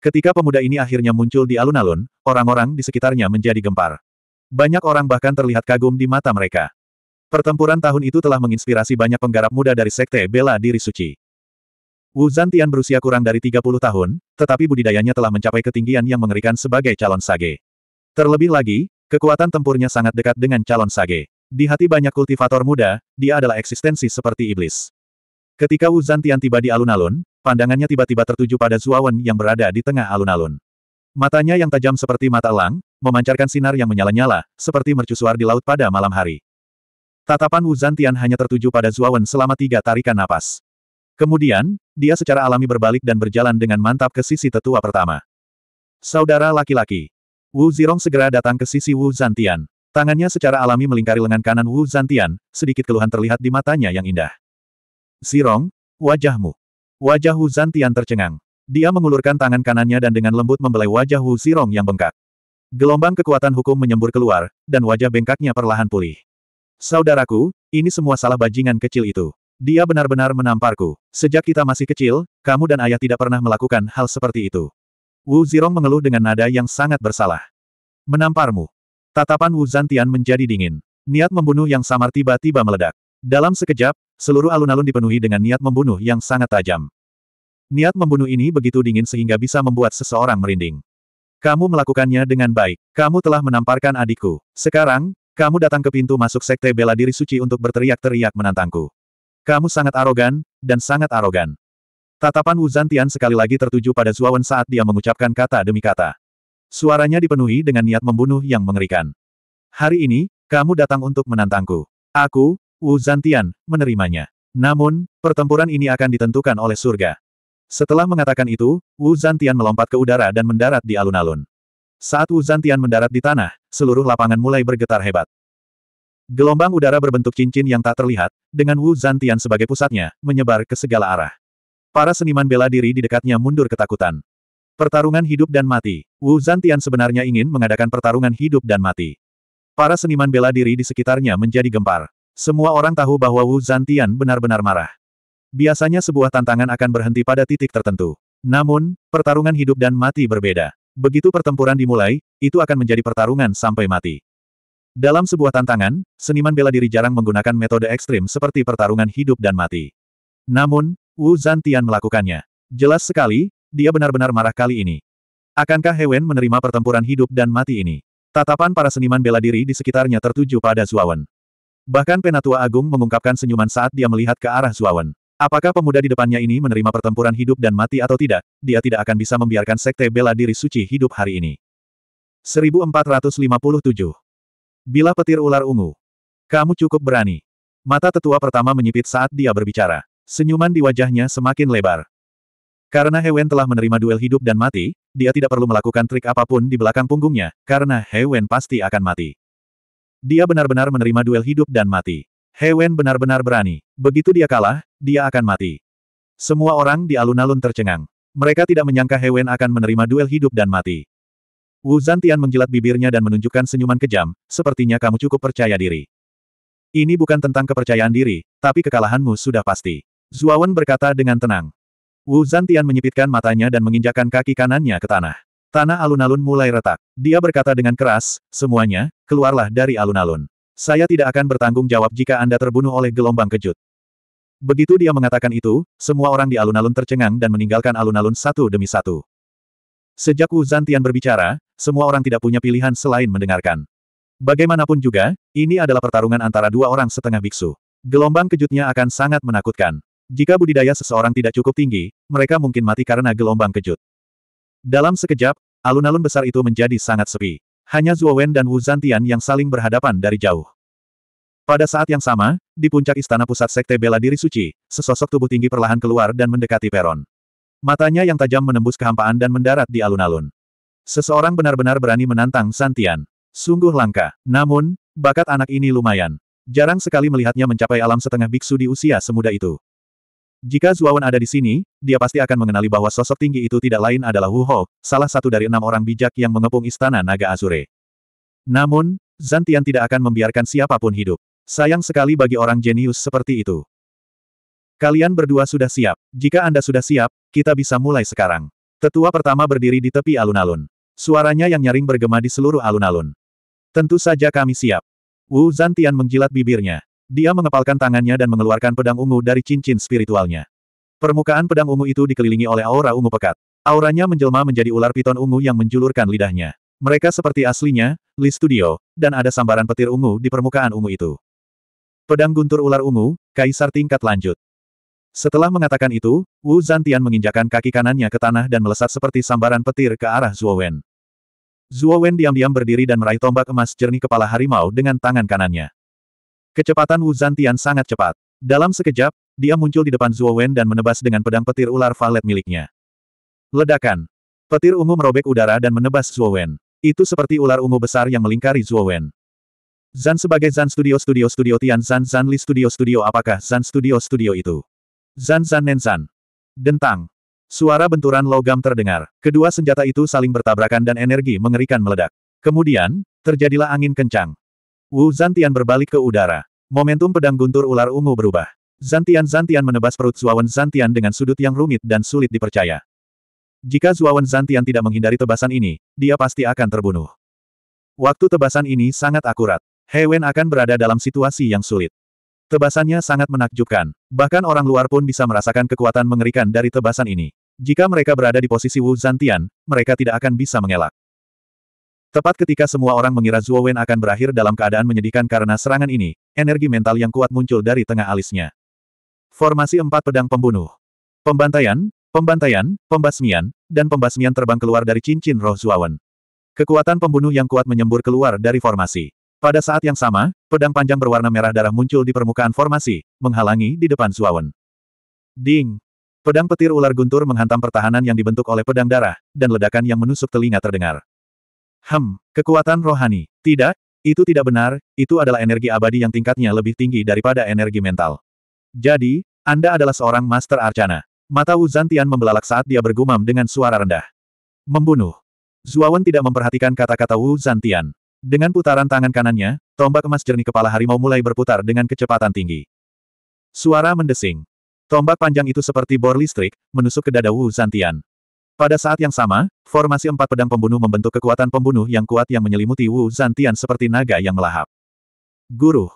Ketika pemuda ini akhirnya muncul di alun-alun, orang-orang di sekitarnya menjadi gempar. Banyak orang bahkan terlihat kagum di mata mereka. Pertempuran tahun itu telah menginspirasi banyak penggarap muda dari sekte bela diri suci. Wu Zantian berusia kurang dari 30 tahun, tetapi budidayanya telah mencapai ketinggian yang mengerikan sebagai calon sage. Terlebih lagi, kekuatan tempurnya sangat dekat dengan calon sage. Di hati banyak kultivator muda, dia adalah eksistensi seperti iblis. Ketika Wu Zantian tiba di alun-alun, pandangannya tiba-tiba tertuju pada Zuawan yang berada di tengah alun-alun. Matanya yang tajam seperti mata elang, memancarkan sinar yang menyala-nyala, seperti mercusuar di laut pada malam hari. Tatapan Wu Zantian hanya tertuju pada Zuawan selama tiga tarikan napas. Kemudian, dia secara alami berbalik dan berjalan dengan mantap ke sisi tetua pertama. Saudara laki-laki. Wu Zirong segera datang ke sisi Wu Zantian. Tangannya secara alami melingkari lengan kanan Wu Zantian, sedikit keluhan terlihat di matanya yang indah. Sirong, wajahmu. Wajah Hu Zantian tercengang. Dia mengulurkan tangan kanannya dan dengan lembut membelai wajah Hu Sirong yang bengkak. Gelombang kekuatan hukum menyembur keluar, dan wajah bengkaknya perlahan pulih. Saudaraku, ini semua salah bajingan kecil itu. Dia benar-benar menamparku. Sejak kita masih kecil, kamu dan ayah tidak pernah melakukan hal seperti itu. Wu Zirong mengeluh dengan nada yang sangat bersalah. Menamparmu. Tatapan Wu Zantian menjadi dingin. Niat membunuh yang samar tiba-tiba meledak. Dalam sekejap, Seluruh alun-alun dipenuhi dengan niat membunuh yang sangat tajam. Niat membunuh ini begitu dingin sehingga bisa membuat seseorang merinding. Kamu melakukannya dengan baik. Kamu telah menamparkan adikku. Sekarang, kamu datang ke pintu masuk sekte bela diri suci untuk berteriak-teriak menantangku. Kamu sangat arogan, dan sangat arogan. Tatapan Wu Zantian sekali lagi tertuju pada Zuawan saat dia mengucapkan kata demi kata. Suaranya dipenuhi dengan niat membunuh yang mengerikan. Hari ini, kamu datang untuk menantangku. Aku, Wu Zantian, menerimanya. Namun, pertempuran ini akan ditentukan oleh surga. Setelah mengatakan itu, Wu Zantian melompat ke udara dan mendarat di alun-alun. Saat Wu Zantian mendarat di tanah, seluruh lapangan mulai bergetar hebat. Gelombang udara berbentuk cincin yang tak terlihat, dengan Wu Zantian sebagai pusatnya, menyebar ke segala arah. Para seniman bela diri di dekatnya mundur ketakutan. Pertarungan hidup dan mati. Wu Zantian sebenarnya ingin mengadakan pertarungan hidup dan mati. Para seniman bela diri di sekitarnya menjadi gempar. Semua orang tahu bahwa Wu Zantian benar-benar marah. Biasanya sebuah tantangan akan berhenti pada titik tertentu. Namun, pertarungan hidup dan mati berbeda. Begitu pertempuran dimulai, itu akan menjadi pertarungan sampai mati. Dalam sebuah tantangan, seniman bela diri jarang menggunakan metode ekstrim seperti pertarungan hidup dan mati. Namun, Wu Zantian melakukannya. Jelas sekali, dia benar-benar marah kali ini. Akankah Hewen menerima pertempuran hidup dan mati ini? Tatapan para seniman bela diri di sekitarnya tertuju pada Zuawan. Bahkan Penatua Agung mengungkapkan senyuman saat dia melihat ke arah Zuawan. Apakah pemuda di depannya ini menerima pertempuran hidup dan mati atau tidak, dia tidak akan bisa membiarkan sekte bela diri suci hidup hari ini. 1457. Bila petir ular ungu. Kamu cukup berani. Mata tetua pertama menyipit saat dia berbicara. Senyuman di wajahnya semakin lebar. Karena Hewen telah menerima duel hidup dan mati, dia tidak perlu melakukan trik apapun di belakang punggungnya, karena Hewen pasti akan mati. Dia benar-benar menerima duel hidup dan mati. Hewen benar-benar berani. Begitu dia kalah, dia akan mati. Semua orang di alun-alun tercengang. Mereka tidak menyangka Hewen akan menerima duel hidup dan mati. Wu Zantian menjilat bibirnya dan menunjukkan senyuman kejam, sepertinya kamu cukup percaya diri. Ini bukan tentang kepercayaan diri, tapi kekalahanmu sudah pasti. Zuawan berkata dengan tenang. Wu Zantian menyipitkan matanya dan menginjakan kaki kanannya ke tanah. Tanah alun-alun mulai retak. Dia berkata dengan keras, semuanya, keluarlah dari alun-alun. Saya tidak akan bertanggung jawab jika Anda terbunuh oleh gelombang kejut. Begitu dia mengatakan itu, semua orang di alun-alun tercengang dan meninggalkan alun-alun satu demi satu. Sejak Wu Zantian berbicara, semua orang tidak punya pilihan selain mendengarkan. Bagaimanapun juga, ini adalah pertarungan antara dua orang setengah biksu. Gelombang kejutnya akan sangat menakutkan. Jika budidaya seseorang tidak cukup tinggi, mereka mungkin mati karena gelombang kejut. Dalam sekejap, alun-alun besar itu menjadi sangat sepi. Hanya Wen dan Wu Zantian yang saling berhadapan dari jauh. Pada saat yang sama, di puncak istana pusat sekte bela diri suci, sesosok tubuh tinggi perlahan keluar dan mendekati peron. Matanya yang tajam menembus kehampaan dan mendarat di alun-alun. Seseorang benar-benar berani menantang Zantian. Sungguh langka. Namun, bakat anak ini lumayan. Jarang sekali melihatnya mencapai alam setengah biksu di usia semuda itu. Jika Zuawan ada di sini, dia pasti akan mengenali bahwa sosok tinggi itu tidak lain adalah Wu Hou, salah satu dari enam orang bijak yang mengepung istana Naga Azure. Namun, Zantian tidak akan membiarkan siapapun hidup. Sayang sekali bagi orang jenius seperti itu. Kalian berdua sudah siap. Jika Anda sudah siap, kita bisa mulai sekarang. Tetua pertama berdiri di tepi alun-alun. Suaranya yang nyaring bergema di seluruh alun-alun. Tentu saja kami siap. Wu Zantian menjilat bibirnya. Dia mengepalkan tangannya dan mengeluarkan pedang ungu dari cincin spiritualnya. Permukaan pedang ungu itu dikelilingi oleh aura ungu pekat. Auranya menjelma menjadi ular piton ungu yang menjulurkan lidahnya. Mereka seperti aslinya, Li Studio, dan ada sambaran petir ungu di permukaan ungu itu. Pedang guntur ular ungu, Kaisar tingkat lanjut. Setelah mengatakan itu, Wu Zantian menginjakan kaki kanannya ke tanah dan melesat seperti sambaran petir ke arah Zhuo Wen. Zhuo Wen diam-diam berdiri dan meraih tombak emas jernih kepala harimau dengan tangan kanannya. Kecepatan Wu Zantian sangat cepat. Dalam sekejap, dia muncul di depan Zuo Wen dan menebas dengan pedang petir ular valet miliknya. Ledakan. Petir ungu merobek udara dan menebas Zuo Wen. Itu seperti ular ungu besar yang melingkari Zuo Wen. Zan sebagai Zan Studio Studio Studio Tian Zan Zan Li Studio Studio apakah Zan Studio Studio itu? Zan Zan Nen Zan. Dentang. Suara benturan logam terdengar. Kedua senjata itu saling bertabrakan dan energi mengerikan meledak. Kemudian, terjadilah angin kencang. Wu Zantian berbalik ke udara. Momentum pedang guntur ular ungu berubah. Zantian-Zantian menebas perut Zuawan Zantian dengan sudut yang rumit dan sulit dipercaya. Jika Zuawan Zantian tidak menghindari tebasan ini, dia pasti akan terbunuh. Waktu tebasan ini sangat akurat. Hewen akan berada dalam situasi yang sulit. Tebasannya sangat menakjubkan. Bahkan orang luar pun bisa merasakan kekuatan mengerikan dari tebasan ini. Jika mereka berada di posisi Wu Zantian, mereka tidak akan bisa mengelak. Tepat ketika semua orang mengira Zuo Wen akan berakhir dalam keadaan menyedihkan karena serangan ini, energi mental yang kuat muncul dari tengah alisnya. Formasi empat pedang pembunuh. Pembantaian, pembantaian, pembasmian, dan pembasmian terbang keluar dari cincin roh Zuo Wen. Kekuatan pembunuh yang kuat menyembur keluar dari formasi. Pada saat yang sama, pedang panjang berwarna merah darah muncul di permukaan formasi, menghalangi di depan Zuo Wen. Ding! Pedang petir ular guntur menghantam pertahanan yang dibentuk oleh pedang darah, dan ledakan yang menusuk telinga terdengar. Hem, kekuatan rohani. Tidak, itu tidak benar, itu adalah energi abadi yang tingkatnya lebih tinggi daripada energi mental. Jadi, Anda adalah seorang Master Arcana. Mata Wu Zantian membelalak saat dia bergumam dengan suara rendah. Membunuh. Zuawan tidak memperhatikan kata-kata Wu Zantian. Dengan putaran tangan kanannya, tombak emas jernih kepala harimau mulai berputar dengan kecepatan tinggi. Suara mendesing. Tombak panjang itu seperti bor listrik, menusuk ke dada Wu Zantian. Pada saat yang sama, formasi empat pedang pembunuh membentuk kekuatan pembunuh yang kuat yang menyelimuti Wu Zantian seperti naga yang melahap. Guru.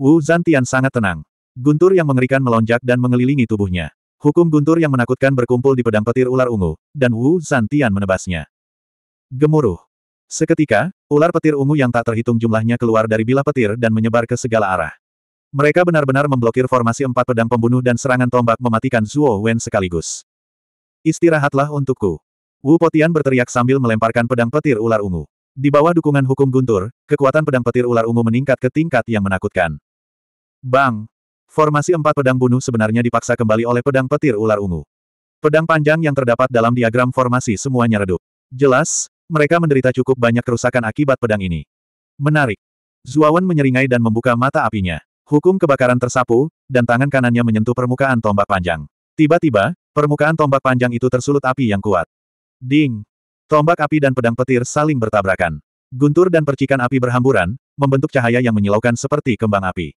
Wu Zantian sangat tenang. Guntur yang mengerikan melonjak dan mengelilingi tubuhnya. Hukum guntur yang menakutkan berkumpul di pedang petir ular ungu, dan Wu Zantian menebasnya. Gemuruh. Seketika, ular petir ungu yang tak terhitung jumlahnya keluar dari bilah petir dan menyebar ke segala arah. Mereka benar-benar memblokir formasi empat pedang pembunuh dan serangan tombak mematikan Zuo Wen sekaligus. Istirahatlah untukku. Wu Potian berteriak sambil melemparkan pedang petir ular ungu. Di bawah dukungan hukum guntur, kekuatan pedang petir ular ungu meningkat ke tingkat yang menakutkan. Bang! Formasi empat pedang bunuh sebenarnya dipaksa kembali oleh pedang petir ular ungu. Pedang panjang yang terdapat dalam diagram formasi semuanya redup. Jelas, mereka menderita cukup banyak kerusakan akibat pedang ini. Menarik. Zuawan menyeringai dan membuka mata apinya. Hukum kebakaran tersapu, dan tangan kanannya menyentuh permukaan tombak panjang. Tiba-tiba, permukaan tombak panjang itu tersulut api yang kuat. Ding! Tombak api dan pedang petir saling bertabrakan. Guntur dan percikan api berhamburan, membentuk cahaya yang menyilaukan seperti kembang api.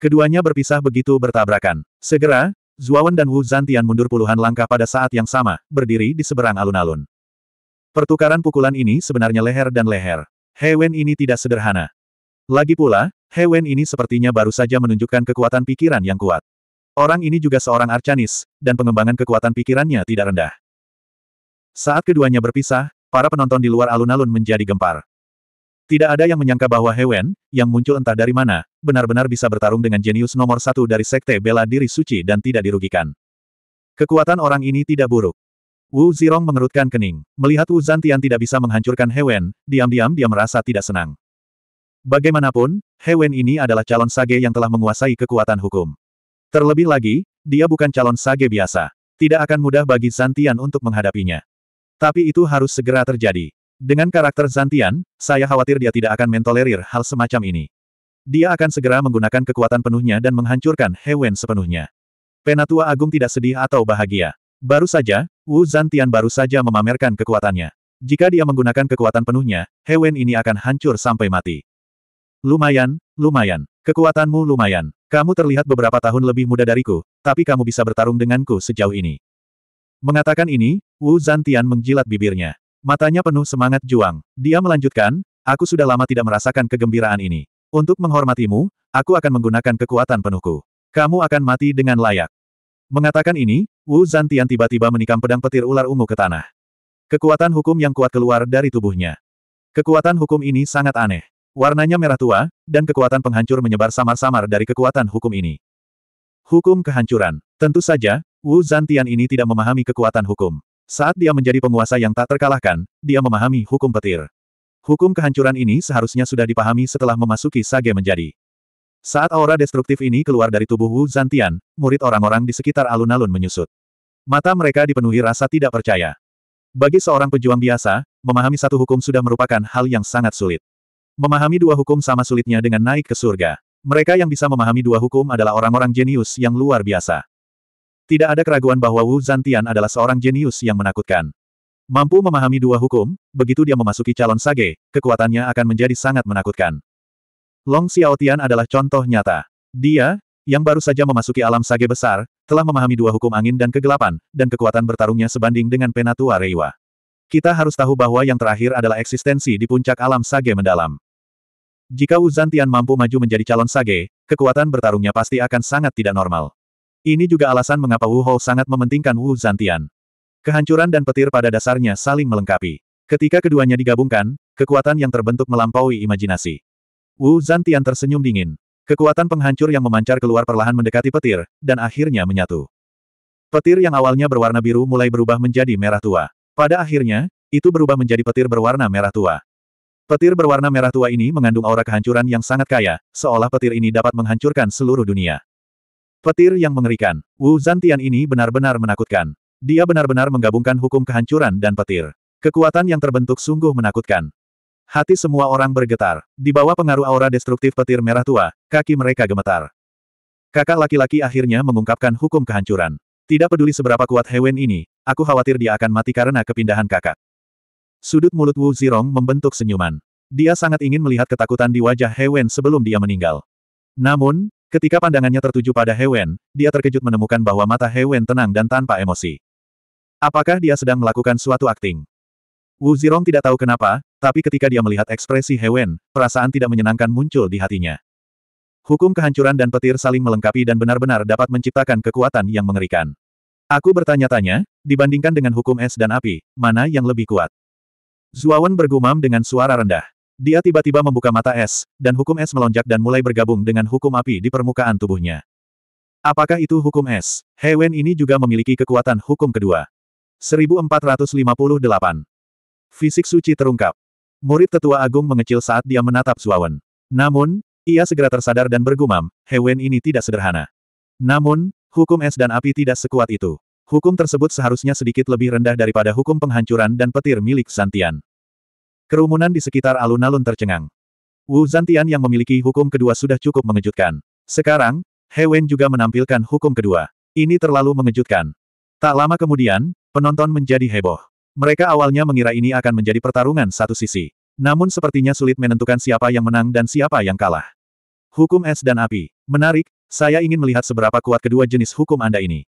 Keduanya berpisah begitu bertabrakan. Segera, Zuawan dan Wu Zantian mundur puluhan langkah pada saat yang sama, berdiri di seberang alun-alun. Pertukaran pukulan ini sebenarnya leher dan leher. Hewen ini tidak sederhana. Lagi pula, Hewen ini sepertinya baru saja menunjukkan kekuatan pikiran yang kuat. Orang ini juga seorang arcanis, dan pengembangan kekuatan pikirannya tidak rendah. Saat keduanya berpisah, para penonton di luar alun-alun menjadi gempar. Tidak ada yang menyangka bahwa Hewen, yang muncul entah dari mana, benar-benar bisa bertarung dengan jenius nomor satu dari sekte bela diri suci dan tidak dirugikan. Kekuatan orang ini tidak buruk. Wu Zirong mengerutkan kening. Melihat Wu Zantian tidak bisa menghancurkan Hewen, diam-diam dia merasa tidak senang. Bagaimanapun, Hewen ini adalah calon sage yang telah menguasai kekuatan hukum. Terlebih lagi, dia bukan calon sage biasa. Tidak akan mudah bagi Zantian untuk menghadapinya. Tapi itu harus segera terjadi. Dengan karakter Zantian, saya khawatir dia tidak akan mentolerir hal semacam ini. Dia akan segera menggunakan kekuatan penuhnya dan menghancurkan Hewen sepenuhnya. Penatua Agung tidak sedih atau bahagia. Baru saja, Wu Zantian baru saja memamerkan kekuatannya. Jika dia menggunakan kekuatan penuhnya, Hewen ini akan hancur sampai mati. Lumayan, lumayan. Kekuatanmu lumayan. Kamu terlihat beberapa tahun lebih muda dariku, tapi kamu bisa bertarung denganku sejauh ini. Mengatakan ini, Wu Zantian menjilat bibirnya. Matanya penuh semangat juang. Dia melanjutkan, aku sudah lama tidak merasakan kegembiraan ini. Untuk menghormatimu, aku akan menggunakan kekuatan penuhku. Kamu akan mati dengan layak. Mengatakan ini, Wu Zantian tiba-tiba menikam pedang petir ular ungu ke tanah. Kekuatan hukum yang kuat keluar dari tubuhnya. Kekuatan hukum ini sangat aneh. Warnanya merah tua, dan kekuatan penghancur menyebar samar-samar dari kekuatan hukum ini. Hukum kehancuran. Tentu saja, Wu Zantian ini tidak memahami kekuatan hukum. Saat dia menjadi penguasa yang tak terkalahkan, dia memahami hukum petir. Hukum kehancuran ini seharusnya sudah dipahami setelah memasuki sage menjadi. Saat aura destruktif ini keluar dari tubuh Wu Zantian, murid orang-orang di sekitar alun-alun menyusut. Mata mereka dipenuhi rasa tidak percaya. Bagi seorang pejuang biasa, memahami satu hukum sudah merupakan hal yang sangat sulit. Memahami dua hukum sama sulitnya dengan naik ke surga. Mereka yang bisa memahami dua hukum adalah orang-orang jenius yang luar biasa. Tidak ada keraguan bahwa Wu Zantian adalah seorang jenius yang menakutkan. Mampu memahami dua hukum, begitu dia memasuki calon sage, kekuatannya akan menjadi sangat menakutkan. Long Xiaotian adalah contoh nyata. Dia, yang baru saja memasuki alam sage besar, telah memahami dua hukum angin dan kegelapan, dan kekuatan bertarungnya sebanding dengan Penatua Reiwa. Kita harus tahu bahwa yang terakhir adalah eksistensi di puncak alam sage mendalam. Jika Wu Zantian mampu maju menjadi calon sage, kekuatan bertarungnya pasti akan sangat tidak normal. Ini juga alasan mengapa Wu Hou sangat mementingkan Wu Zantian. Kehancuran dan petir pada dasarnya saling melengkapi. Ketika keduanya digabungkan, kekuatan yang terbentuk melampaui imajinasi. Wu Zantian tersenyum dingin. Kekuatan penghancur yang memancar keluar perlahan mendekati petir, dan akhirnya menyatu. Petir yang awalnya berwarna biru mulai berubah menjadi merah tua. Pada akhirnya, itu berubah menjadi petir berwarna merah tua. Petir berwarna merah tua ini mengandung aura kehancuran yang sangat kaya, seolah petir ini dapat menghancurkan seluruh dunia. Petir yang mengerikan. Wu Zantian ini benar-benar menakutkan. Dia benar-benar menggabungkan hukum kehancuran dan petir. Kekuatan yang terbentuk sungguh menakutkan. Hati semua orang bergetar. Di bawah pengaruh aura destruktif petir merah tua, kaki mereka gemetar. Kakak laki-laki akhirnya mengungkapkan hukum kehancuran. Tidak peduli seberapa kuat Hewan ini, aku khawatir dia akan mati karena kepindahan kakak. Sudut mulut Wu Zirong membentuk senyuman. Dia sangat ingin melihat ketakutan di wajah Hewen sebelum dia meninggal. Namun, ketika pandangannya tertuju pada Hewen, dia terkejut menemukan bahwa mata Hewen tenang dan tanpa emosi. Apakah dia sedang melakukan suatu akting? Wu Zirong tidak tahu kenapa, tapi ketika dia melihat ekspresi Hewen, perasaan tidak menyenangkan muncul di hatinya. Hukum kehancuran dan petir saling melengkapi dan benar-benar dapat menciptakan kekuatan yang mengerikan. Aku bertanya-tanya, dibandingkan dengan hukum es dan api, mana yang lebih kuat? Zuawan bergumam dengan suara rendah. Dia tiba-tiba membuka mata es, dan hukum es melonjak dan mulai bergabung dengan hukum api di permukaan tubuhnya. Apakah itu hukum es? Hewen ini juga memiliki kekuatan hukum kedua. 1458. Fisik suci terungkap. Murid tetua agung mengecil saat dia menatap Zuawan. Namun, ia segera tersadar dan bergumam, Hewen ini tidak sederhana. Namun, hukum es dan api tidak sekuat itu. Hukum tersebut seharusnya sedikit lebih rendah daripada hukum penghancuran dan petir milik Zantian. Kerumunan di sekitar alun-alun tercengang. Wu Zantian yang memiliki hukum kedua sudah cukup mengejutkan. Sekarang, He Wen juga menampilkan hukum kedua. Ini terlalu mengejutkan. Tak lama kemudian, penonton menjadi heboh. Mereka awalnya mengira ini akan menjadi pertarungan satu sisi. Namun sepertinya sulit menentukan siapa yang menang dan siapa yang kalah. Hukum es dan api. Menarik, saya ingin melihat seberapa kuat kedua jenis hukum Anda ini.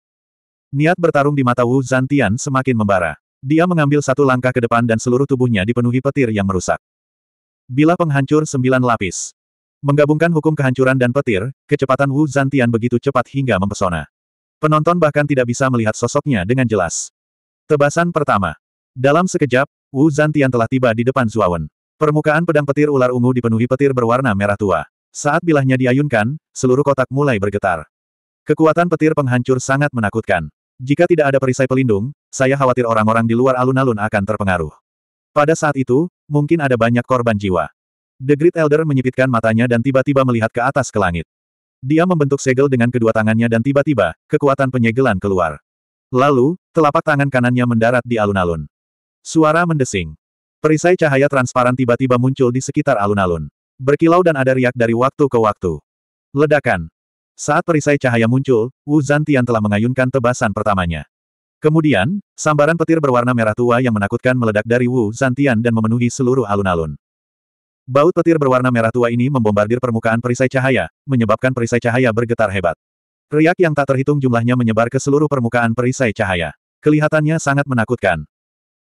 Niat bertarung di mata Wu Zantian semakin membara. Dia mengambil satu langkah ke depan dan seluruh tubuhnya dipenuhi petir yang merusak. Bila penghancur sembilan lapis. Menggabungkan hukum kehancuran dan petir, kecepatan Wu Zantian begitu cepat hingga mempesona. Penonton bahkan tidak bisa melihat sosoknya dengan jelas. Tebasan pertama. Dalam sekejap, Wu Zantian telah tiba di depan Zuawan. Permukaan pedang petir ular ungu dipenuhi petir berwarna merah tua. Saat bilahnya diayunkan, seluruh kotak mulai bergetar. Kekuatan petir penghancur sangat menakutkan. Jika tidak ada perisai pelindung, saya khawatir orang-orang di luar alun-alun akan terpengaruh. Pada saat itu, mungkin ada banyak korban jiwa. The Great Elder menyipitkan matanya dan tiba-tiba melihat ke atas ke langit. Dia membentuk segel dengan kedua tangannya dan tiba-tiba, kekuatan penyegelan keluar. Lalu, telapak tangan kanannya mendarat di alun-alun. Suara mendesing. Perisai cahaya transparan tiba-tiba muncul di sekitar alun-alun. Berkilau dan ada riak dari waktu ke waktu. Ledakan. Saat perisai cahaya muncul, Wu Zantian telah mengayunkan tebasan pertamanya. Kemudian, sambaran petir berwarna merah tua yang menakutkan meledak dari Wu Zantian dan memenuhi seluruh alun-alun. Baut petir berwarna merah tua ini membombardir permukaan perisai cahaya, menyebabkan perisai cahaya bergetar hebat. Riak yang tak terhitung jumlahnya menyebar ke seluruh permukaan perisai cahaya. Kelihatannya sangat menakutkan.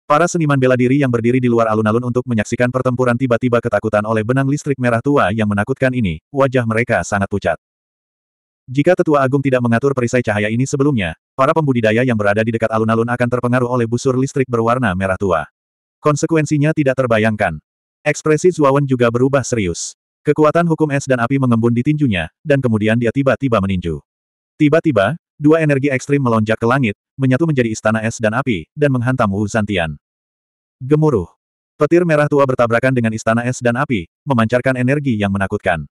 Para seniman bela diri yang berdiri di luar alun-alun untuk menyaksikan pertempuran tiba-tiba ketakutan oleh benang listrik merah tua yang menakutkan ini, wajah mereka sangat pucat. Jika tetua agung tidak mengatur perisai cahaya ini sebelumnya, para pembudidaya yang berada di dekat alun-alun akan terpengaruh oleh busur listrik berwarna merah tua. Konsekuensinya tidak terbayangkan. Ekspresi Zuawan juga berubah serius. Kekuatan hukum es dan api mengembun di tinjunya, dan kemudian dia tiba-tiba meninju. Tiba-tiba, dua energi ekstrim melonjak ke langit, menyatu menjadi istana es dan api, dan menghantam Wu Zantian. Gemuruh. Petir merah tua bertabrakan dengan istana es dan api, memancarkan energi yang menakutkan.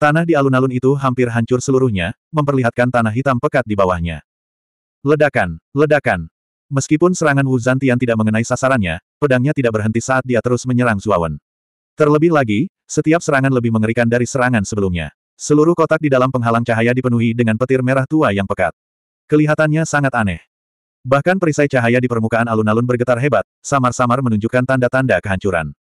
Tanah di alun-alun itu hampir hancur seluruhnya, memperlihatkan tanah hitam pekat di bawahnya. Ledakan, ledakan. Meskipun serangan Wu Zantian tidak mengenai sasarannya, pedangnya tidak berhenti saat dia terus menyerang Zuawan. Terlebih lagi, setiap serangan lebih mengerikan dari serangan sebelumnya. Seluruh kotak di dalam penghalang cahaya dipenuhi dengan petir merah tua yang pekat. Kelihatannya sangat aneh. Bahkan perisai cahaya di permukaan alun-alun bergetar hebat, samar-samar menunjukkan tanda-tanda kehancuran.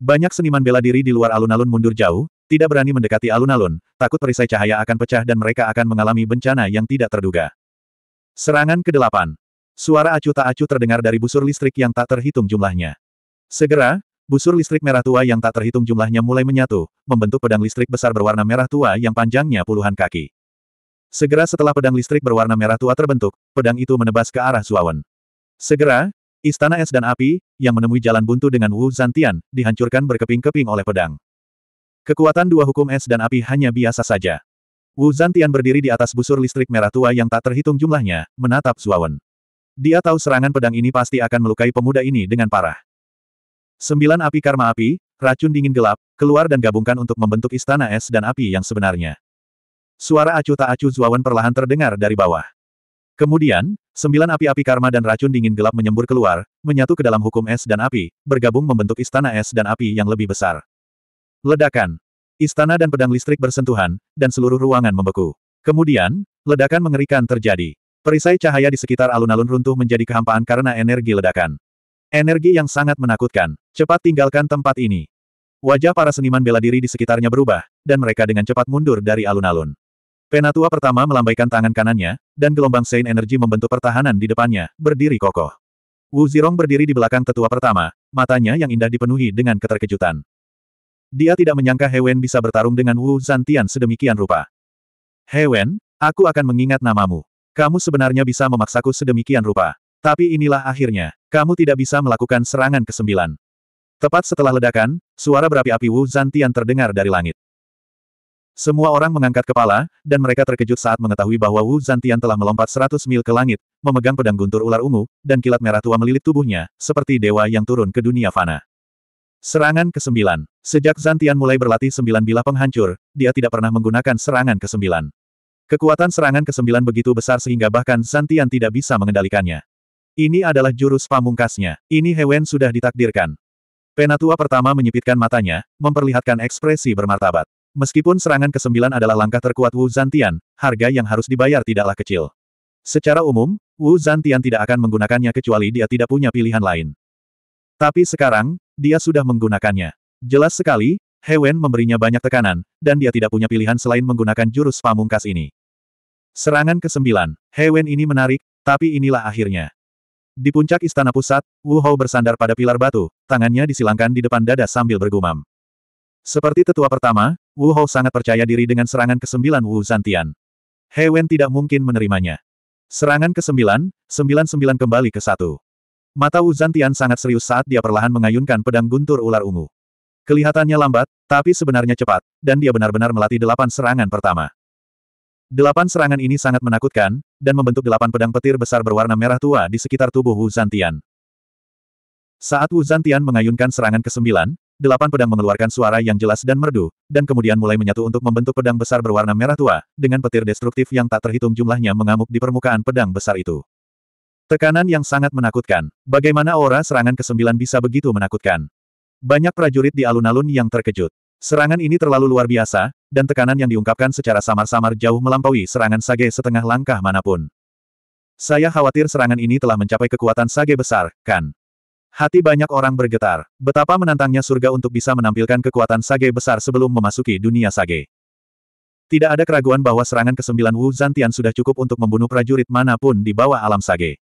Banyak seniman bela diri di luar alun-alun mundur jauh, tidak berani mendekati alun-alun, takut perisai cahaya akan pecah dan mereka akan mengalami bencana yang tidak terduga. Serangan ke-8. Suara acuh tak acuh terdengar dari busur listrik yang tak terhitung jumlahnya. Segera, busur listrik merah tua yang tak terhitung jumlahnya mulai menyatu, membentuk pedang listrik besar berwarna merah tua yang panjangnya puluhan kaki. Segera setelah pedang listrik berwarna merah tua terbentuk, pedang itu menebas ke arah Suawen. Segera, Istana Es dan Api, yang menemui jalan buntu dengan Wu Zantian, dihancurkan berkeping-keping oleh pedang. Kekuatan dua hukum es dan api hanya biasa saja. Wu Zantian berdiri di atas busur listrik merah tua yang tak terhitung jumlahnya, menatap Zuawan. Dia tahu serangan pedang ini pasti akan melukai pemuda ini dengan parah. Sembilan api karma api, racun dingin gelap, keluar dan gabungkan untuk membentuk istana es dan api yang sebenarnya. Suara acuh tak acuh Zuawan perlahan terdengar dari bawah. Kemudian, sembilan api-api karma dan racun dingin gelap menyembur keluar, menyatu ke dalam hukum es dan api, bergabung membentuk istana es dan api yang lebih besar. Ledakan. Istana dan pedang listrik bersentuhan, dan seluruh ruangan membeku. Kemudian, ledakan mengerikan terjadi. Perisai cahaya di sekitar alun-alun runtuh menjadi kehampaan karena energi ledakan. Energi yang sangat menakutkan. Cepat tinggalkan tempat ini. Wajah para seniman bela diri di sekitarnya berubah, dan mereka dengan cepat mundur dari alun-alun. Penatua pertama melambaikan tangan kanannya, dan gelombang Sein energi membentuk pertahanan di depannya, berdiri kokoh. Wu Zirong berdiri di belakang tetua pertama, matanya yang indah dipenuhi dengan keterkejutan. Dia tidak menyangka Hewen bisa bertarung dengan Wu Zantian sedemikian rupa. Hewen, aku akan mengingat namamu. Kamu sebenarnya bisa memaksaku sedemikian rupa. Tapi inilah akhirnya, kamu tidak bisa melakukan serangan kesembilan. Tepat setelah ledakan, suara berapi-api Wu Zantian terdengar dari langit. Semua orang mengangkat kepala, dan mereka terkejut saat mengetahui bahwa Wu Zantian telah melompat 100 mil ke langit, memegang pedang guntur ular ungu, dan kilat merah tua melilit tubuhnya, seperti dewa yang turun ke dunia fana. Serangan ke-9. Sejak Zantian mulai berlatih sembilan bilah penghancur, dia tidak pernah menggunakan serangan ke-9. Kekuatan serangan ke-9 begitu besar sehingga bahkan Zantian tidak bisa mengendalikannya. Ini adalah jurus pamungkasnya. Ini Hewen sudah ditakdirkan. Penatua pertama menyipitkan matanya, memperlihatkan ekspresi bermartabat. Meskipun serangan ke-9 adalah langkah terkuat Wu Zantian, harga yang harus dibayar tidaklah kecil. Secara umum, Wu Zantian tidak akan menggunakannya kecuali dia tidak punya pilihan lain. Tapi sekarang, dia sudah menggunakannya. Jelas sekali, Hewen memberinya banyak tekanan, dan dia tidak punya pilihan selain menggunakan jurus pamungkas ini. Serangan ke-9, Hewen ini menarik, tapi inilah akhirnya. Di puncak istana pusat, Wu Hao bersandar pada pilar batu, tangannya disilangkan di depan dada sambil bergumam. Seperti tetua pertama, Wu Hao sangat percaya diri dengan serangan ke-9 Wu Zantian. Hewen tidak mungkin menerimanya. Serangan ke-9, 99 kembali ke satu. Mata Wu Zantian sangat serius saat dia perlahan mengayunkan pedang guntur ular ungu. Kelihatannya lambat, tapi sebenarnya cepat, dan dia benar-benar melatih delapan serangan pertama. Delapan serangan ini sangat menakutkan, dan membentuk delapan pedang petir besar berwarna merah tua di sekitar tubuh Wu Zantian. Saat Wu Zantian mengayunkan serangan ke-9, delapan pedang mengeluarkan suara yang jelas dan merdu, dan kemudian mulai menyatu untuk membentuk pedang besar berwarna merah tua, dengan petir destruktif yang tak terhitung jumlahnya mengamuk di permukaan pedang besar itu. Tekanan yang sangat menakutkan. Bagaimana aura serangan kesembilan bisa begitu menakutkan? Banyak prajurit di alun-alun yang terkejut. Serangan ini terlalu luar biasa, dan tekanan yang diungkapkan secara samar-samar jauh melampaui serangan Sage setengah langkah manapun. Saya khawatir serangan ini telah mencapai kekuatan Sage besar, kan? Hati banyak orang bergetar. Betapa menantangnya surga untuk bisa menampilkan kekuatan Sage besar sebelum memasuki dunia Sage. Tidak ada keraguan bahwa serangan kesembilan Wu Zantian sudah cukup untuk membunuh prajurit manapun di bawah alam Sage.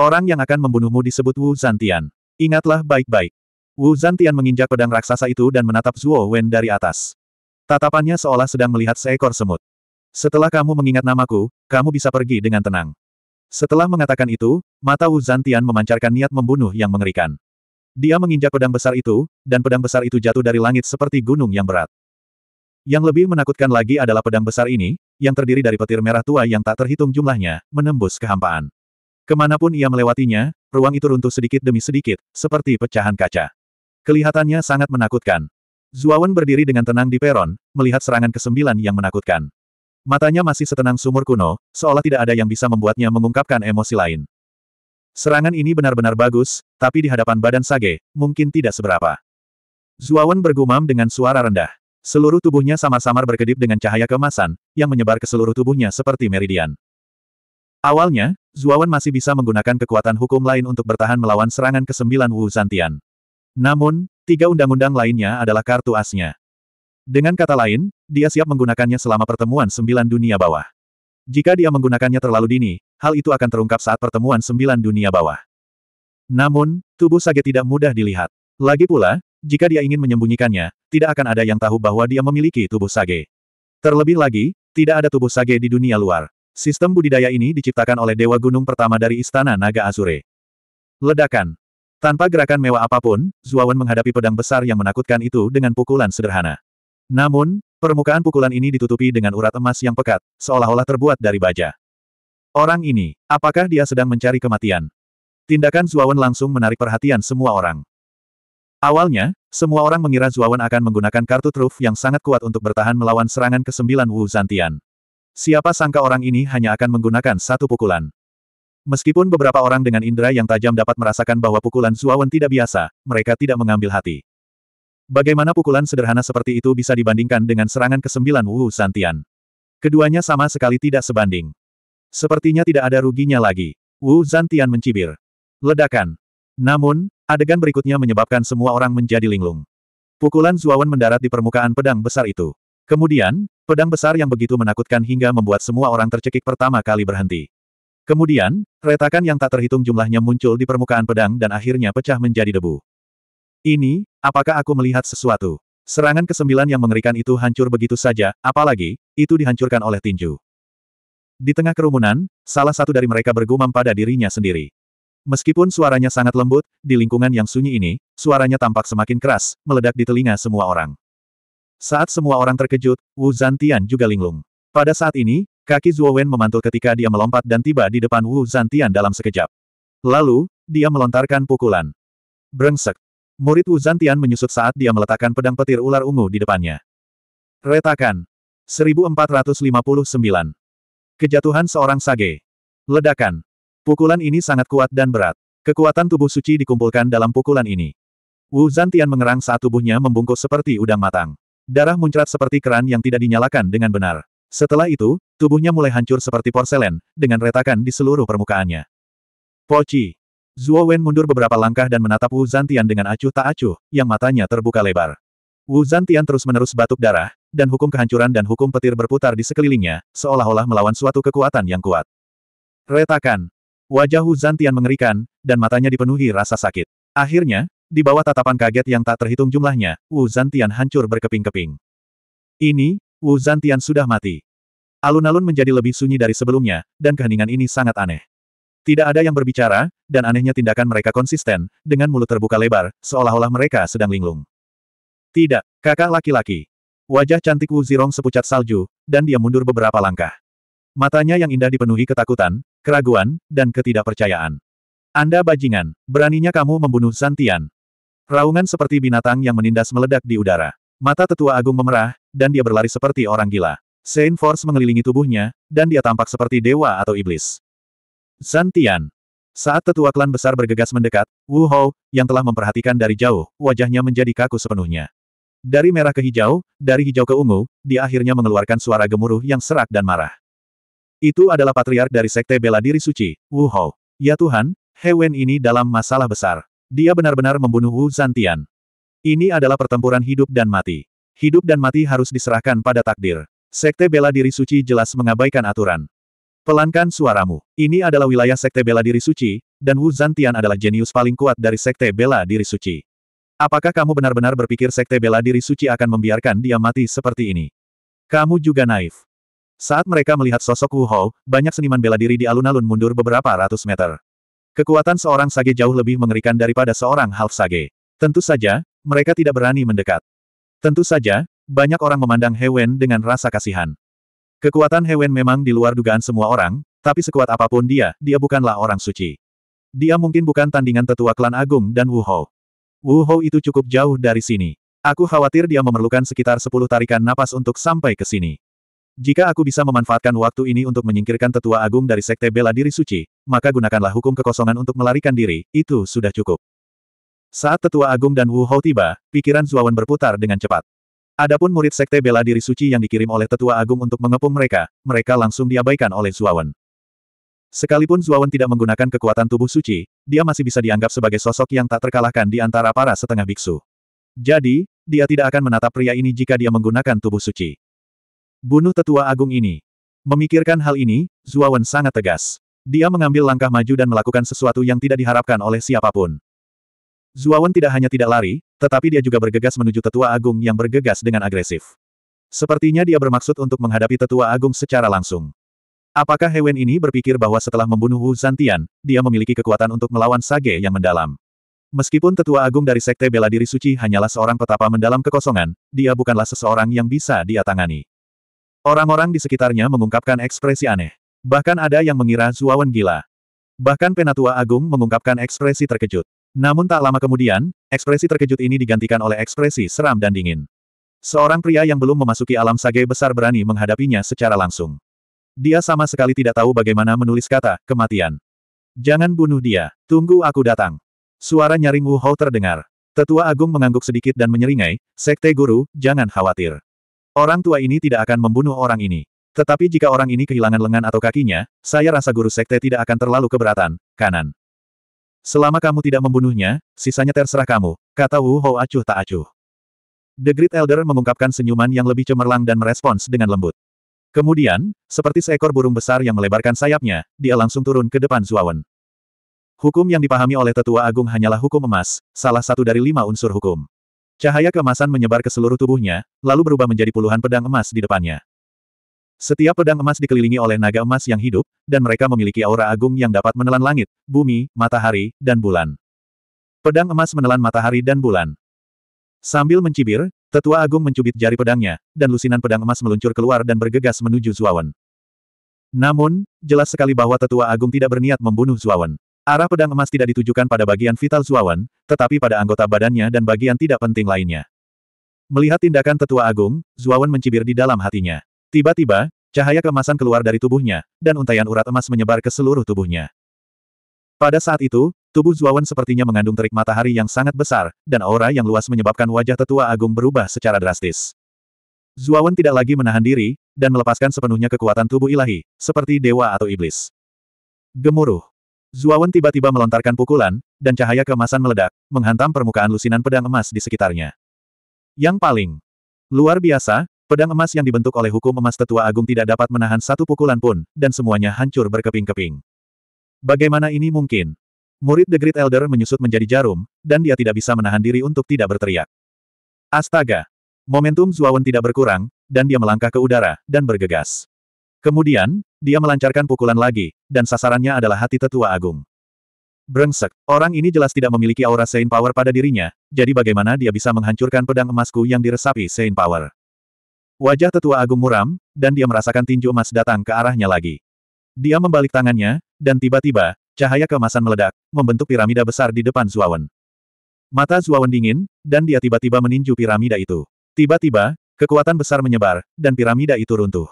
Orang yang akan membunuhmu disebut Wu Zantian. Ingatlah baik-baik. Wu Zantian menginjak pedang raksasa itu dan menatap Zuo Wen dari atas. Tatapannya seolah sedang melihat seekor semut. Setelah kamu mengingat namaku, kamu bisa pergi dengan tenang. Setelah mengatakan itu, mata Wu Zantian memancarkan niat membunuh yang mengerikan. Dia menginjak pedang besar itu, dan pedang besar itu jatuh dari langit seperti gunung yang berat. Yang lebih menakutkan lagi adalah pedang besar ini, yang terdiri dari petir merah tua yang tak terhitung jumlahnya, menembus kehampaan. Kemanapun ia melewatinya, ruang itu runtuh sedikit demi sedikit, seperti pecahan kaca. Kelihatannya sangat menakutkan. Zuawan berdiri dengan tenang di peron, melihat serangan kesembilan yang menakutkan. Matanya masih setenang sumur kuno, seolah tidak ada yang bisa membuatnya mengungkapkan emosi lain. Serangan ini benar-benar bagus, tapi di hadapan badan Sage, mungkin tidak seberapa. Zuawan bergumam dengan suara rendah. Seluruh tubuhnya samar-samar berkedip dengan cahaya kemasan, yang menyebar ke seluruh tubuhnya seperti meridian. Awalnya, Zuawan masih bisa menggunakan kekuatan hukum lain untuk bertahan melawan serangan ke-9 Wu Zantian. Namun, tiga undang-undang lainnya adalah kartu asnya. Dengan kata lain, dia siap menggunakannya selama pertemuan sembilan dunia bawah. Jika dia menggunakannya terlalu dini, hal itu akan terungkap saat pertemuan sembilan dunia bawah. Namun, tubuh Sage tidak mudah dilihat. Lagi pula, jika dia ingin menyembunyikannya, tidak akan ada yang tahu bahwa dia memiliki tubuh Sage. Terlebih lagi, tidak ada tubuh Sage di dunia luar. Sistem budidaya ini diciptakan oleh Dewa Gunung pertama dari Istana Naga Azure. Ledakan. Tanpa gerakan mewah apapun, Zuawan menghadapi pedang besar yang menakutkan itu dengan pukulan sederhana. Namun, permukaan pukulan ini ditutupi dengan urat emas yang pekat, seolah-olah terbuat dari baja. Orang ini, apakah dia sedang mencari kematian? Tindakan Zuawan langsung menarik perhatian semua orang. Awalnya, semua orang mengira Zuawan akan menggunakan kartu truf yang sangat kuat untuk bertahan melawan serangan ke-9 Wu Zantian. Siapa sangka orang ini hanya akan menggunakan satu pukulan. Meskipun beberapa orang dengan indera yang tajam dapat merasakan bahwa pukulan Zuawan tidak biasa, mereka tidak mengambil hati. Bagaimana pukulan sederhana seperti itu bisa dibandingkan dengan serangan ke-9 Wu Santian? Keduanya sama sekali tidak sebanding. Sepertinya tidak ada ruginya lagi. Wu Zantian mencibir. Ledakan. Namun, adegan berikutnya menyebabkan semua orang menjadi linglung. Pukulan Zuawan mendarat di permukaan pedang besar itu. Kemudian, Pedang besar yang begitu menakutkan hingga membuat semua orang tercekik pertama kali berhenti. Kemudian, retakan yang tak terhitung jumlahnya muncul di permukaan pedang dan akhirnya pecah menjadi debu. Ini, apakah aku melihat sesuatu? Serangan kesembilan yang mengerikan itu hancur begitu saja, apalagi, itu dihancurkan oleh tinju. Di tengah kerumunan, salah satu dari mereka bergumam pada dirinya sendiri. Meskipun suaranya sangat lembut, di lingkungan yang sunyi ini, suaranya tampak semakin keras, meledak di telinga semua orang. Saat semua orang terkejut, Wu Zantian juga linglung. Pada saat ini, kaki Wen memantul ketika dia melompat dan tiba di depan Wu Zantian dalam sekejap. Lalu, dia melontarkan pukulan. Brengsek. Murid Wu Zantian menyusut saat dia meletakkan pedang petir ular ungu di depannya. Retakan. 1459. Kejatuhan seorang sage. Ledakan. Pukulan ini sangat kuat dan berat. Kekuatan tubuh suci dikumpulkan dalam pukulan ini. Wu Zantian mengerang saat tubuhnya membungkuk seperti udang matang. Darah muncrat seperti keran yang tidak dinyalakan dengan benar. Setelah itu, tubuhnya mulai hancur seperti porselen, dengan retakan di seluruh permukaannya. Poci. Zuo Wen mundur beberapa langkah dan menatap Wu Zantian dengan acuh tak acuh, yang matanya terbuka lebar. Wu Zantian terus-menerus batuk darah, dan hukum kehancuran dan hukum petir berputar di sekelilingnya, seolah-olah melawan suatu kekuatan yang kuat. Retakan. Wajah Wu Zantian mengerikan, dan matanya dipenuhi rasa sakit. Akhirnya, di bawah tatapan kaget yang tak terhitung jumlahnya, Wu Zantian hancur berkeping-keping. Ini, Wu Zantian sudah mati. Alun-alun menjadi lebih sunyi dari sebelumnya, dan keheningan ini sangat aneh. Tidak ada yang berbicara, dan anehnya tindakan mereka konsisten, dengan mulut terbuka lebar, seolah-olah mereka sedang linglung. Tidak, kakak laki-laki. Wajah cantik Wu Zirong sepucat salju, dan dia mundur beberapa langkah. Matanya yang indah dipenuhi ketakutan, keraguan, dan ketidakpercayaan. Anda bajingan, beraninya kamu membunuh Zantian? Raungan seperti binatang yang menindas meledak di udara. Mata tetua agung memerah, dan dia berlari seperti orang gila. Saint Force mengelilingi tubuhnya, dan dia tampak seperti dewa atau iblis. Santian, Saat tetua klan besar bergegas mendekat, Wu Hou, yang telah memperhatikan dari jauh, wajahnya menjadi kaku sepenuhnya. Dari merah ke hijau, dari hijau ke ungu, dia akhirnya mengeluarkan suara gemuruh yang serak dan marah. Itu adalah patriark dari sekte bela diri suci, Wu Hou. Ya Tuhan, Hewen ini dalam masalah besar. Dia benar-benar membunuh Wu Zantian. Ini adalah pertempuran hidup dan mati. Hidup dan mati harus diserahkan pada takdir. Sekte bela diri suci jelas mengabaikan aturan. Pelankan suaramu. Ini adalah wilayah sekte bela diri suci, dan Wu Zantian adalah jenius paling kuat dari sekte bela diri suci. Apakah kamu benar-benar berpikir sekte bela diri suci akan membiarkan dia mati seperti ini? Kamu juga naif. Saat mereka melihat sosok Wu Hou, banyak seniman bela diri di alun-alun mundur beberapa ratus meter. Kekuatan seorang sage jauh lebih mengerikan daripada seorang half sage. Tentu saja, mereka tidak berani mendekat. Tentu saja, banyak orang memandang Hewen dengan rasa kasihan. Kekuatan Hewen memang di luar dugaan semua orang, tapi sekuat apapun dia, dia bukanlah orang suci. Dia mungkin bukan tandingan tetua klan agung dan Wu Hou. Wu Hou itu cukup jauh dari sini. Aku khawatir dia memerlukan sekitar 10 tarikan napas untuk sampai ke sini. Jika aku bisa memanfaatkan waktu ini untuk menyingkirkan tetua agung dari sekte bela diri suci, maka gunakanlah hukum kekosongan untuk melarikan diri, itu sudah cukup. Saat tetua agung dan Wu Hou tiba, pikiran Zuawan berputar dengan cepat. Adapun murid sekte bela diri suci yang dikirim oleh tetua agung untuk mengepung mereka, mereka langsung diabaikan oleh Zuawan. Sekalipun Zuawan tidak menggunakan kekuatan tubuh suci, dia masih bisa dianggap sebagai sosok yang tak terkalahkan di antara para setengah biksu. Jadi, dia tidak akan menatap pria ini jika dia menggunakan tubuh suci. Bunuh tetua agung ini. Memikirkan hal ini, Zuawan sangat tegas. Dia mengambil langkah maju dan melakukan sesuatu yang tidak diharapkan oleh siapapun. Zuawan tidak hanya tidak lari, tetapi dia juga bergegas menuju tetua agung yang bergegas dengan agresif. Sepertinya dia bermaksud untuk menghadapi tetua agung secara langsung. Apakah Hewen ini berpikir bahwa setelah membunuh Wu Zantian, dia memiliki kekuatan untuk melawan Sage yang mendalam? Meskipun tetua agung dari sekte bela diri suci hanyalah seorang petapa mendalam kekosongan, dia bukanlah seseorang yang bisa dia tangani. Orang-orang di sekitarnya mengungkapkan ekspresi aneh. Bahkan ada yang mengira Zuawan gila. Bahkan Penatua Agung mengungkapkan ekspresi terkejut. Namun tak lama kemudian, ekspresi terkejut ini digantikan oleh ekspresi seram dan dingin. Seorang pria yang belum memasuki alam sage besar berani menghadapinya secara langsung. Dia sama sekali tidak tahu bagaimana menulis kata, kematian. Jangan bunuh dia, tunggu aku datang. Suara nyaring Wu Hao terdengar. Tetua Agung mengangguk sedikit dan menyeringai, Sekte Guru, jangan khawatir. Orang tua ini tidak akan membunuh orang ini. Tetapi jika orang ini kehilangan lengan atau kakinya, saya rasa guru sekte tidak akan terlalu keberatan, kanan. Selama kamu tidak membunuhnya, sisanya terserah kamu, kata Wu Hou acuh tak acuh. The Great Elder mengungkapkan senyuman yang lebih cemerlang dan merespons dengan lembut. Kemudian, seperti seekor burung besar yang melebarkan sayapnya, dia langsung turun ke depan Zuawan. Hukum yang dipahami oleh tetua agung hanyalah hukum emas, salah satu dari lima unsur hukum. Cahaya keemasan menyebar ke seluruh tubuhnya, lalu berubah menjadi puluhan pedang emas di depannya. Setiap pedang emas dikelilingi oleh naga emas yang hidup, dan mereka memiliki aura agung yang dapat menelan langit, bumi, matahari, dan bulan. Pedang emas menelan matahari dan bulan. Sambil mencibir, tetua agung mencubit jari pedangnya, dan lusinan pedang emas meluncur keluar dan bergegas menuju Zuawan. Namun, jelas sekali bahwa tetua agung tidak berniat membunuh Zuawan. Arah pedang emas tidak ditujukan pada bagian vital Zuawan, tetapi pada anggota badannya dan bagian tidak penting lainnya. Melihat tindakan tetua agung, Zuawan mencibir di dalam hatinya. Tiba-tiba, cahaya kemasan keluar dari tubuhnya, dan untaian urat emas menyebar ke seluruh tubuhnya. Pada saat itu, tubuh Zuawan sepertinya mengandung terik matahari yang sangat besar, dan aura yang luas menyebabkan wajah tetua agung berubah secara drastis. Zuawan tidak lagi menahan diri, dan melepaskan sepenuhnya kekuatan tubuh ilahi, seperti dewa atau iblis. Gemuruh. Zuawan tiba-tiba melontarkan pukulan, dan cahaya keemasan meledak, menghantam permukaan lusinan pedang emas di sekitarnya. Yang paling luar biasa, pedang emas yang dibentuk oleh hukum emas tetua agung tidak dapat menahan satu pukulan pun, dan semuanya hancur berkeping-keping. Bagaimana ini mungkin? Murid The Great Elder menyusut menjadi jarum, dan dia tidak bisa menahan diri untuk tidak berteriak. Astaga! Momentum Zuawan tidak berkurang, dan dia melangkah ke udara, dan bergegas. Kemudian, dia melancarkan pukulan lagi, dan sasarannya adalah hati tetua agung. Brengsek, orang ini jelas tidak memiliki aura Sein Power pada dirinya, jadi bagaimana dia bisa menghancurkan pedang emasku yang diresapi Sein Power? Wajah tetua agung muram, dan dia merasakan tinju emas datang ke arahnya lagi. Dia membalik tangannya, dan tiba-tiba, cahaya keemasan meledak, membentuk piramida besar di depan Zuawan. Mata Zuawan dingin, dan dia tiba-tiba meninju piramida itu. Tiba-tiba, kekuatan besar menyebar, dan piramida itu runtuh.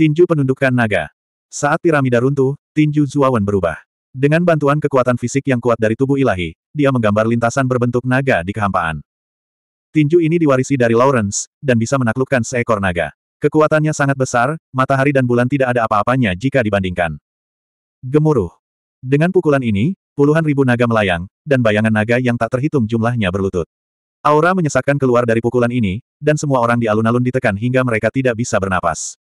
Tinju penundukan naga. Saat piramida runtuh, tinju Zuawan berubah. Dengan bantuan kekuatan fisik yang kuat dari tubuh ilahi, dia menggambar lintasan berbentuk naga di kehampaan. Tinju ini diwarisi dari Lawrence, dan bisa menaklukkan seekor naga. Kekuatannya sangat besar, matahari dan bulan tidak ada apa-apanya jika dibandingkan. Gemuruh. Dengan pukulan ini, puluhan ribu naga melayang, dan bayangan naga yang tak terhitung jumlahnya berlutut. Aura menyesakkan keluar dari pukulan ini, dan semua orang di alun-alun ditekan hingga mereka tidak bisa bernapas.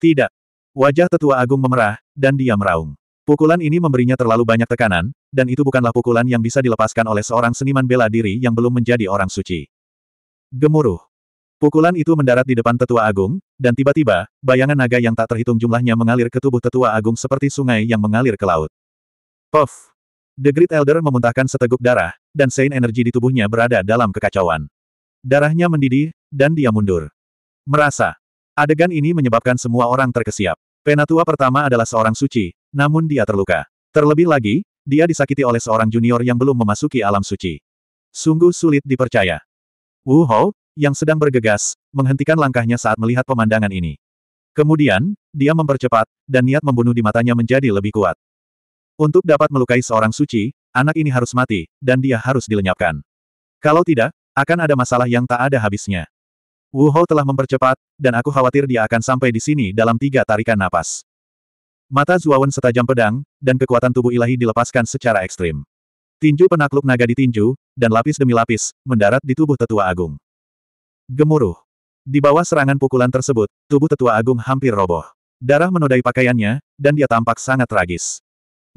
Tidak. Wajah tetua agung memerah, dan dia meraung. Pukulan ini memberinya terlalu banyak tekanan, dan itu bukanlah pukulan yang bisa dilepaskan oleh seorang seniman bela diri yang belum menjadi orang suci. Gemuruh. Pukulan itu mendarat di depan tetua agung, dan tiba-tiba, bayangan naga yang tak terhitung jumlahnya mengalir ke tubuh tetua agung seperti sungai yang mengalir ke laut. Puff! The Great Elder memuntahkan seteguk darah, dan Sein energi di tubuhnya berada dalam kekacauan. Darahnya mendidih, dan dia mundur. Merasa, Adegan ini menyebabkan semua orang terkesiap. Penatua pertama adalah seorang suci, namun dia terluka. Terlebih lagi, dia disakiti oleh seorang junior yang belum memasuki alam suci. Sungguh sulit dipercaya. Wu Hou, yang sedang bergegas, menghentikan langkahnya saat melihat pemandangan ini. Kemudian, dia mempercepat, dan niat membunuh di matanya menjadi lebih kuat. Untuk dapat melukai seorang suci, anak ini harus mati, dan dia harus dilenyapkan. Kalau tidak, akan ada masalah yang tak ada habisnya. Wu Hou telah mempercepat, dan aku khawatir dia akan sampai di sini dalam tiga tarikan napas. Mata Zuawan setajam pedang, dan kekuatan tubuh ilahi dilepaskan secara ekstrim. Tinju penakluk naga ditinju, dan lapis demi lapis, mendarat di tubuh tetua agung. Gemuruh. Di bawah serangan pukulan tersebut, tubuh tetua agung hampir roboh. Darah menodai pakaiannya, dan dia tampak sangat tragis.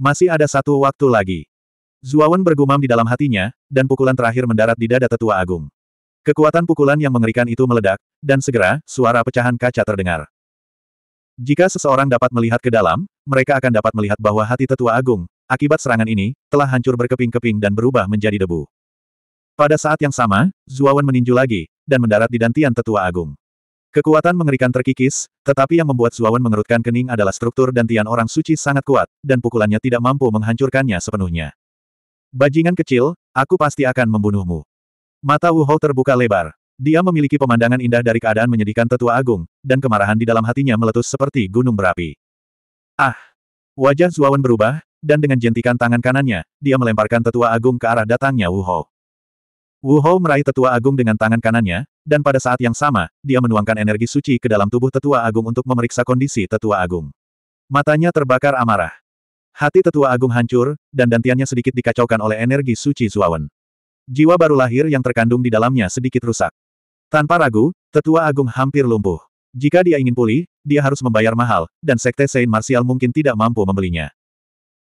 Masih ada satu waktu lagi. Zuawan bergumam di dalam hatinya, dan pukulan terakhir mendarat di dada tetua agung. Kekuatan pukulan yang mengerikan itu meledak, dan segera, suara pecahan kaca terdengar. Jika seseorang dapat melihat ke dalam, mereka akan dapat melihat bahwa hati tetua agung, akibat serangan ini, telah hancur berkeping-keping dan berubah menjadi debu. Pada saat yang sama, Zuawan meninju lagi, dan mendarat di dantian tetua agung. Kekuatan mengerikan terkikis, tetapi yang membuat Zuawan mengerutkan kening adalah struktur dantian orang suci sangat kuat, dan pukulannya tidak mampu menghancurkannya sepenuhnya. Bajingan kecil, aku pasti akan membunuhmu. Mata Hao terbuka lebar. Dia memiliki pemandangan indah dari keadaan menyedihkan tetua agung, dan kemarahan di dalam hatinya meletus seperti gunung berapi. Ah! Wajah Zuawan berubah, dan dengan jentikan tangan kanannya, dia melemparkan tetua agung ke arah datangnya Wu Wu Hao meraih tetua agung dengan tangan kanannya, dan pada saat yang sama, dia menuangkan energi suci ke dalam tubuh tetua agung untuk memeriksa kondisi tetua agung. Matanya terbakar amarah. Hati tetua agung hancur, dan dantiannya sedikit dikacaukan oleh energi suci Zuawan. Jiwa baru lahir yang terkandung di dalamnya sedikit rusak. Tanpa ragu, tetua agung hampir lumpuh. Jika dia ingin pulih, dia harus membayar mahal, dan sekte Saint Martial mungkin tidak mampu membelinya.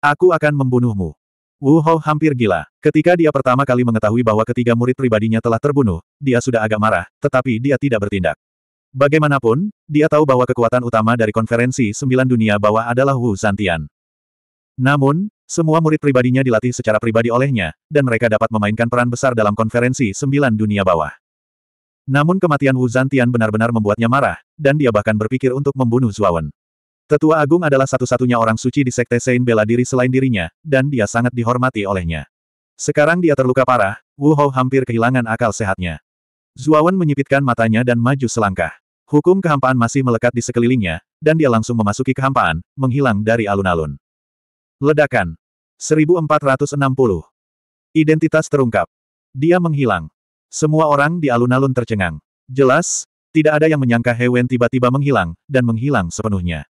Aku akan membunuhmu. Wu Hou hampir gila. Ketika dia pertama kali mengetahui bahwa ketiga murid pribadinya telah terbunuh, dia sudah agak marah, tetapi dia tidak bertindak. Bagaimanapun, dia tahu bahwa kekuatan utama dari konferensi sembilan dunia bawah adalah Wu Zantian. Namun, semua murid pribadinya dilatih secara pribadi olehnya, dan mereka dapat memainkan peran besar dalam konferensi sembilan dunia bawah. Namun kematian Wu Zantian benar-benar membuatnya marah, dan dia bahkan berpikir untuk membunuh Zuawan. Tetua Agung adalah satu-satunya orang suci di Sekte Sein bela diri selain dirinya, dan dia sangat dihormati olehnya. Sekarang dia terluka parah, Wu Hou hampir kehilangan akal sehatnya. Zuawan menyipitkan matanya dan maju selangkah. Hukum kehampaan masih melekat di sekelilingnya, dan dia langsung memasuki kehampaan, menghilang dari alun-alun. Ledakan. 1460. Identitas terungkap. Dia menghilang. Semua orang di alun-alun tercengang. Jelas, tidak ada yang menyangka Hewen tiba-tiba menghilang, dan menghilang sepenuhnya.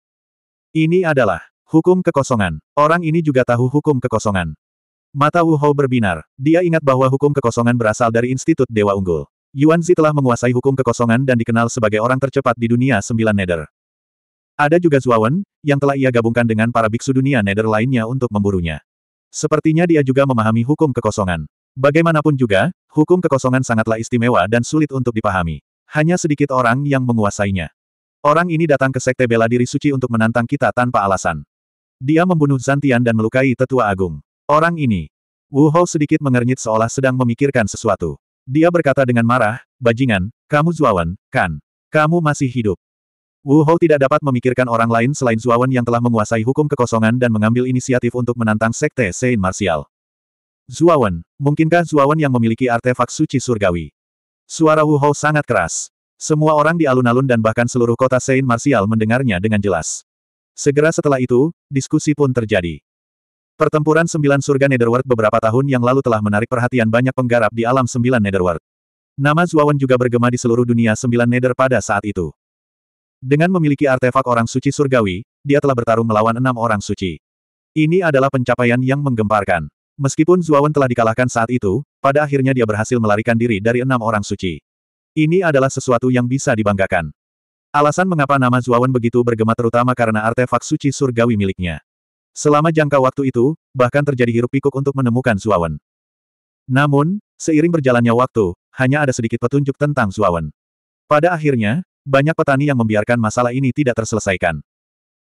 Ini adalah hukum kekosongan. Orang ini juga tahu hukum kekosongan. Mata Wu Hou berbinar. Dia ingat bahwa hukum kekosongan berasal dari Institut Dewa Unggul. Yuan Zi telah menguasai hukum kekosongan dan dikenal sebagai orang tercepat di dunia sembilan nether. Ada juga Zuawan, yang telah ia gabungkan dengan para biksu dunia nether lainnya untuk memburunya. Sepertinya dia juga memahami hukum kekosongan. Bagaimanapun juga, hukum kekosongan sangatlah istimewa dan sulit untuk dipahami. Hanya sedikit orang yang menguasainya. Orang ini datang ke Sekte Bela Diri Suci untuk menantang kita tanpa alasan. Dia membunuh Zantian dan melukai Tetua Agung. Orang ini. Wu Hou sedikit mengernyit seolah sedang memikirkan sesuatu. Dia berkata dengan marah, Bajingan, kamu Zuawan, kan? Kamu masih hidup. Wu Hou tidak dapat memikirkan orang lain selain Zuawan yang telah menguasai hukum kekosongan dan mengambil inisiatif untuk menantang Sekte Sein Martial. Zuawan, mungkinkah Zuawan yang memiliki artefak suci surgawi? Suara Wu Hou sangat keras. Semua orang di alun-alun dan bahkan seluruh kota Sein Martial mendengarnya dengan jelas. Segera setelah itu, diskusi pun terjadi. Pertempuran Sembilan Surga Netherworld beberapa tahun yang lalu telah menarik perhatian banyak penggarap di alam Sembilan Netherworld. Nama Zuawan juga bergema di seluruh dunia Sembilan Nether pada saat itu. Dengan memiliki artefak orang suci surgawi, dia telah bertarung melawan enam orang suci. Ini adalah pencapaian yang menggemparkan. Meskipun Zuawan telah dikalahkan saat itu, pada akhirnya dia berhasil melarikan diri dari enam orang suci. Ini adalah sesuatu yang bisa dibanggakan. Alasan mengapa nama Zuawan begitu bergema terutama karena artefak suci surgawi miliknya. Selama jangka waktu itu, bahkan terjadi hirup pikuk untuk menemukan Zuawan. Namun, seiring berjalannya waktu, hanya ada sedikit petunjuk tentang Zuawan. Pada akhirnya, banyak petani yang membiarkan masalah ini tidak terselesaikan.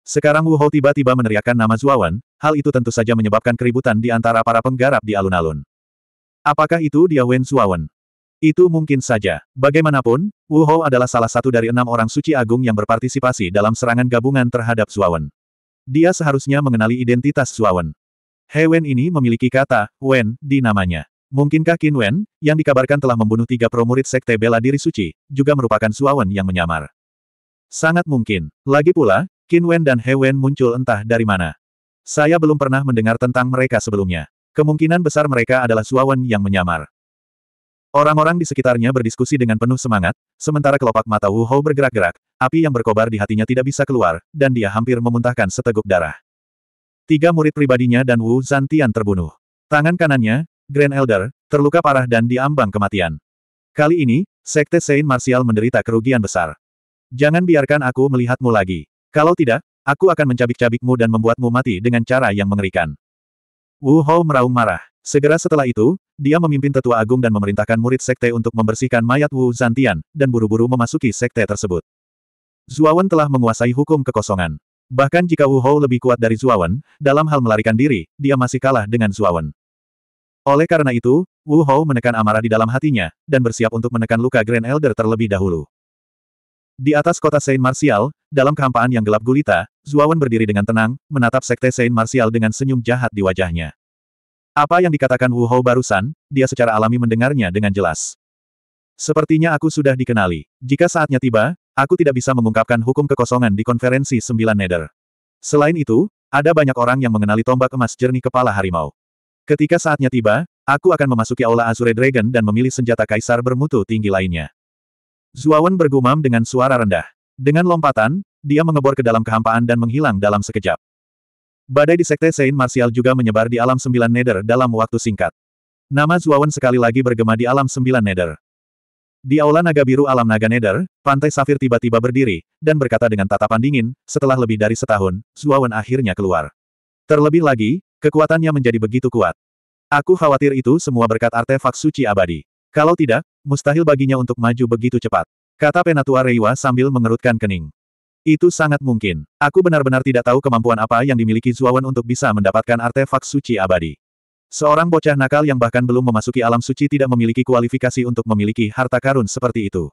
Sekarang Wu Hou tiba-tiba meneriakkan nama Zuawan, hal itu tentu saja menyebabkan keributan di antara para penggarap di alun-alun. Apakah itu dia Wen Zuawan? Itu mungkin saja. Bagaimanapun, Wu Hou adalah salah satu dari enam orang suci agung yang berpartisipasi dalam serangan gabungan terhadap Zuawan. Dia seharusnya mengenali identitas Zuawan. He Wen ini memiliki kata, Wen, di namanya. Mungkinkah Qin Wen, yang dikabarkan telah membunuh tiga promurid sekte bela diri suci, juga merupakan Suawan yang menyamar? Sangat mungkin. Lagi pula, Qin Wen dan He Wen muncul entah dari mana. Saya belum pernah mendengar tentang mereka sebelumnya. Kemungkinan besar mereka adalah Suawan yang menyamar. Orang-orang di sekitarnya berdiskusi dengan penuh semangat, sementara kelopak mata Wu Hou bergerak-gerak, api yang berkobar di hatinya tidak bisa keluar, dan dia hampir memuntahkan seteguk darah. Tiga murid pribadinya dan Wu Zantian terbunuh. Tangan kanannya, Grand Elder, terluka parah dan diambang kematian. Kali ini, Sekte Saint Martial menderita kerugian besar. Jangan biarkan aku melihatmu lagi. Kalau tidak, aku akan mencabik-cabikmu dan membuatmu mati dengan cara yang mengerikan. Wu Hou meraung marah. Segera setelah itu, dia memimpin tetua agung dan memerintahkan murid sekte untuk membersihkan mayat Wu Zantian, dan buru-buru memasuki sekte tersebut. Zuawan telah menguasai hukum kekosongan. Bahkan jika Wu Hou lebih kuat dari Zuawan, dalam hal melarikan diri, dia masih kalah dengan Zuawan. Oleh karena itu, Wu Hou menekan amarah di dalam hatinya, dan bersiap untuk menekan luka Grand Elder terlebih dahulu. Di atas kota Saint Martial, dalam kehampaan yang gelap gulita, Zuawan berdiri dengan tenang, menatap sekte Saint Martial dengan senyum jahat di wajahnya. Apa yang dikatakan Wu Hou barusan, dia secara alami mendengarnya dengan jelas. Sepertinya aku sudah dikenali. Jika saatnya tiba, aku tidak bisa mengungkapkan hukum kekosongan di konferensi Sembilan Nether. Selain itu, ada banyak orang yang mengenali tombak emas jernih kepala harimau. Ketika saatnya tiba, aku akan memasuki aula Azure Dragon dan memilih senjata kaisar bermutu tinggi lainnya. Zuawan bergumam dengan suara rendah. Dengan lompatan, dia mengebor ke dalam kehampaan dan menghilang dalam sekejap. Badai di Sekte Saint Martial juga menyebar di alam sembilan nether dalam waktu singkat. Nama Zuawan sekali lagi bergema di alam sembilan nether. Di aula naga biru alam naga nether, Pantai Safir tiba-tiba berdiri, dan berkata dengan tatapan dingin, setelah lebih dari setahun, Zuawan akhirnya keluar. Terlebih lagi, Kekuatannya menjadi begitu kuat. Aku khawatir itu semua berkat artefak suci abadi. Kalau tidak, mustahil baginya untuk maju begitu cepat. Kata Penatua Reiwa sambil mengerutkan kening. Itu sangat mungkin. Aku benar-benar tidak tahu kemampuan apa yang dimiliki Zuawan untuk bisa mendapatkan artefak suci abadi. Seorang bocah nakal yang bahkan belum memasuki alam suci tidak memiliki kualifikasi untuk memiliki harta karun seperti itu.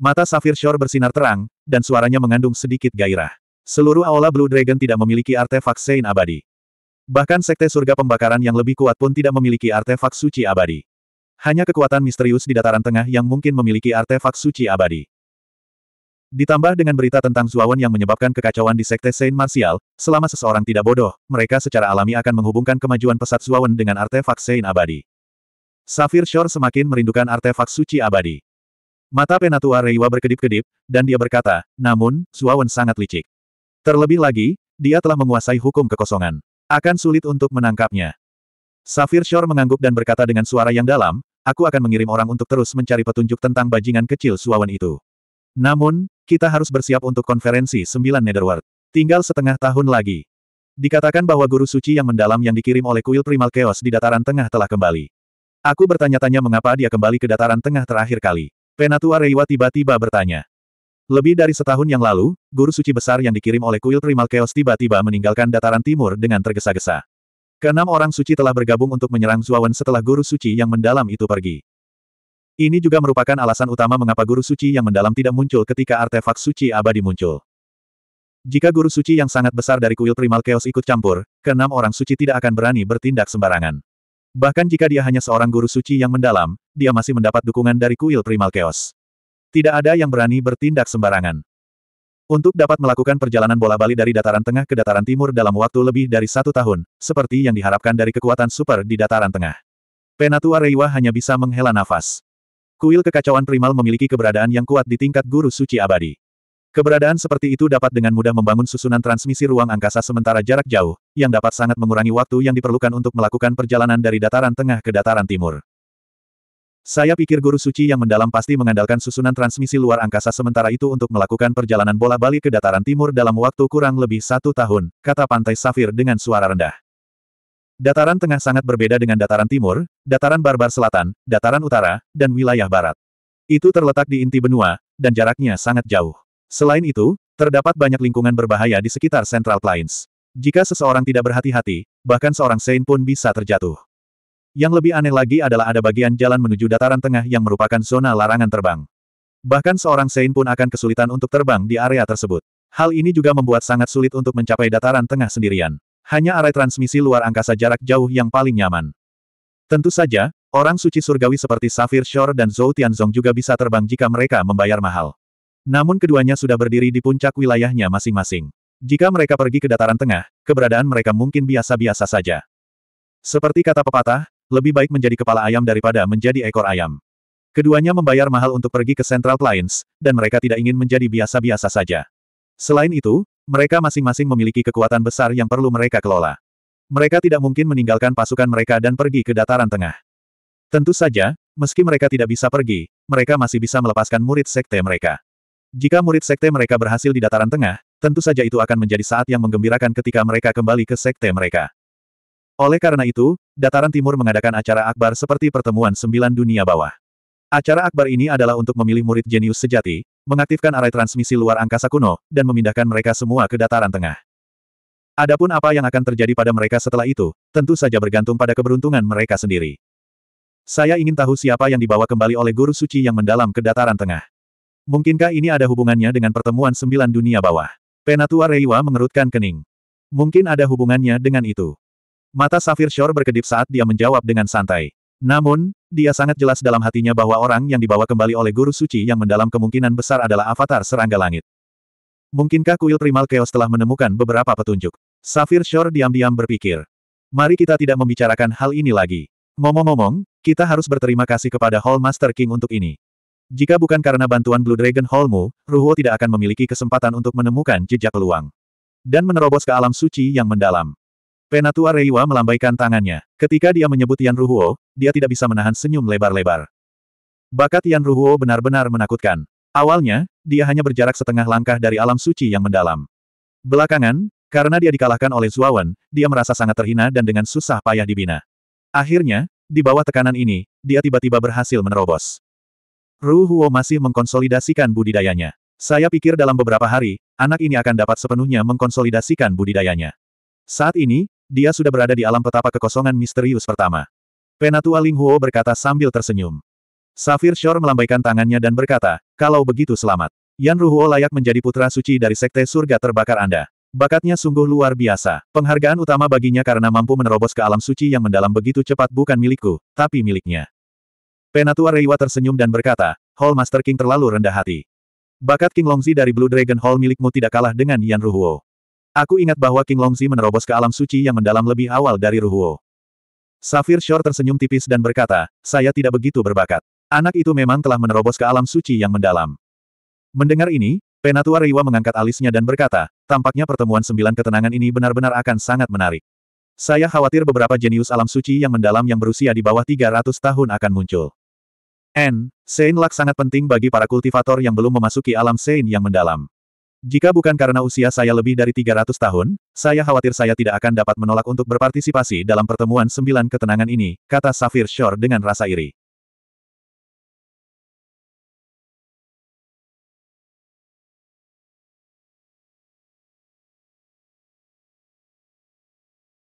Mata Safir Shore bersinar terang, dan suaranya mengandung sedikit gairah. Seluruh Aula Blue Dragon tidak memiliki artefak Sein abadi. Bahkan sekte surga pembakaran yang lebih kuat pun tidak memiliki artefak suci abadi. Hanya kekuatan misterius di dataran tengah yang mungkin memiliki artefak suci abadi. Ditambah dengan berita tentang Zuawan yang menyebabkan kekacauan di sekte Saint Martial, selama seseorang tidak bodoh, mereka secara alami akan menghubungkan kemajuan pesat Zuawan dengan artefak Saint abadi. Safir Shore semakin merindukan artefak suci abadi. Mata penatua Reiwa berkedip-kedip, dan dia berkata, namun, Zuawan sangat licik. Terlebih lagi, dia telah menguasai hukum kekosongan. Akan sulit untuk menangkapnya. Safir Shore mengangguk dan berkata dengan suara yang dalam, aku akan mengirim orang untuk terus mencari petunjuk tentang bajingan kecil suawan itu. Namun, kita harus bersiap untuk konferensi sembilan Netherworld. Tinggal setengah tahun lagi. Dikatakan bahwa guru suci yang mendalam yang dikirim oleh kuil primal chaos di dataran tengah telah kembali. Aku bertanya-tanya mengapa dia kembali ke dataran tengah terakhir kali. Penatua Reiwa tiba-tiba bertanya. Lebih dari setahun yang lalu, guru suci besar yang dikirim oleh kuil Primal Chaos tiba-tiba meninggalkan dataran timur dengan tergesa-gesa. Keenam orang suci telah bergabung untuk menyerang Zuawan setelah guru suci yang mendalam itu pergi. Ini juga merupakan alasan utama mengapa guru suci yang mendalam tidak muncul ketika artefak suci abadi muncul. Jika guru suci yang sangat besar dari kuil Primal Chaos ikut campur, keenam orang suci tidak akan berani bertindak sembarangan. Bahkan jika dia hanya seorang guru suci yang mendalam, dia masih mendapat dukungan dari kuil Primal Chaos. Tidak ada yang berani bertindak sembarangan. Untuk dapat melakukan perjalanan bola bali dari dataran tengah ke dataran timur dalam waktu lebih dari satu tahun, seperti yang diharapkan dari kekuatan super di dataran tengah. Penatua Reiwa hanya bisa menghela nafas. Kuil kekacauan primal memiliki keberadaan yang kuat di tingkat guru suci abadi. Keberadaan seperti itu dapat dengan mudah membangun susunan transmisi ruang angkasa sementara jarak jauh, yang dapat sangat mengurangi waktu yang diperlukan untuk melakukan perjalanan dari dataran tengah ke dataran timur. Saya pikir guru suci yang mendalam pasti mengandalkan susunan transmisi luar angkasa sementara itu untuk melakukan perjalanan bola balik ke dataran timur dalam waktu kurang lebih satu tahun, kata Pantai Safir dengan suara rendah. Dataran tengah sangat berbeda dengan dataran timur, dataran barbar selatan, dataran utara, dan wilayah barat. Itu terletak di inti benua, dan jaraknya sangat jauh. Selain itu, terdapat banyak lingkungan berbahaya di sekitar Central Plains. Jika seseorang tidak berhati-hati, bahkan seorang Saint pun bisa terjatuh. Yang lebih aneh lagi adalah ada bagian jalan menuju dataran tengah yang merupakan zona larangan terbang. Bahkan seorang Sein pun akan kesulitan untuk terbang di area tersebut. Hal ini juga membuat sangat sulit untuk mencapai dataran tengah sendirian. Hanya arai transmisi luar angkasa jarak jauh yang paling nyaman. Tentu saja, orang suci surgawi seperti Safir Shore dan Zhou Tianzong juga bisa terbang jika mereka membayar mahal. Namun keduanya sudah berdiri di puncak wilayahnya masing-masing. Jika mereka pergi ke dataran tengah, keberadaan mereka mungkin biasa-biasa saja. Seperti kata pepatah, lebih baik menjadi kepala ayam daripada menjadi ekor ayam. Keduanya membayar mahal untuk pergi ke Central Plains, dan mereka tidak ingin menjadi biasa-biasa saja. Selain itu, mereka masing-masing memiliki kekuatan besar yang perlu mereka kelola. Mereka tidak mungkin meninggalkan pasukan mereka dan pergi ke dataran tengah. Tentu saja, meski mereka tidak bisa pergi, mereka masih bisa melepaskan murid sekte mereka. Jika murid sekte mereka berhasil di dataran tengah, tentu saja itu akan menjadi saat yang menggembirakan ketika mereka kembali ke sekte mereka. Oleh karena itu, Dataran Timur mengadakan acara akbar seperti pertemuan sembilan dunia bawah. Acara akbar ini adalah untuk memilih murid jenius sejati, mengaktifkan arai transmisi luar angkasa kuno, dan memindahkan mereka semua ke dataran tengah. Adapun apa yang akan terjadi pada mereka setelah itu, tentu saja bergantung pada keberuntungan mereka sendiri. Saya ingin tahu siapa yang dibawa kembali oleh guru suci yang mendalam ke dataran tengah. Mungkinkah ini ada hubungannya dengan pertemuan sembilan dunia bawah? Penatua Reiwa mengerutkan kening. Mungkin ada hubungannya dengan itu. Mata Safir Shore berkedip saat dia menjawab dengan santai. Namun, dia sangat jelas dalam hatinya bahwa orang yang dibawa kembali oleh Guru Suci yang mendalam kemungkinan besar adalah avatar serangga langit. Mungkinkah kuil primal chaos telah menemukan beberapa petunjuk? Safir Shore diam-diam berpikir. Mari kita tidak membicarakan hal ini lagi. Ngomong-ngomong, kita harus berterima kasih kepada Hall Master King untuk ini. Jika bukan karena bantuan Blue Dragon Hallmu, Ruho tidak akan memiliki kesempatan untuk menemukan jejak peluang. Dan menerobos ke alam suci yang mendalam. Penatua Reiwa melambaikan tangannya. Ketika dia menyebut Yan Ruhuo, dia tidak bisa menahan senyum lebar-lebar. Bakat Yan Ruhuo benar-benar menakutkan. Awalnya, dia hanya berjarak setengah langkah dari alam suci yang mendalam. Belakangan, karena dia dikalahkan oleh Zuawan, dia merasa sangat terhina dan dengan susah payah dibina. Akhirnya, di bawah tekanan ini, dia tiba-tiba berhasil menerobos. Ruhuo masih mengkonsolidasikan budidayanya. Saya pikir dalam beberapa hari, anak ini akan dapat sepenuhnya mengkonsolidasikan budidayanya. Saat ini, dia sudah berada di alam petapa kekosongan misterius pertama. Penatua Ling Huo berkata sambil tersenyum. Safir Shore melambaikan tangannya dan berkata, kalau begitu selamat. Yan Ruhuo layak menjadi putra suci dari sekte surga terbakar Anda. Bakatnya sungguh luar biasa. Penghargaan utama baginya karena mampu menerobos ke alam suci yang mendalam begitu cepat bukan milikku, tapi miliknya. Penatua Reiwa tersenyum dan berkata, Hall Master King terlalu rendah hati. Bakat King Longzi dari Blue Dragon Hall milikmu tidak kalah dengan Yan Ruhuo. Aku ingat bahwa King Longzi menerobos ke alam suci yang mendalam lebih awal dari Ruhuo. Safir Shore tersenyum tipis dan berkata, saya tidak begitu berbakat. Anak itu memang telah menerobos ke alam suci yang mendalam. Mendengar ini, Penatua riwa mengangkat alisnya dan berkata, tampaknya pertemuan sembilan ketenangan ini benar-benar akan sangat menarik. Saya khawatir beberapa jenius alam suci yang mendalam yang berusia di bawah 300 tahun akan muncul. N. Sein Lak sangat penting bagi para kultivator yang belum memasuki alam Sein yang mendalam. Jika bukan karena usia saya lebih dari 300 tahun, saya khawatir saya tidak akan dapat menolak untuk berpartisipasi dalam pertemuan sembilan ketenangan ini, kata Safir Shore dengan rasa iri.